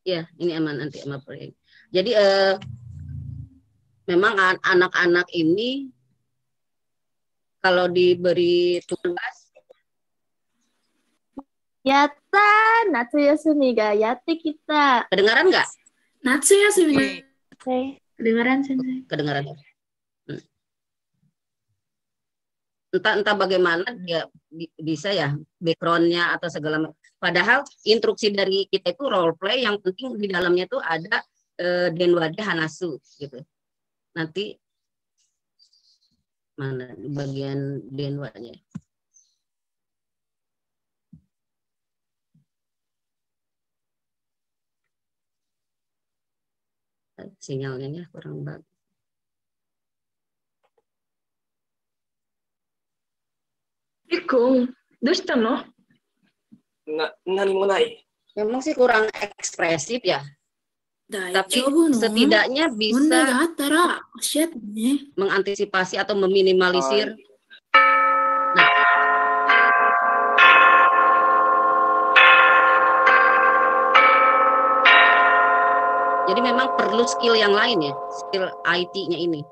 Ya, ini aman nanti sama proyek. Jadi eh, memang anak-anak ini kalau diberi tugas Yata yasumi ga Yate kita. Kedengaran nggak? Natsuya Sumiga. Okay. Kedengaran sensei. Kedengaran. Hmm. Entah entah bagaimana dia bisa ya backgroundnya atau segala macam. Padahal instruksi dari kita itu role play yang penting di dalamnya itu ada uh, eh, denwade hanasu gitu. Nanti mana di bagian denwanya sinyalnya ya kurang bagus ikung Dusta no? Na, nani eh. mo Memang sih kurang ekspresif ya tapi setidaknya bisa mengantisipasi atau meminimalisir. Oh, iya. nah. Jadi memang perlu skill yang lain ya, skill IT-nya ini.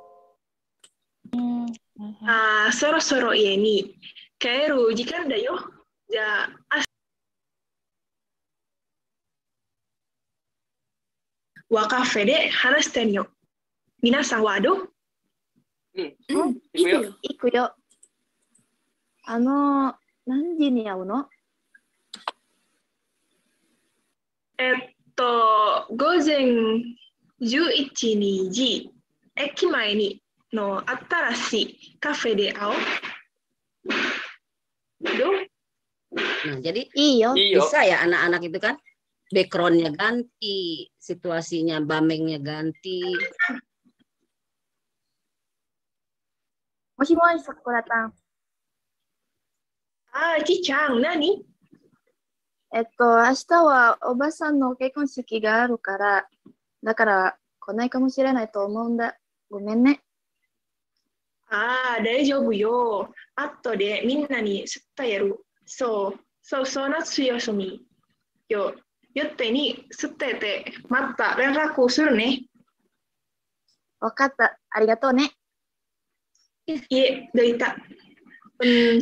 Ah, soro-soro ini. Iya Kayak jika dah yo. Ya, わカフェで話してみよう。皆さんはどううん、行くよ。行くよ。あのー、何時に会うのえっと、午前11時、駅前にの新しいカフェで会おう。どう？Nah, jadi Iyo. bisa ya anak-anak itu kan backgroundnya ganti, situasinya bamengnya ganti. もしもし、さくらたん。ああ、ちちゃん、何えっと、明日はおばさんの結婚式があるから、だから来ないかもしれないと思うんだ。ごめんね。ああ、大丈夫よ。あとでみんなに知ったやる。そう、そう、そうな強みよ。ヨに吸ってて、また連絡するね。わかった。ありがとうね。いえ、どいた。Ya,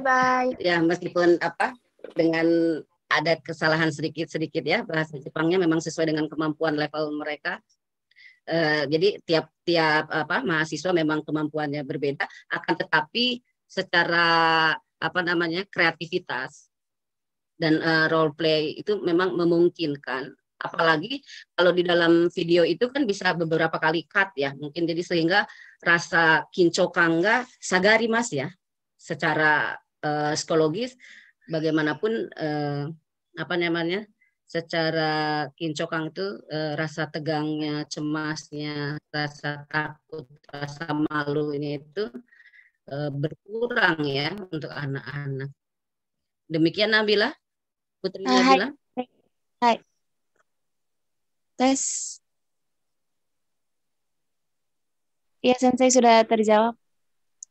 bye bye. Ya, meskipun apa dengan ada kesalahan sedikit-sedikit ya bahasa Jepangnya memang sesuai dengan kemampuan level mereka. Eh, jadi tiap-tiap apa mahasiswa memang kemampuannya berbeda akan tetapi secara apa namanya kreativitas dan uh, role play itu memang memungkinkan apalagi kalau di dalam video itu kan bisa beberapa kali cut ya mungkin jadi sehingga rasa kincokangga sagari mas ya secara uh, psikologis bagaimanapun uh, apa namanya secara kincokang itu uh, rasa tegangnya, cemasnya, rasa takut, rasa malunya itu uh, berkurang ya untuk anak-anak. Demikian Nabila. Putri Nabila. Ah, hai. Hai. Tes. Ya, Sensei sudah terjawab.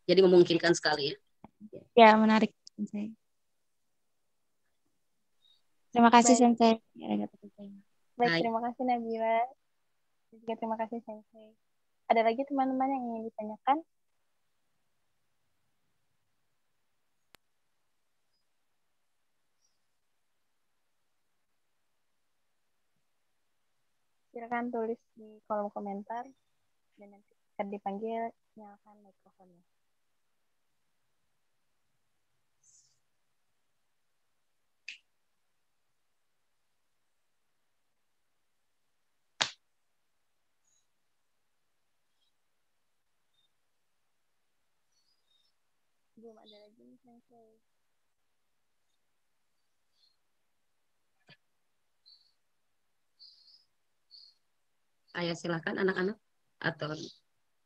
Jadi memungkinkan sekali ya. Ya, menarik, Sensei. Terima kasih, Baik. Sensei. Ya, Baik, Hai. terima kasih, Nabila. Juga terima kasih, Sensei. Ada lagi teman-teman yang ingin ditanyakan? silakan tulis di kolom komentar dan nanti akan dipanggil nyalakan mikrofonnya. belum ada lagi nih Ayah silahkan anak-anak atau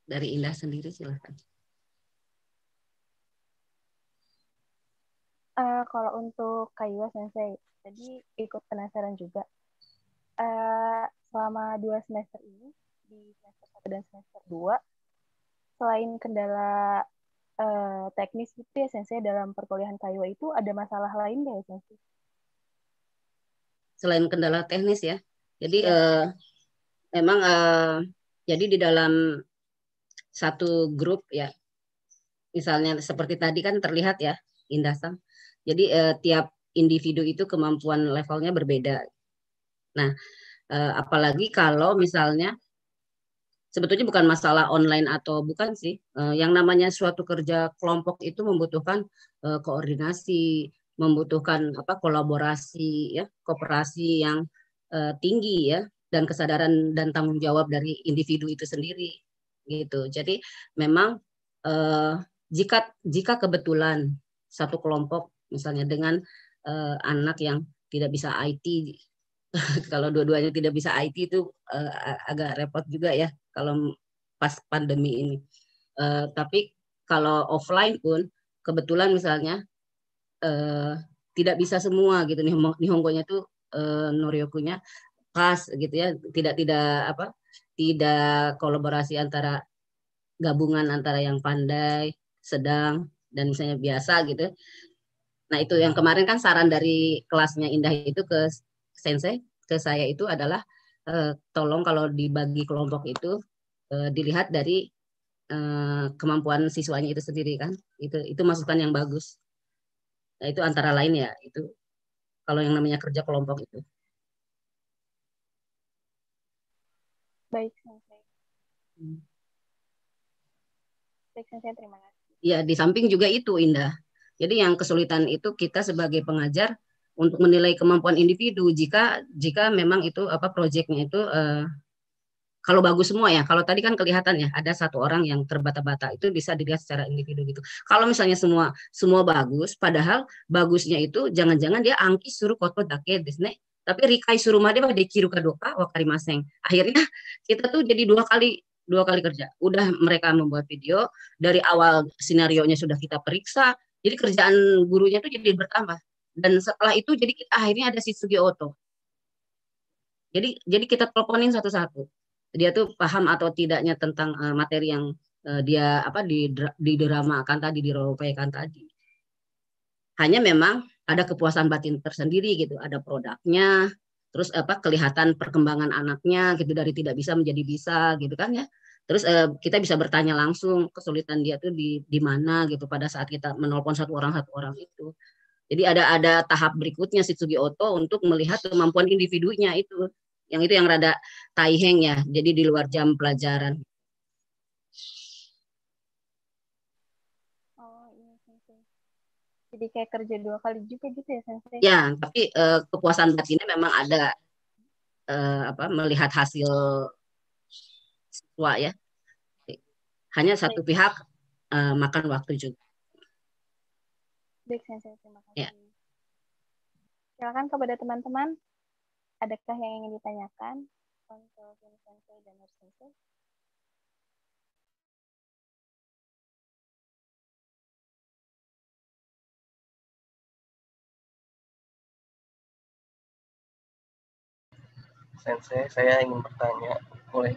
dari Indah sendiri silahkan. Uh, eh, kalau untuk Kayua Sensei, tadi ikut penasaran juga. Uh, selama dua semester ini, di semester 1 dan semester 2, selain kendala uh, teknis itu, ya Sensei dalam perkuliahan Kayua itu ada masalah lain nggak ya Sensei? Selain kendala teknis ya, jadi uh, memang uh, jadi di dalam satu grup ya misalnya seperti tadi kan terlihat ya Indah Sang. Jadi uh, tiap individu itu kemampuan levelnya berbeda. Nah, uh, apalagi kalau misalnya sebetulnya bukan masalah online atau bukan sih. uh, yang namanya suatu kerja kelompok itu membutuhkan uh, koordinasi, membutuhkan apa kolaborasi ya, kooperasi yang uh, tinggi ya dan kesadaran dan tanggung jawab dari individu itu sendiri gitu. Jadi memang eh, jika jika kebetulan satu kelompok misalnya dengan eh, anak yang tidak bisa IT kalau dua-duanya tidak bisa IT itu eh, agak repot juga ya kalau pas pandemi ini. Eh, tapi kalau offline pun kebetulan misalnya eh, tidak bisa semua gitu nih nihonggonya tuh eh, noryokunya khas gitu ya tidak tidak apa tidak kolaborasi antara gabungan antara yang pandai sedang dan misalnya biasa gitu nah itu yang kemarin kan saran dari kelasnya indah itu ke sensei ke saya itu adalah eh, tolong kalau dibagi kelompok itu eh, dilihat dari eh, kemampuan siswanya itu sendiri kan itu itu masukan yang bagus nah, itu antara lain ya itu kalau yang namanya kerja kelompok itu baik sensei. Baik hmm. sensei terima kasih. Ya di samping juga itu Indah. Jadi yang kesulitan itu kita sebagai pengajar untuk menilai kemampuan individu jika jika memang itu apa proyeknya itu eh, kalau bagus semua ya kalau tadi kan kelihatan ya ada satu orang yang terbata-bata itu bisa dilihat secara individu gitu kalau misalnya semua semua bagus padahal bagusnya itu jangan-jangan dia angki suruh kotor dake Disney tapi Rikai dia wa Dekiru doka, wa maseng Akhirnya kita tuh jadi dua kali dua kali kerja. Udah mereka membuat video dari awal sinarionya sudah kita periksa. Jadi kerjaan gurunya tuh jadi bertambah. Dan setelah itu jadi kita, akhirnya ada si Sugi Oto. Jadi jadi kita teleponin satu-satu. Dia tuh paham atau tidaknya tentang uh, materi yang uh, dia apa di tadi, diropekan tadi. Hanya memang ada kepuasan batin tersendiri gitu, ada produknya, terus apa kelihatan perkembangan anaknya gitu dari tidak bisa menjadi bisa gitu kan ya. Terus eh, kita bisa bertanya langsung kesulitan dia tuh di di mana gitu pada saat kita menelpon satu orang satu orang itu. Jadi ada ada tahap berikutnya si Oto untuk melihat kemampuan individunya itu. Yang itu yang rada taiheng ya, jadi di luar jam pelajaran. jadi kayak kerja dua kali juga gitu ya sensei ya tapi uh, kepuasan batinnya memang ada uh, apa melihat hasil siswa ya hanya satu Baik. pihak uh, makan waktu juga Baik, sensei. Terima kasih. Ya. Silakan kepada teman-teman, adakah yang ingin ditanyakan untuk Sensei dan Sensei? Sensei, saya ingin bertanya, boleh?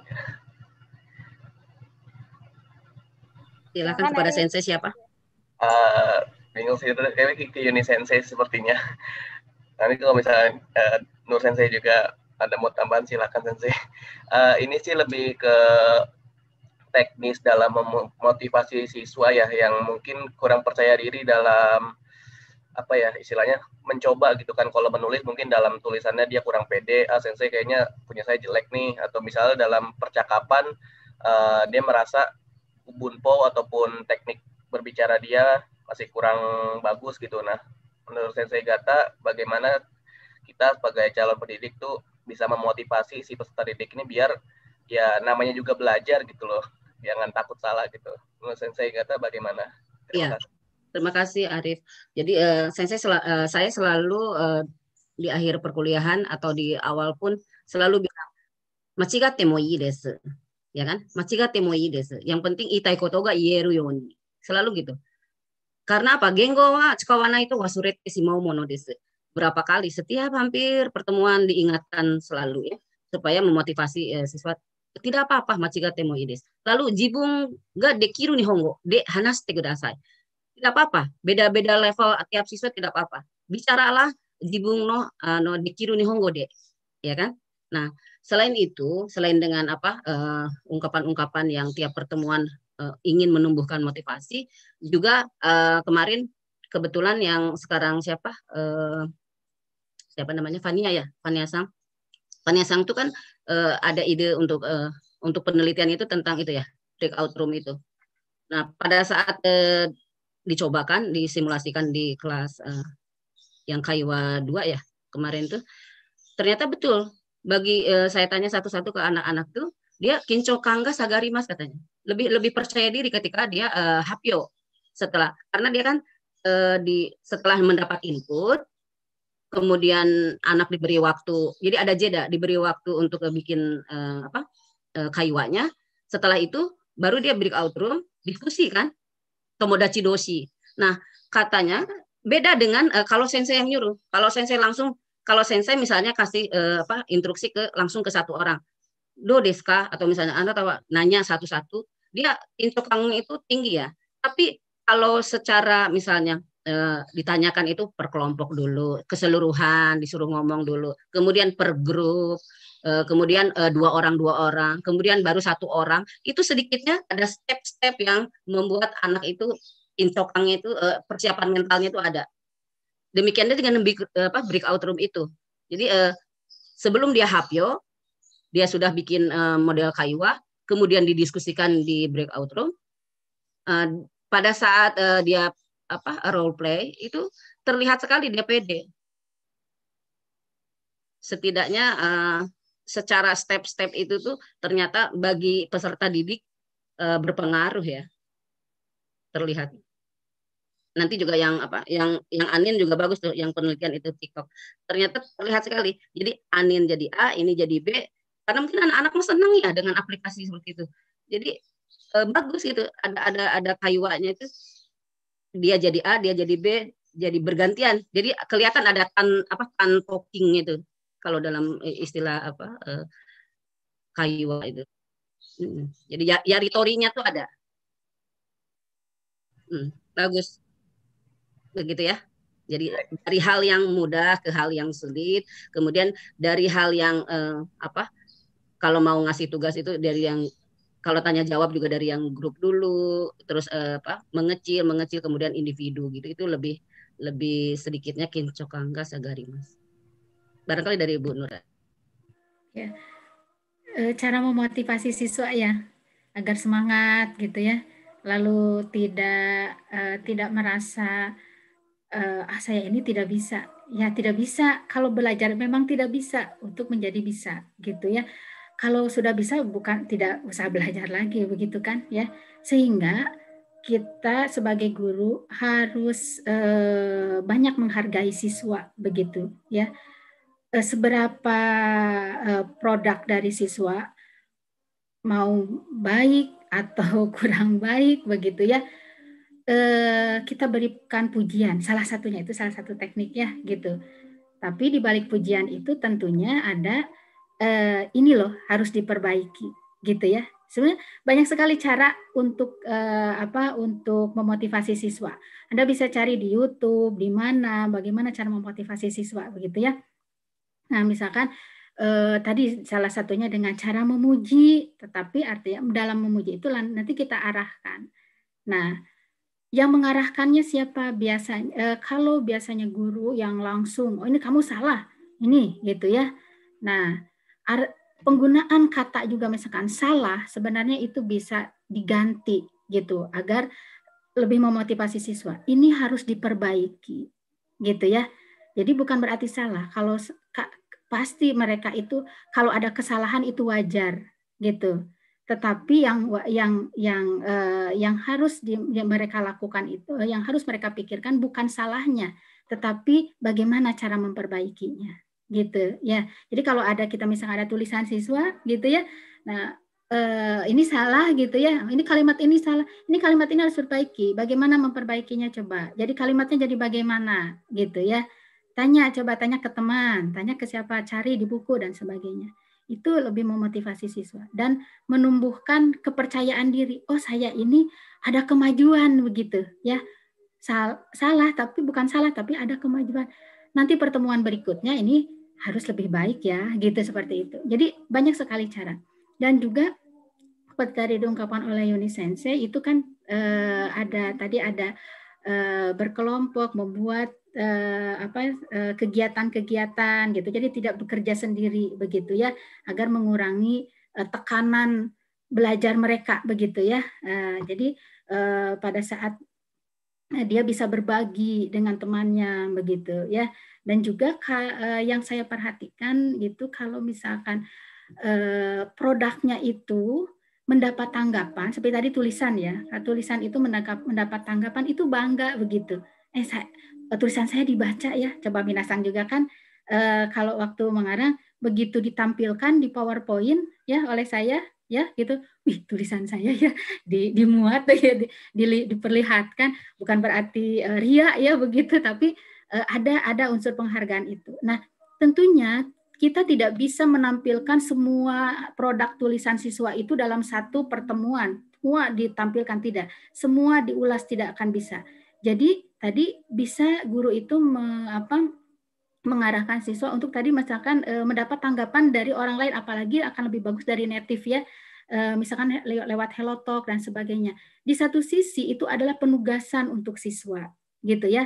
Silakan kepada Sensei siapa? Uh, bingung sih, kayaknya ke Uni Sensei sepertinya. Nanti kalau misalnya uh, eh, Nur Sensei juga ada mau tambahan, silakan Sensei. Uh, ini sih lebih ke teknis dalam memotivasi siswa ya yang mungkin kurang percaya diri dalam apa ya istilahnya mencoba gitu kan kalau menulis mungkin dalam tulisannya dia kurang pede ah sensei kayaknya punya saya jelek nih atau misalnya dalam percakapan uh, dia merasa bunpo ataupun teknik berbicara dia masih kurang bagus gitu nah menurut sensei Gata bagaimana kita sebagai calon pendidik tuh bisa memotivasi si peserta didik ini biar ya namanya juga belajar gitu loh jangan takut salah gitu menurut sensei Gata bagaimana terima iya. kasih Terima kasih Arif. Jadi uh, saya, sel uh, eh, saya selalu eh, di akhir perkuliahan atau di awal pun selalu bilang machigatte mo desu. Ya kan? Machigatte mo desu. Yang penting itai koto ga ieru yoni. Selalu gitu. Karena apa? Gengo wa tsukawana itu wasuret mau mono desu. Berapa kali setiap hampir pertemuan diingatkan selalu ya supaya memotivasi eh, siswa tidak apa-apa machigatte mo ii desu. Lalu jibung ga dekiru nihongo de hanaste kudasai tidak apa-apa. Beda-beda level tiap siswa tidak apa-apa. Bicaralah jibung eh, no ano dikiru nih hongo de, ya kan? Nah, selain itu, selain dengan apa eh, ungkapan-ungkapan uh, yang tiap pertemuan uh, ingin menumbuhkan motivasi, juga uh, kemarin kebetulan yang sekarang siapa? Uh, siapa namanya? Fania ya, Fania Sang. Fania Sang itu kan uh, ada ide untuk uh, untuk penelitian itu tentang itu ya, breakout room itu. Nah, pada saat uh, dicobakan, disimulasikan di kelas uh, yang Kaiwa 2 ya kemarin tuh. Ternyata betul. Bagi uh, saya tanya satu-satu ke anak-anak tuh, dia Kinco Kangga mas katanya. Lebih lebih percaya diri ketika dia uh, hapyo setelah karena dia kan uh, di setelah mendapat input kemudian anak diberi waktu. Jadi ada jeda diberi waktu untuk bikin uh, apa? Uh, kaiwanya. Setelah itu baru dia break out room, diskusi kan tomodachi doshi. Nah, katanya beda dengan uh, kalau sensei yang nyuruh. Kalau sensei langsung kalau sensei misalnya kasih uh, apa instruksi ke langsung ke satu orang. Do deska atau misalnya Anda tahu nanya satu-satu, dia intokannya itu tinggi ya. Tapi kalau secara misalnya eh, ditanyakan itu per kelompok dulu, keseluruhan disuruh ngomong dulu, kemudian per grup, eh, kemudian eh, dua orang dua orang, kemudian baru satu orang. Itu sedikitnya ada step-step yang membuat anak itu intokangnya itu eh, persiapan mentalnya itu ada. Demikiannya dengan big, eh, apa, breakout room itu. Jadi eh, sebelum dia hapyo, dia sudah bikin eh, model kaiwa, kemudian didiskusikan di breakout room. Uh, pada saat uh, dia apa role play itu terlihat sekali DPD. Setidaknya uh, secara step-step itu tuh ternyata bagi peserta didik uh, berpengaruh ya. Terlihat. Nanti juga yang apa yang yang Anin juga bagus tuh yang penelitian itu TikTok. Ternyata terlihat sekali. Jadi Anin jadi A, ini jadi B karena mungkin anak-anak senang ya dengan aplikasi seperti itu. Jadi eh, bagus gitu ada ada ada kayuannya itu dia jadi A, dia jadi B, jadi bergantian. Jadi kelihatan ada tan apa tan talking itu kalau dalam eh, istilah apa uh, kaiwa itu. Hmm. Jadi ya, ya ritorinya tuh ada. Hmm, bagus. Begitu ya. Jadi dari hal yang mudah ke hal yang sulit, kemudian dari hal yang eh, apa? Kalau mau ngasih tugas itu dari yang kalau tanya jawab juga dari yang grup dulu terus uh, apa mengecil mengecil kemudian individu gitu itu lebih lebih sedikitnya kincokangga sagari mas barangkali dari Bu Nur ya eh, cara memotivasi siswa ya agar semangat gitu ya lalu tidak uh, tidak merasa uh, ah saya ini tidak bisa ya tidak bisa kalau belajar memang tidak bisa untuk menjadi bisa gitu ya kalau sudah bisa bukan tidak usah belajar lagi begitu kan ya sehingga kita sebagai guru harus e, banyak menghargai siswa begitu ya e, seberapa e, produk dari siswa mau baik atau kurang baik begitu ya e, kita berikan pujian salah satunya itu salah satu teknik ya, gitu tapi di balik pujian itu tentunya ada uh, ini loh harus diperbaiki gitu ya. Sebenarnya banyak sekali cara untuk uh, apa untuk memotivasi siswa. Anda bisa cari di YouTube, di mana, bagaimana cara memotivasi siswa begitu ya. Nah, misalkan eh, tadi salah satunya dengan cara memuji, tetapi artinya dalam memuji itu nanti kita arahkan. Nah, yang mengarahkannya siapa biasanya kalau biasanya guru yang langsung oh ini kamu salah ini gitu ya nah penggunaan kata juga misalkan salah sebenarnya itu bisa diganti gitu agar lebih memotivasi siswa. Ini harus diperbaiki gitu ya. Jadi bukan berarti salah. Kalau pasti mereka itu kalau ada kesalahan itu wajar gitu tetapi yang yang yang eh, yang harus di, yang mereka lakukan itu eh, yang harus mereka pikirkan bukan salahnya tetapi bagaimana cara memperbaikinya gitu ya jadi kalau ada kita misalnya ada tulisan siswa gitu ya nah eh, ini salah gitu ya ini kalimat ini salah ini kalimat ini harus perbaiki bagaimana memperbaikinya coba jadi kalimatnya jadi bagaimana gitu ya tanya coba tanya ke teman tanya ke siapa cari di buku dan sebagainya itu lebih memotivasi siswa dan menumbuhkan kepercayaan diri oh saya ini ada kemajuan begitu ya Sal salah tapi bukan salah tapi ada kemajuan nanti pertemuan berikutnya ini harus lebih baik ya, gitu seperti itu. Jadi banyak sekali cara. Dan juga seperti tadi diungkapkan oleh Yuni Sensei, itu kan eh, ada tadi ada eh, berkelompok membuat eh, apa eh, kegiatan-kegiatan gitu. Jadi tidak bekerja sendiri begitu ya, agar mengurangi eh, tekanan belajar mereka begitu ya. Eh, jadi pada saat Eh, dia bisa berbagi dengan temannya begitu ya dan juga eh, yang saya perhatikan gitu kalau misalkan eh, produknya itu mendapat tanggapan seperti tadi tulisan ya tulisan itu mendapat tanggapan itu bangga begitu eh saya, tulisan saya dibaca ya coba minasang juga kan kalau waktu mengarang begitu ditampilkan di powerpoint ya oleh saya ya gitu wih tulisan saya ya di, dimuat ya di, di, diperlihatkan bukan berarti uh, ria ya begitu tapi uh, ada ada unsur penghargaan itu nah tentunya kita tidak bisa menampilkan semua produk tulisan siswa itu dalam satu pertemuan semua ditampilkan tidak semua diulas tidak akan bisa jadi tadi bisa guru itu me, apa mengarahkan siswa untuk tadi misalkan uh, mendapat tanggapan dari orang lain apalagi akan lebih bagus dari native ya uh, misalkan le lewat hello talk dan sebagainya di satu sisi itu adalah penugasan untuk siswa gitu ya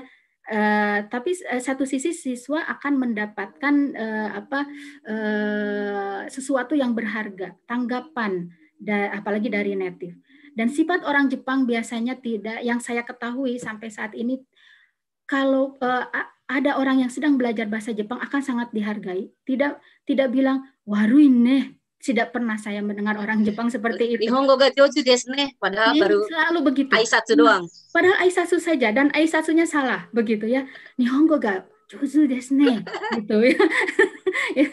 uh, tapi uh, satu sisi siswa akan mendapatkan uh, apa uh, sesuatu yang berharga tanggapan da apalagi dari native dan sifat orang Jepang biasanya tidak yang saya ketahui sampai saat ini kalau uh, ada orang yang sedang belajar bahasa Jepang akan sangat dihargai. Tidak tidak bilang waruine. Tidak pernah saya mendengar orang Jepang seperti itu. Nihongo ga kyoju desu ne. Padahal ya, baru selalu begitu. Aisatsu doang. Iya, padahal aisatsu saja dan aisatsunya salah begitu ya. Nihongo ga kyoju desu ne gitu ya. ya.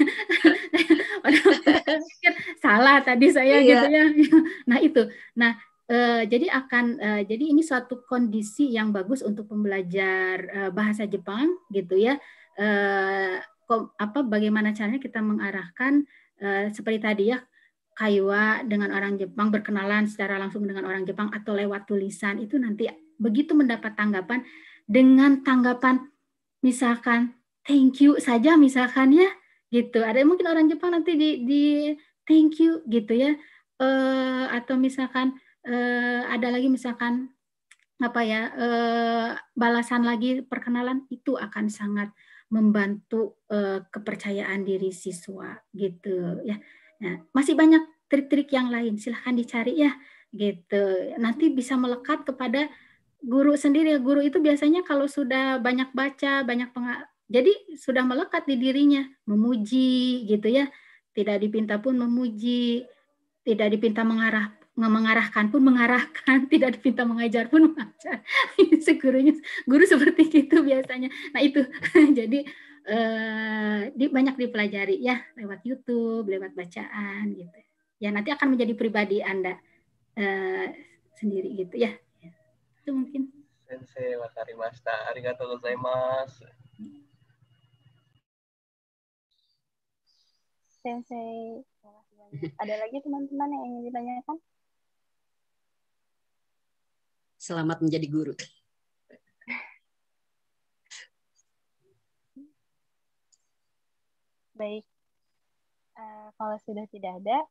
padahal, salah tadi saya iya. gitu ya. Nah itu. Nah Eh, jadi akan uh, jadi ini suatu kondisi yang bagus untuk pembelajar uh, bahasa Jepang gitu ya. Uh, kom, apa bagaimana caranya kita mengarahkan uh, seperti tadi ya kaiwa dengan orang Jepang berkenalan secara langsung dengan orang Jepang atau lewat tulisan itu nanti begitu mendapat tanggapan dengan tanggapan misalkan thank you saja misalkan ya gitu. Ada mungkin orang Jepang nanti di di thank you gitu ya. Uh, atau misalkan eh, ada lagi misalkan apa ya eh, balasan lagi perkenalan itu akan sangat membantu eh, kepercayaan diri siswa gitu ya nah, masih banyak trik-trik yang lain silahkan dicari ya gitu nanti bisa melekat kepada guru sendiri guru itu biasanya kalau sudah banyak baca banyak pengal jadi sudah melekat di dirinya memuji gitu ya tidak dipinta pun memuji tidak dipinta mengarah mengarahkan pun mengarahkan, tidak diminta mengajar pun mengajar. Segurunya guru seperti itu biasanya. Nah itu jadi eh, di, banyak dipelajari ya lewat YouTube, lewat bacaan gitu. Ya nanti akan menjadi pribadi anda eh, sendiri gitu ya. Itu mungkin. Sensei wakarimashita. Arigatou gozaimasu. Sensei, ada lagi teman-teman yang ingin ditanyakan? Selamat menjadi guru. Baik. Uh, kalau sudah tidak ada,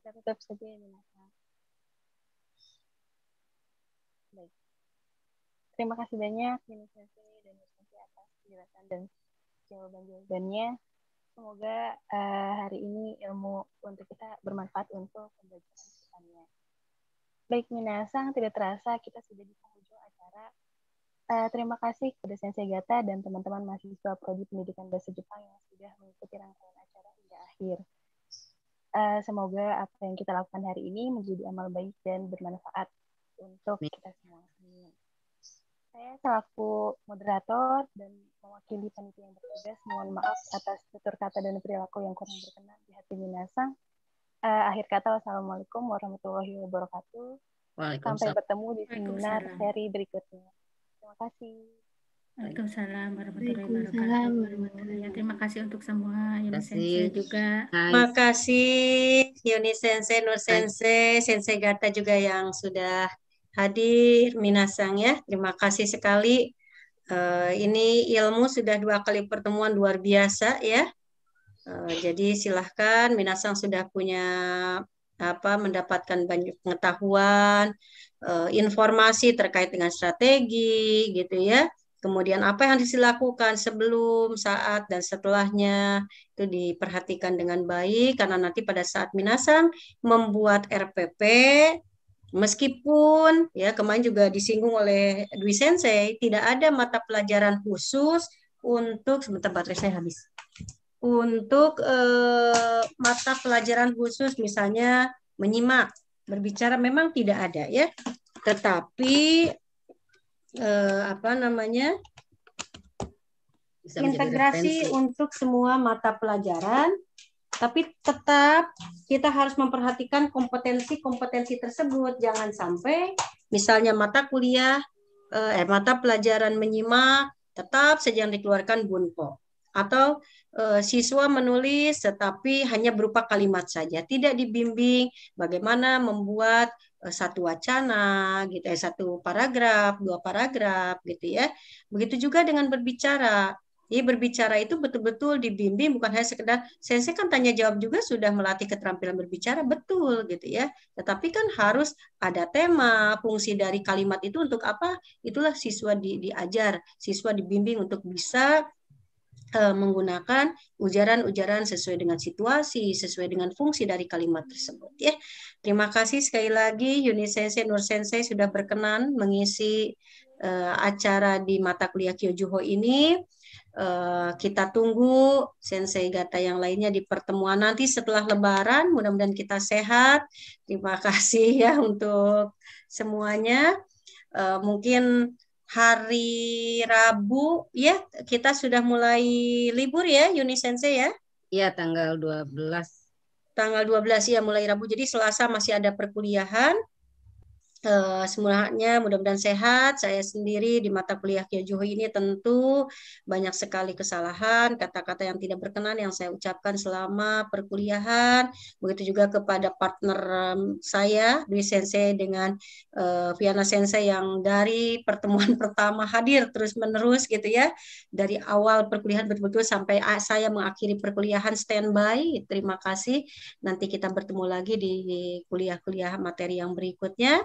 kita tutup saja ini. Baik. Terima kasih banyak, Sensei dan Sensei atas penjelasan dan jawaban-jawabannya. Semoga uh, hari ini ilmu untuk kita bermanfaat untuk pembelajaran kita. Baik Minasang, tidak terasa kita sudah di penghujung acara. Uh, terima kasih kepada Sensei Gata dan teman-teman mahasiswa Prodi Pendidikan Bahasa Jepang yang sudah mengikuti rangkaian acara hingga akhir. Uh, semoga apa yang kita lakukan hari ini menjadi amal baik dan bermanfaat untuk kita semua. Saya selaku moderator dan mewakili panitia yang bertugas, mohon maaf atas tutur kata dan perilaku yang kurang berkenan di hati Minasang uh, akhir kata wassalamualaikum warahmatullahi wabarakatuh. Sampai bertemu di seminar seri berikutnya. Terima kasih. Waalaikumsalam warahmatullahi wabarakatuh. Ya, terima kasih untuk semua Yuni Sensei juga. Terima kasih Yuni Sensei, Nur Sensei, Sensei Gata juga yang sudah hadir minasang ya. Terima kasih sekali. Uh, ini ilmu sudah dua kali pertemuan luar biasa ya. Eh, jadi silahkan minasang sudah punya apa mendapatkan banyak pengetahuan, eh, informasi terkait dengan strategi gitu ya. Kemudian apa yang harus dilakukan sebelum, saat, dan setelahnya itu diperhatikan dengan baik karena nanti pada saat Minasang membuat RPP meskipun ya kemarin juga disinggung oleh Dwi Sensei tidak ada mata pelajaran khusus untuk sebentar baterai saya habis untuk eh, mata pelajaran khusus misalnya menyimak berbicara memang tidak ada ya tetapi eh, apa namanya Bisa integrasi untuk semua mata pelajaran tapi tetap kita harus memperhatikan kompetensi-kompetensi tersebut jangan sampai misalnya mata kuliah eh, eh mata pelajaran menyimak tetap saja yang dikeluarkan bunpo atau e, siswa menulis tetapi hanya berupa kalimat saja, tidak dibimbing bagaimana membuat e, satu wacana gitu ya, satu paragraf, dua paragraf gitu ya. Begitu juga dengan berbicara. Jadi berbicara itu betul-betul dibimbing bukan hanya sekedar sensei kan tanya jawab juga sudah melatih keterampilan berbicara betul gitu ya. Tetapi kan harus ada tema, fungsi dari kalimat itu untuk apa? Itulah siswa di, diajar, siswa dibimbing untuk bisa Eh, menggunakan ujaran-ujaran sesuai dengan situasi, sesuai dengan fungsi dari kalimat tersebut. Ya, terima kasih sekali lagi Yuni Sensei Nur Sensei sudah berkenan mengisi uh, acara di mata kuliah Kyojuho ini. Uh, kita tunggu Sensei Gata yang lainnya di pertemuan nanti setelah Lebaran. Mudah-mudahan kita sehat. Terima kasih ya untuk semuanya. Uh, mungkin hari Rabu ya kita sudah mulai libur ya Yuni Sensei ya? Iya tanggal 12. Tanggal 12 ya mulai Rabu. Jadi Selasa masih ada perkuliahan, Eh, semuanya mudah-mudahan sehat. Saya sendiri di mata kuliah Juho ini tentu banyak sekali kesalahan, kata-kata yang tidak berkenan yang saya ucapkan selama perkuliahan. Begitu juga kepada partner saya, Dwi Sensei dengan uh, Viana Sensei yang dari pertemuan pertama hadir terus-menerus gitu ya. Dari awal perkuliahan betul-betul sampai saya mengakhiri perkuliahan standby. Terima kasih. Nanti kita bertemu lagi di kuliah-kuliah materi yang berikutnya.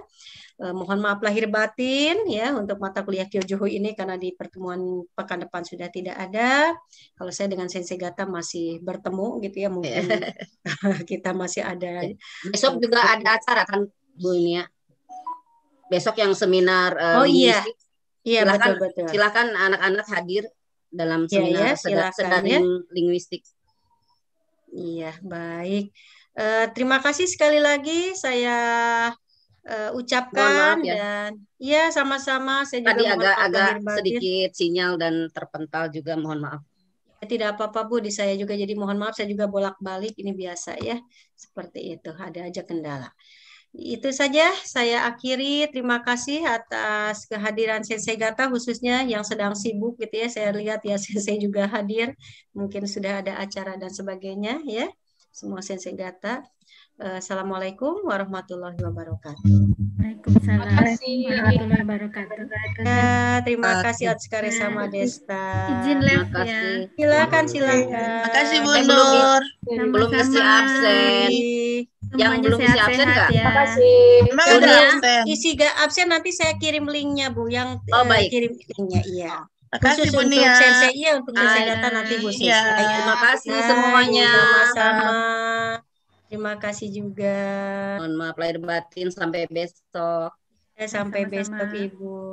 Uh, mohon maaf lahir batin ya untuk mata kuliah Kyojoho ini karena di pertemuan pekan depan sudah tidak ada. Kalau saya dengan Sensei Gata masih bertemu gitu ya mungkin iya. kita masih ada. Iya. Besok juga ada acara kan Bu ini ya Besok yang seminar um, Oh iya. Iya silakan, betul betul. Silakan anak-anak hadir dalam iya, seminar ya, ya, ya. linguistik. Iya, baik. Uh, terima kasih sekali lagi saya uh, ucapkan maaf, ya. dan ya sama-sama saya juga tadi agak-agak sedikit sinyal dan terpental juga mohon maaf ya, tidak apa-apa Bu di saya juga jadi mohon maaf saya juga bolak-balik ini biasa ya seperti itu ada aja kendala itu saja saya akhiri terima kasih atas kehadiran Sensei Gata khususnya yang sedang sibuk gitu ya saya lihat ya Sensei juga hadir mungkin sudah ada acara dan sebagainya ya semua Sensei Gata Eh, Assalamualaikum warahmatullahi wabarakatuh. Waalaikumsalam warahmatullahi wabarakatuh. Ya, terima kasih Otskare sama Desta. Izin ya. Silakan silakan. Terima kasih Bu Nur. Belum kasih absen. yang belum isi absen Kak. Iya. Ya. Makasih. Emang ada iya. absen. Isi gak absen nanti saya kirim linknya Bu yang oh, eh, baik. kirim linknya iya. Makasih Bu Nia. Sensei iya untuk iya. sensei data nanti Bu. Iya. Terima kasih semuanya. Sama-sama. Terima kasih juga. Mohon maaf lahir batin sampai besok. Ya, sampai Sama-sama. besok Ibu.